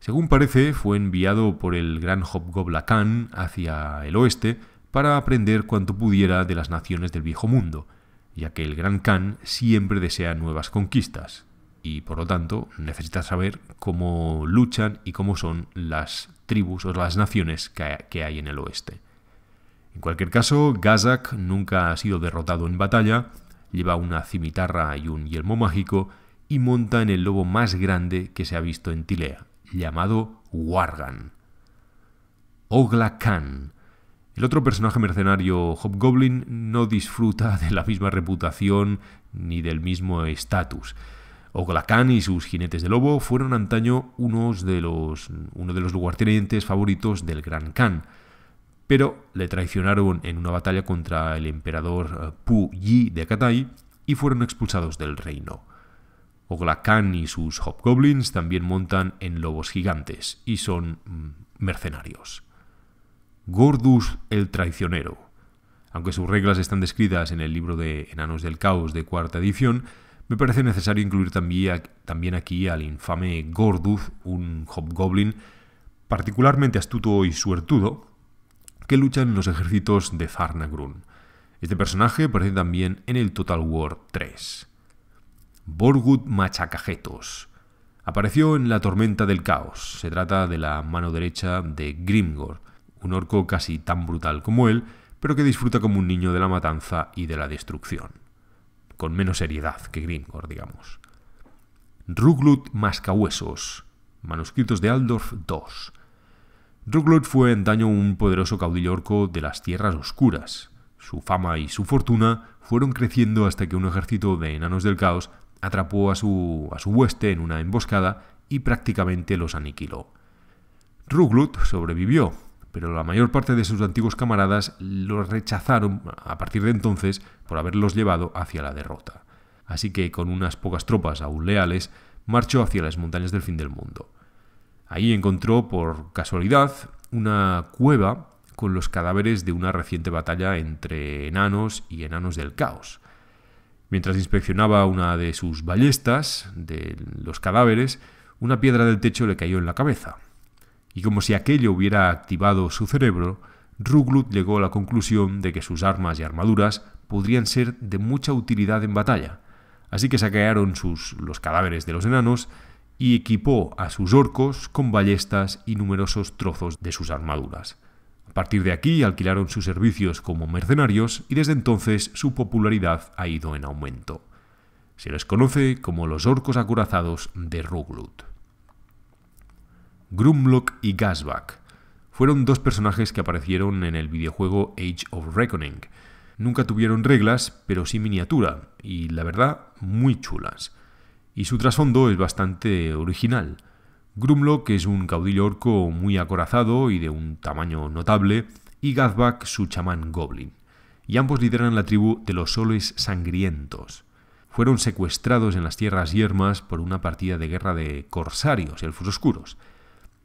Según parece, fue enviado por el gran Hobgobla Khan hacia el oeste para aprender cuanto pudiera de las naciones del viejo mundo – ya que el Gran Khan siempre desea nuevas conquistas y por lo tanto necesita saber cómo luchan y cómo son las tribus o las naciones que hay en el oeste. En cualquier caso, Gazak nunca ha sido derrotado en batalla, lleva una cimitarra y un yelmo mágico y monta en el lobo más grande que se ha visto en Tilea, llamado Wargan. Ogla Khan, el otro personaje mercenario, Hobgoblin, no disfruta de la misma reputación ni del mismo estatus. Khan y sus jinetes de lobo fueron antaño unos de los, uno de los lugartenientes favoritos del Gran Khan, pero le traicionaron en una batalla contra el emperador eh, Pu Yi de Katai y fueron expulsados del reino. Khan y sus hobgoblins también montan en lobos gigantes y son mm, mercenarios. Gordus el traicionero. Aunque sus reglas están descritas en el libro de Enanos del Caos de cuarta edición, me parece necesario incluir también aquí al infame Gorduz, un hobgoblin particularmente astuto y suertudo, que lucha en los ejércitos de Farnagrun. Este personaje aparece también en el Total War 3. Borgut Machacajetos. Apareció en la Tormenta del Caos. Se trata de la mano derecha de Grimgor, un orco casi tan brutal como él, pero que disfruta como un niño de la matanza y de la destrucción. Con menos seriedad que Gringor, digamos. Ruglut Mascahuesos, manuscritos de Aldorf II. Ruglut fue en daño un poderoso caudillo orco de las Tierras Oscuras. Su fama y su fortuna fueron creciendo hasta que un ejército de enanos del caos atrapó a su, a su hueste en una emboscada y prácticamente los aniquiló. Ruglut sobrevivió, pero la mayor parte de sus antiguos camaradas los rechazaron a partir de entonces por haberlos llevado hacia la derrota. Así que, con unas pocas tropas aún leales, marchó hacia las montañas del fin del mundo. Ahí encontró, por casualidad, una cueva con los cadáveres de una reciente batalla entre enanos y enanos del caos. Mientras inspeccionaba una de sus ballestas de los cadáveres, una piedra del techo le cayó en la cabeza y como si aquello hubiera activado su cerebro, Ruglut llegó a la conclusión de que sus armas y armaduras podrían ser de mucha utilidad en batalla, así que saquearon sus, los cadáveres de los enanos y equipó a sus orcos con ballestas y numerosos trozos de sus armaduras. A partir de aquí alquilaron sus servicios como mercenarios y desde entonces su popularidad ha ido en aumento. Se les conoce como los orcos acorazados de Ruglut. Grumlock y Gasback. Fueron dos personajes que aparecieron en el videojuego Age of Reckoning. Nunca tuvieron reglas, pero sí miniatura, y la verdad, muy chulas. Y su trasfondo es bastante original. Grumlock es un caudillo orco muy acorazado y de un tamaño notable, y Gazbak su chamán goblin. Y ambos lideran la tribu de los soles sangrientos. Fueron secuestrados en las tierras yermas por una partida de guerra de corsarios, y elfos oscuros,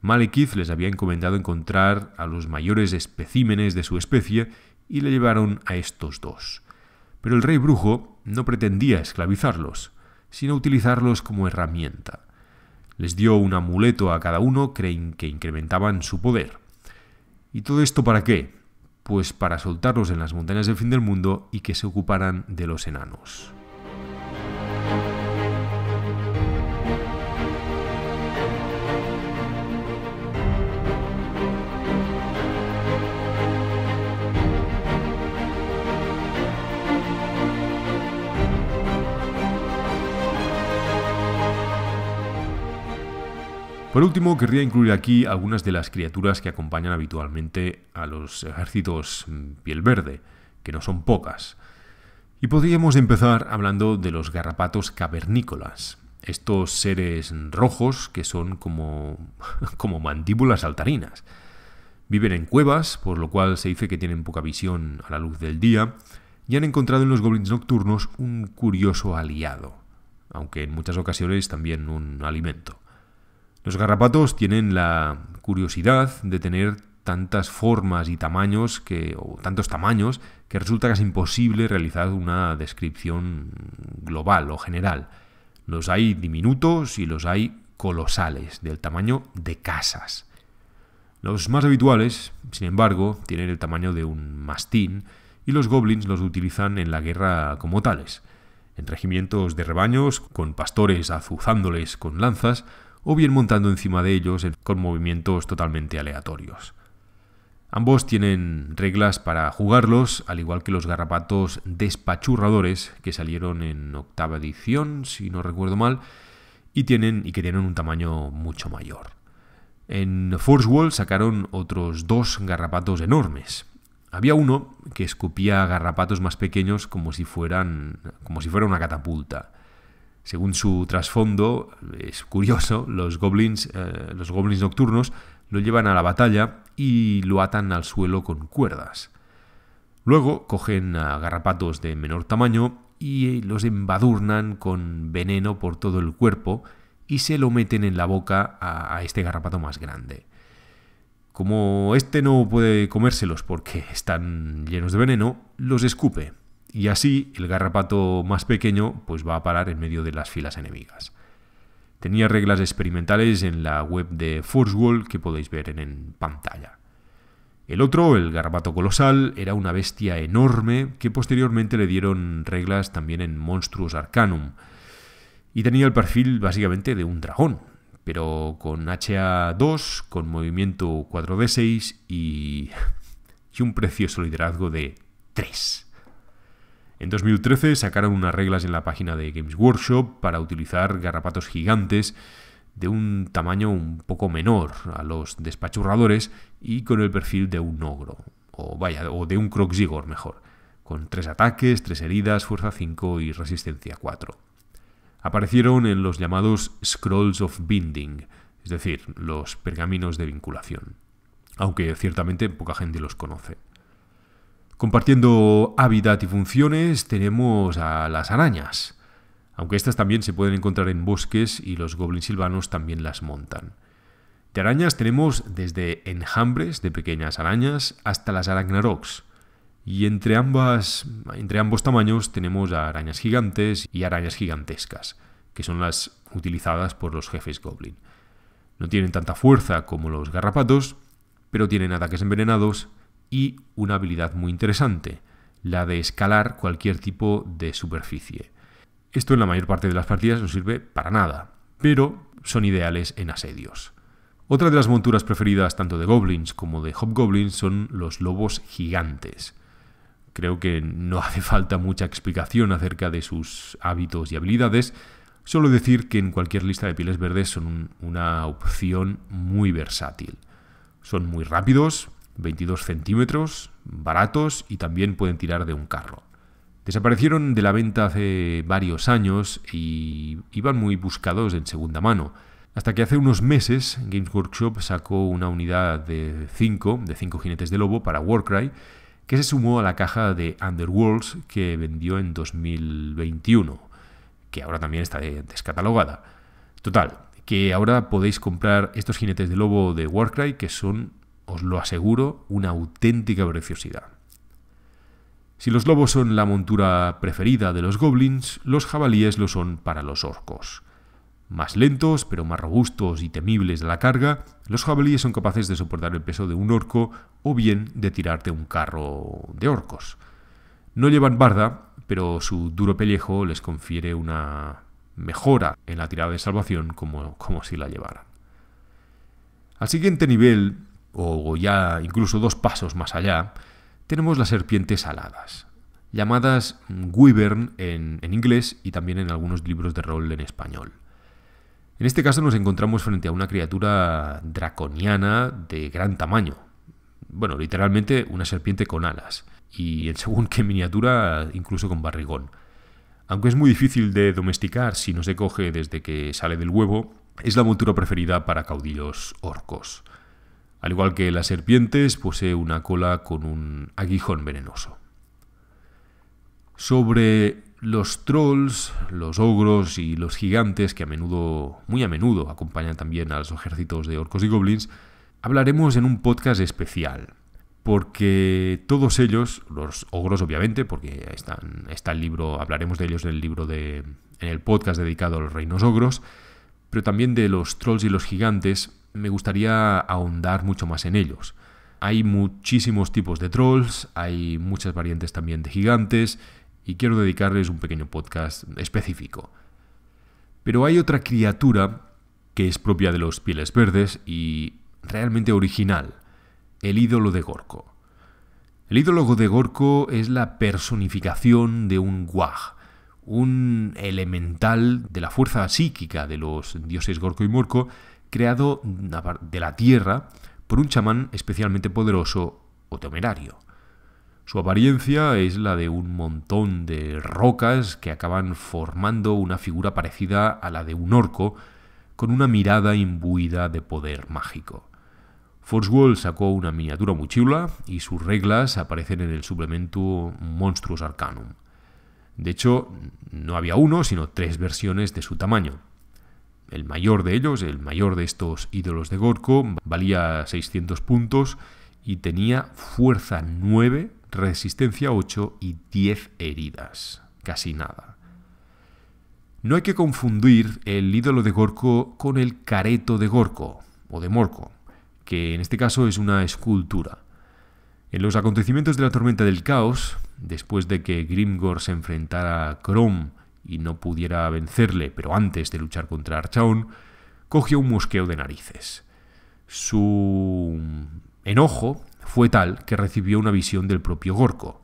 Malekith les había encomendado encontrar a los mayores especímenes de su especie y le llevaron a estos dos. Pero el rey brujo no pretendía esclavizarlos, sino utilizarlos como herramienta. Les dio un amuleto a cada uno creen que incrementaban su poder. ¿Y todo esto para qué? Pues para soltarlos en las montañas del fin del mundo y que se ocuparan de los enanos. Por último, querría incluir aquí algunas de las criaturas que acompañan habitualmente a los ejércitos mm, piel verde, que no son pocas. Y podríamos empezar hablando de los garrapatos cavernícolas, estos seres rojos que son como, como mandíbulas altarinas, Viven en cuevas, por lo cual se dice que tienen poca visión a la luz del día, y han encontrado en los goblins nocturnos un curioso aliado, aunque en muchas ocasiones también un alimento. Los garrapatos tienen la curiosidad de tener tantas formas y tamaños que, o tantos tamaños que resulta casi imposible realizar una descripción global o general. Los hay diminutos y los hay colosales, del tamaño de casas. Los más habituales, sin embargo, tienen el tamaño de un mastín y los goblins los utilizan en la guerra como tales. En regimientos de rebaños, con pastores azuzándoles con lanzas, o bien montando encima de ellos con movimientos totalmente aleatorios. Ambos tienen reglas para jugarlos, al igual que los garrapatos despachurradores que salieron en octava edición, si no recuerdo mal, y, tienen, y que tienen un tamaño mucho mayor. En Force Wall sacaron otros dos garrapatos enormes. Había uno que escupía garrapatos más pequeños como si, fueran, como si fuera una catapulta. Según su trasfondo, es curioso, los goblins, eh, los goblins nocturnos lo llevan a la batalla y lo atan al suelo con cuerdas. Luego cogen a garrapatos de menor tamaño y los embadurnan con veneno por todo el cuerpo y se lo meten en la boca a, a este garrapato más grande. Como este no puede comérselos porque están llenos de veneno, los escupe y así el garrapato más pequeño pues va a parar en medio de las filas enemigas. Tenía reglas experimentales en la web de Forcewall que podéis ver en, pantalla. El otro, el garrapato colosal, era una bestia enorme que posteriormente le dieron reglas también en Monstruos Arcanum y tenía el perfil básicamente de un dragón, pero con HA2, con movimiento 4D6 y, y un precioso liderazgo de 3. En 2013 sacaron unas reglas en la página de Games Workshop para utilizar garrapatos gigantes de un tamaño un poco menor a los despachurradores y con el perfil de un ogro, o vaya, o de un croxigor mejor, con tres ataques, tres heridas, fuerza 5 y resistencia 4. Aparecieron en los llamados Scrolls of Binding, es decir, los pergaminos de vinculación, aunque ciertamente poca gente los conoce. Compartiendo hábitat y funciones tenemos a las arañas, aunque estas también se pueden encontrar en bosques y los goblins silvanos también las montan. De arañas tenemos desde enjambres de pequeñas arañas hasta las arañarocks. y entre, ambas, entre ambos tamaños tenemos arañas gigantes y arañas gigantescas, que son las utilizadas por los jefes goblin. No tienen tanta fuerza como los garrapatos, pero tienen ataques envenenados y una habilidad muy interesante, la de escalar cualquier tipo de superficie. Esto en la mayor parte de las partidas no sirve para nada, pero son ideales en asedios. Otra de las monturas preferidas tanto de goblins como de hobgoblins son los lobos gigantes. Creo que no hace falta mucha explicación acerca de sus hábitos y habilidades, solo decir que en cualquier lista de pieles verdes son una opción muy versátil. Son muy rápidos, 22 centímetros, baratos y también pueden tirar de un carro. Desaparecieron de la venta hace varios años y iban muy buscados en segunda mano. Hasta que hace unos meses Games Workshop sacó una unidad de 5, de 5 jinetes de lobo para Warcry, que se sumó a la caja de Underworlds que vendió en 2021, que ahora también está descatalogada. Total, que ahora podéis comprar estos jinetes de lobo de Warcry que son os lo aseguro, una auténtica preciosidad. Si los lobos son la montura preferida de los goblins, los jabalíes lo son para los orcos. Más lentos, pero más robustos y temibles de la carga, los jabalíes son capaces de soportar el peso de un orco o bien de tirarte un carro de orcos. No llevan barda, pero su duro pellejo les confiere una mejora en la tirada de salvación como, como si la llevaran. Al siguiente nivel, o ya incluso dos pasos más allá, tenemos las serpientes aladas, llamadas wyvern en, inglés y también en algunos libros de rol en español. En este caso nos encontramos frente a una criatura draconiana de gran tamaño. Bueno, literalmente una serpiente con alas, y el según qué miniatura, incluso con barrigón. Aunque es muy difícil de domesticar si no se coge desde que sale del huevo, es la montura preferida para caudillos orcos. Al igual que las serpientes, posee una cola con un aguijón venenoso. Sobre los trolls, los ogros y los gigantes, que a menudo, muy a menudo, acompañan también a los ejércitos de orcos y goblins, hablaremos en un podcast especial, porque todos ellos, los ogros obviamente, porque están, está el libro, hablaremos de ellos en libro de, en el podcast dedicado a los reinos ogros, pero también de los trolls y los gigantes, me gustaría ahondar mucho más en ellos. Hay muchísimos tipos de trolls, hay muchas variantes también de gigantes, y quiero dedicarles un pequeño podcast específico. Pero hay otra criatura que es propia de los pieles verdes y realmente original, el ídolo de Gorko. El ídolo de Gorko es la personificación de un guaj, un elemental de la fuerza psíquica de los dioses Gorko y Morko, creado de la tierra por un chamán especialmente poderoso o temerario. Su apariencia es la de un montón de rocas que acaban formando una figura parecida a la de un orco, con una mirada imbuida de poder mágico. Forcewall sacó una miniatura muy y sus reglas aparecen en el suplemento Monstruos Arcanum. De hecho, no había uno, sino tres versiones de su tamaño. El mayor de ellos, el mayor de estos ídolos de Gorko, valía 600 puntos y tenía fuerza 9, resistencia 8 y 10 heridas. Casi nada. No hay que confundir el ídolo de Gorko con el careto de Gorko, o de Morco, que en este caso es una escultura. En los acontecimientos de la tormenta del caos, después de que Grimgor se enfrentara a Krom y no pudiera vencerle, pero antes de luchar contra Archaon, cogió un mosqueo de narices. Su enojo fue tal que recibió una visión del propio Gorko.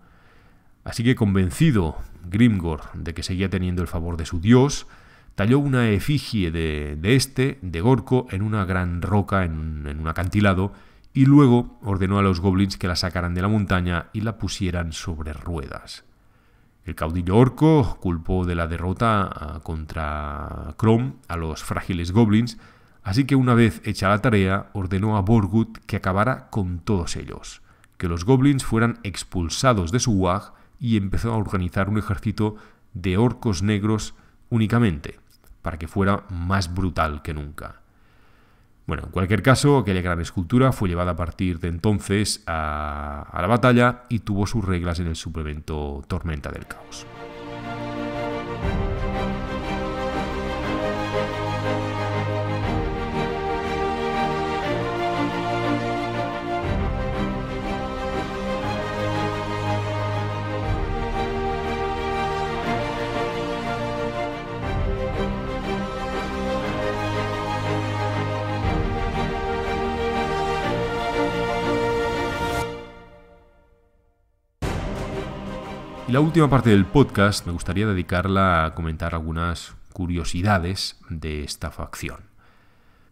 Así que convencido Grimgor de que seguía teniendo el favor de su dios, talló una efigie de, este, de Gorko, en una gran roca, en un acantilado, y luego ordenó a los goblins que la sacaran de la montaña y la pusieran sobre ruedas. El caudillo orco culpó de la derrota contra Crom a los frágiles goblins, así que una vez hecha la tarea ordenó a Borgut que acabara con todos ellos, que los goblins fueran expulsados de su wag y empezó a organizar un ejército de orcos negros únicamente, para que fuera más brutal que nunca. Bueno, en cualquier caso, aquella gran escultura fue llevada a partir de entonces a, la batalla y tuvo sus reglas en el suplemento Tormenta del Caos. Y la última parte del podcast me gustaría dedicarla a comentar algunas curiosidades de esta facción.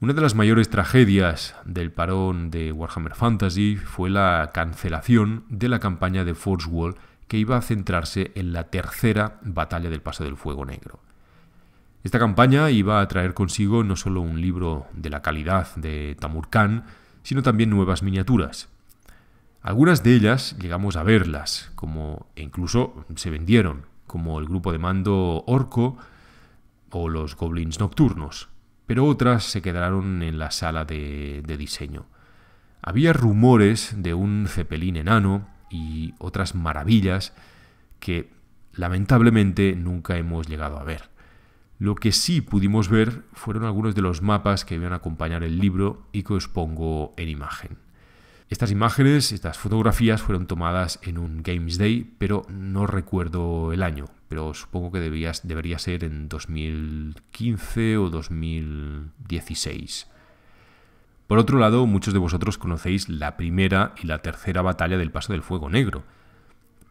Una de las mayores tragedias del parón de Warhammer Fantasy fue la cancelación de la campaña de Forge Wall que iba a centrarse en la tercera batalla del Paso del Fuego Negro. Esta campaña iba a traer consigo no solo un libro de la calidad de Tamur Khan, sino también nuevas miniaturas, algunas de ellas llegamos a verlas, como incluso se vendieron, como el grupo de mando Orco o los Goblins Nocturnos, pero otras se quedaron en la sala de, de diseño. Había rumores de un cepelín enano y otras maravillas que lamentablemente nunca hemos llegado a ver. Lo que sí pudimos ver fueron algunos de los mapas que iban a acompañar el libro y que os pongo en imagen. Estas imágenes, estas fotografías fueron tomadas en un Games Day, pero no recuerdo el año, pero supongo que debería ser en 2015 o 2016. Por otro lado, muchos de vosotros conocéis la primera y la tercera batalla del Paso del Fuego Negro.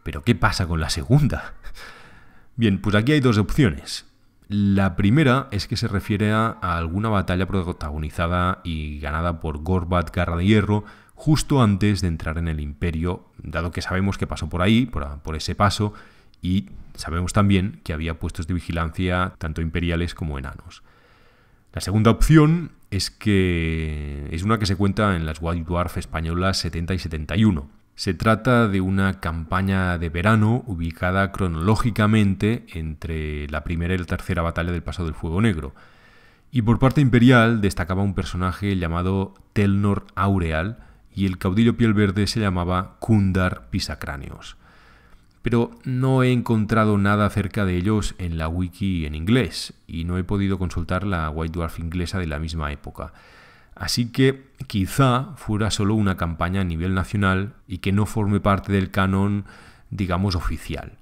Pero ¿qué pasa con la segunda? Bien, pues aquí hay dos opciones. La primera es que se refiere a alguna batalla protagonizada y ganada por Gorbat Garra de Hierro justo antes de entrar en el imperio, dado que sabemos que pasó por ahí, por, ese paso, y sabemos también que había puestos de vigilancia tanto imperiales como enanos. La segunda opción es que es una que se cuenta en las White Dwarf españolas 70 y 71. Se trata de una campaña de verano ubicada cronológicamente entre la primera y la tercera batalla del Paso del Fuego Negro. Y por parte imperial destacaba un personaje llamado Telnor Aureal, y el caudillo piel verde se llamaba Kundar Pisacráneos. Pero no he encontrado nada acerca de ellos en la wiki en inglés y no he podido consultar la White Dwarf inglesa de la misma época. Así que quizá fuera solo una campaña a nivel nacional y que no forme parte del canon, digamos, oficial.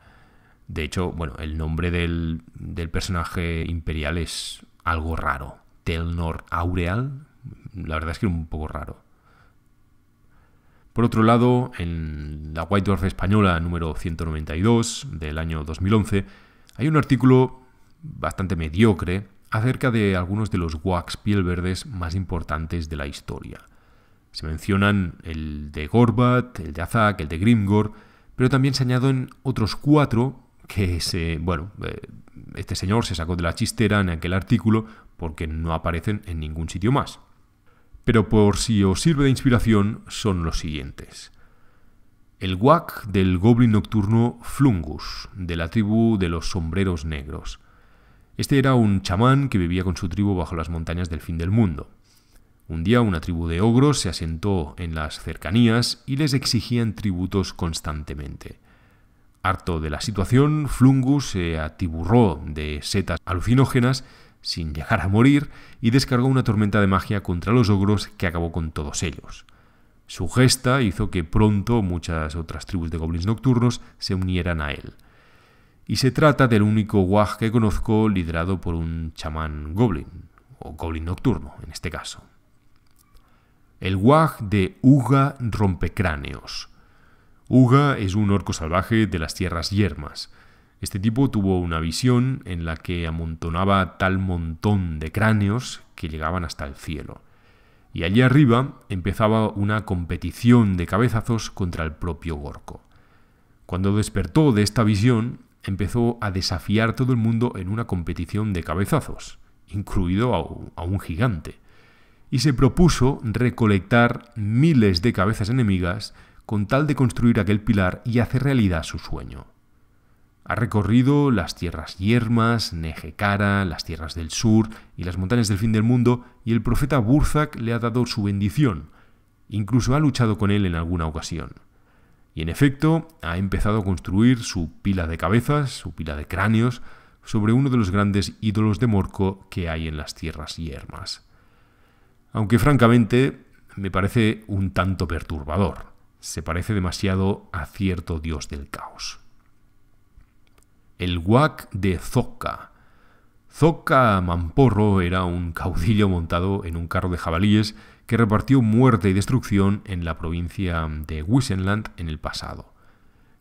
De hecho, bueno, el nombre del, del personaje imperial es algo raro. Telnor Aureal, la verdad es que es un poco raro. Por otro lado, en la White Dwarf española número 192 del año 2011, hay un artículo bastante mediocre acerca de algunos de los wax piel verdes más importantes de la historia. Se mencionan el de Gorbat, el de Azak, el de Grimgor, pero también se añaden otros cuatro que se, bueno, eh, este señor se sacó de la chistera en aquel artículo porque no aparecen en ningún sitio más pero por si os sirve de inspiración son los siguientes. El guac del goblin nocturno Flungus, de la tribu de los sombreros negros. Este era un chamán que vivía con su tribu bajo las montañas del fin del mundo. Un día una tribu de ogros se asentó en las cercanías y les exigían tributos constantemente. Harto de la situación, Flungus se atiburró de setas alucinógenas sin llegar a morir, y descargó una tormenta de magia contra los ogros que acabó con todos ellos. Su gesta hizo que pronto muchas otras tribus de goblins nocturnos se unieran a él. Y se trata del único guaj que conozco liderado por un chamán goblin, o goblin nocturno en este caso. El guaj de Uga Rompecráneos. Uga es un orco salvaje de las tierras yermas, este tipo tuvo una visión en la que amontonaba tal montón de cráneos que llegaban hasta el cielo. Y allí arriba empezaba una competición de cabezazos contra el propio Gorco. Cuando despertó de esta visión, empezó a desafiar todo el mundo en una competición de cabezazos, incluido a un gigante, y se propuso recolectar miles de cabezas enemigas con tal de construir aquel pilar y hacer realidad su sueño. Ha recorrido las tierras yermas, Nejecara, las tierras del sur y las montañas del fin del mundo, y el profeta Burzak le ha dado su bendición. Incluso ha luchado con él en alguna ocasión. Y en efecto, ha empezado a construir su pila de cabezas, su pila de cráneos, sobre uno de los grandes ídolos de Morco que hay en las tierras yermas. Aunque francamente me parece un tanto perturbador. Se parece demasiado a cierto dios del caos el Huac de Zoca. Zoca Mamporro era un caudillo montado en un carro de jabalíes que repartió muerte y destrucción en la provincia de Wissenland en el pasado.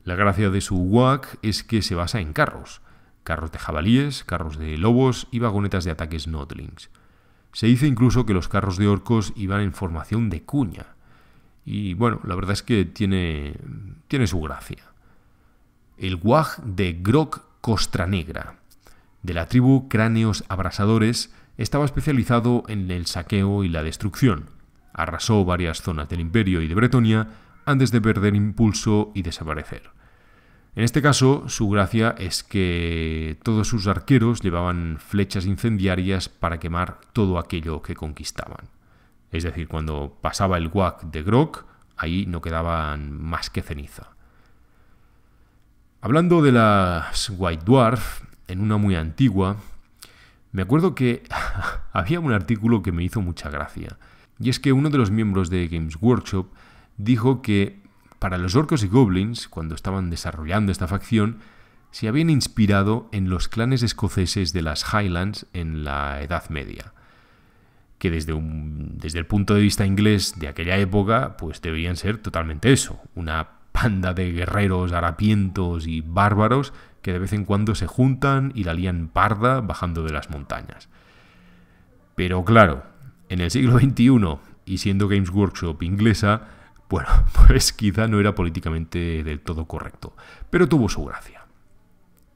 La gracia de su Huac es que se basa en carros, carros de jabalíes, carros de lobos y vagonetas de ataques Nodlings. Se dice incluso que los carros de orcos iban en formación de cuña. Y bueno, la verdad es que tiene, tiene su gracia el guaj de Grok Costranegra, De la tribu Cráneos Abrasadores estaba especializado en el saqueo y la destrucción. Arrasó varias zonas del imperio y de Bretonia antes de perder impulso y desaparecer. En este caso, su gracia es que todos sus arqueros llevaban flechas incendiarias para quemar todo aquello que conquistaban. Es decir, cuando pasaba el guac de Grok, ahí no quedaban más que ceniza. Hablando de las White Dwarf, en una muy antigua, me acuerdo que había un artículo que me hizo mucha gracia. Y es que uno de los miembros de Games Workshop dijo que para los orcos y goblins, cuando estaban desarrollando esta facción, se habían inspirado en los clanes escoceses de las Highlands en la Edad Media, que desde, un, desde el punto de vista inglés de aquella época, pues debían ser totalmente eso, una ...banda de guerreros, harapientos y bárbaros que de vez en cuando se juntan y la lían parda bajando de las montañas. Pero claro, en el siglo XXI, y siendo Games Workshop inglesa, bueno, pues quizá no era políticamente del todo correcto, pero tuvo su gracia.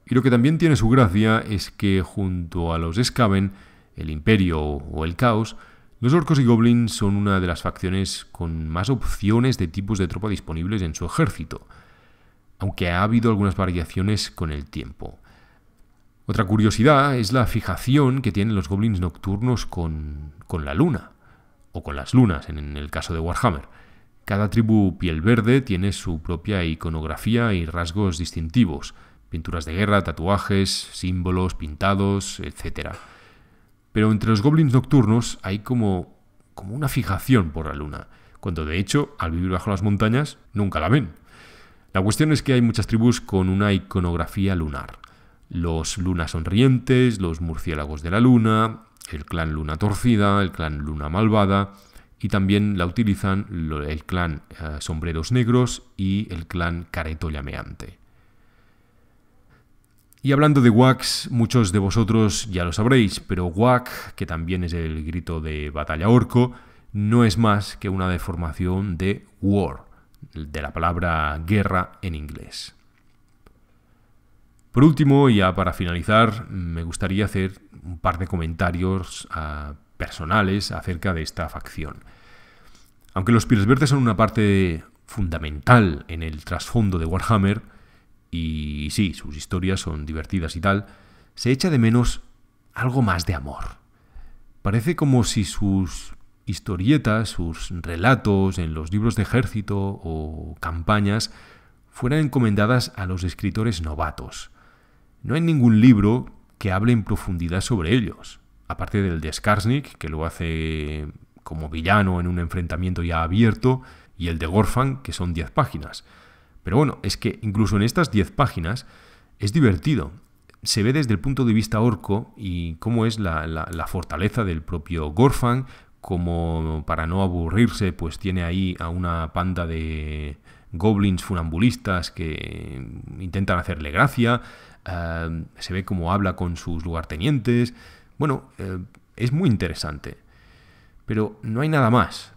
Y lo que también tiene su gracia es que junto a los Skaven, el Imperio o el Caos, los orcos y goblins son una de las facciones con más opciones de tipos de tropa disponibles en su ejército, aunque ha habido algunas variaciones con el tiempo. Otra curiosidad es la fijación que tienen los goblins nocturnos con, la luna, o con las lunas en el caso de Warhammer. Cada tribu piel verde tiene su propia iconografía y rasgos distintivos, pinturas de guerra, tatuajes, símbolos pintados, etc. Pero entre los goblins nocturnos hay como, una fijación por la luna, cuando de hecho, al vivir bajo las montañas, nunca la ven. La cuestión es que hay muchas tribus con una iconografía lunar. Los lunas sonrientes, los murciélagos de la luna, el clan luna torcida, el clan luna malvada, y también la utilizan el clan eh, sombreros negros y el clan careto llameante. Y hablando de WAX, muchos de vosotros ya lo sabréis, pero WAC, que también es el grito de batalla orco, no es más que una deformación de war, de la palabra guerra en inglés. Por último, ya para finalizar, me gustaría hacer un par de comentarios ah, personales acerca de esta facción. Aunque los Pires verdes son una parte fundamental en el trasfondo de Warhammer, y sí, sus historias son divertidas y tal, se echa de menos algo más de amor. Parece como si sus historietas, sus relatos en los libros de ejército o campañas fueran encomendadas a los escritores novatos. No hay ningún libro que hable en profundidad sobre ellos, aparte del de Skarsnik, que lo hace como villano en un enfrentamiento ya abierto, y el de Gorfan, que son 10 páginas. Pero bueno, es que incluso en estas 10 páginas es divertido. Se ve desde el punto de vista orco y cómo es la, fortaleza del propio Gorfang. como para no aburrirse, pues tiene ahí a una panda de goblins funambulistas que intentan hacerle gracia, eh, se ve cómo habla con sus lugartenientes, bueno, eh, es muy interesante, pero no hay nada más.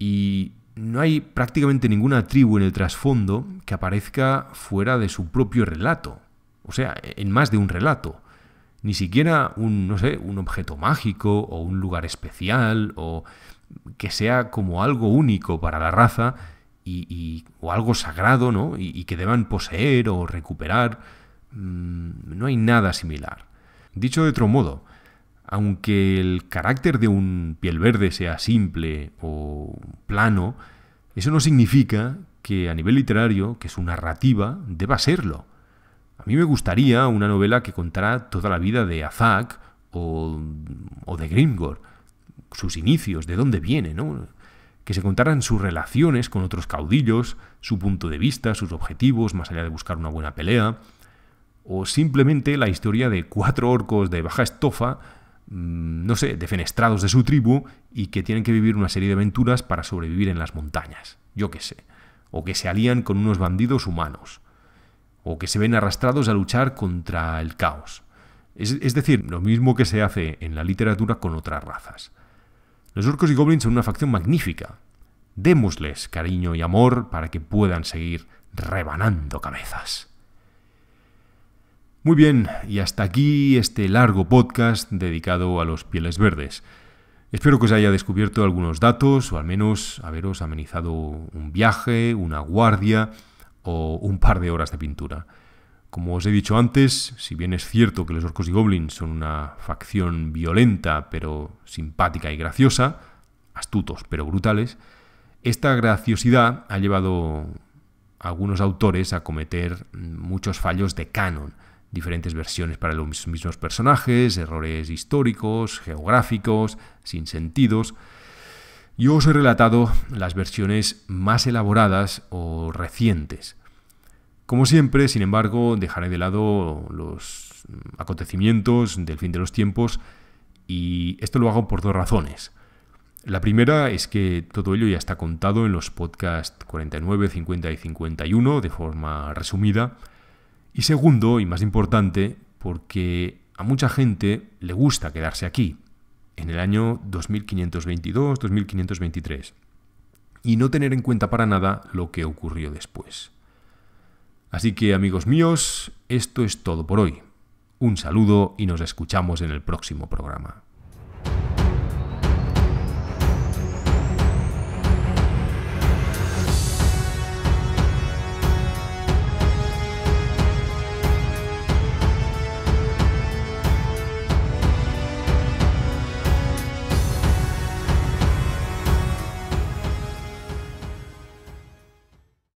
Y no hay prácticamente ninguna tribu en el trasfondo que aparezca fuera de su propio relato, o sea, en más de un relato. Ni siquiera un, no sé, un objeto mágico o un lugar especial o que sea como algo único para la raza y, o algo sagrado, ¿no? y, que deban poseer o recuperar. Mm, no hay nada similar. Dicho de otro modo, aunque el carácter de un piel verde sea simple o plano, eso no significa que a nivel literario, que su narrativa deba serlo. A mí me gustaría una novela que contara toda la vida de Azak o, de Grimgor, sus inicios, de dónde viene, ¿no? que se contaran sus relaciones con otros caudillos, su punto de vista, sus objetivos, más allá de buscar una buena pelea, o simplemente la historia de cuatro orcos de baja estofa Mm, no sé, defenestrados de su tribu y que tienen que vivir una serie de aventuras para sobrevivir en las montañas, yo qué sé, o que se alían con unos bandidos humanos, o que se ven arrastrados a luchar contra el caos. Es, es decir, lo mismo que se hace en la literatura con otras razas. Los orcos y goblins son una facción magnífica. Démosles cariño y amor para que puedan seguir rebanando cabezas. Muy bien, y hasta aquí este largo podcast dedicado a los pieles verdes. Espero que os haya descubierto algunos datos o al menos haberos amenizado un viaje, una guardia o un par de horas de pintura. Como os he dicho antes, si bien es cierto que los orcos y goblins son una facción violenta pero simpática y graciosa, astutos pero brutales, esta graciosidad ha llevado a algunos autores a cometer muchos fallos de canon diferentes versiones para los mismos personajes, errores históricos, geográficos, sin sentidos. Yo os he relatado las versiones más elaboradas o recientes. Como siempre, sin embargo, dejaré de lado los acontecimientos del fin de los tiempos y esto lo hago por dos razones. La primera es que todo ello ya está contado en los podcasts 49, 50 y 51 de forma resumida y segundo, y más importante, porque a mucha gente le gusta quedarse aquí, en el año 2522-2523, y no tener en cuenta para nada lo que ocurrió después. Así que amigos míos, esto es todo por hoy. Un saludo y nos escuchamos en el próximo programa.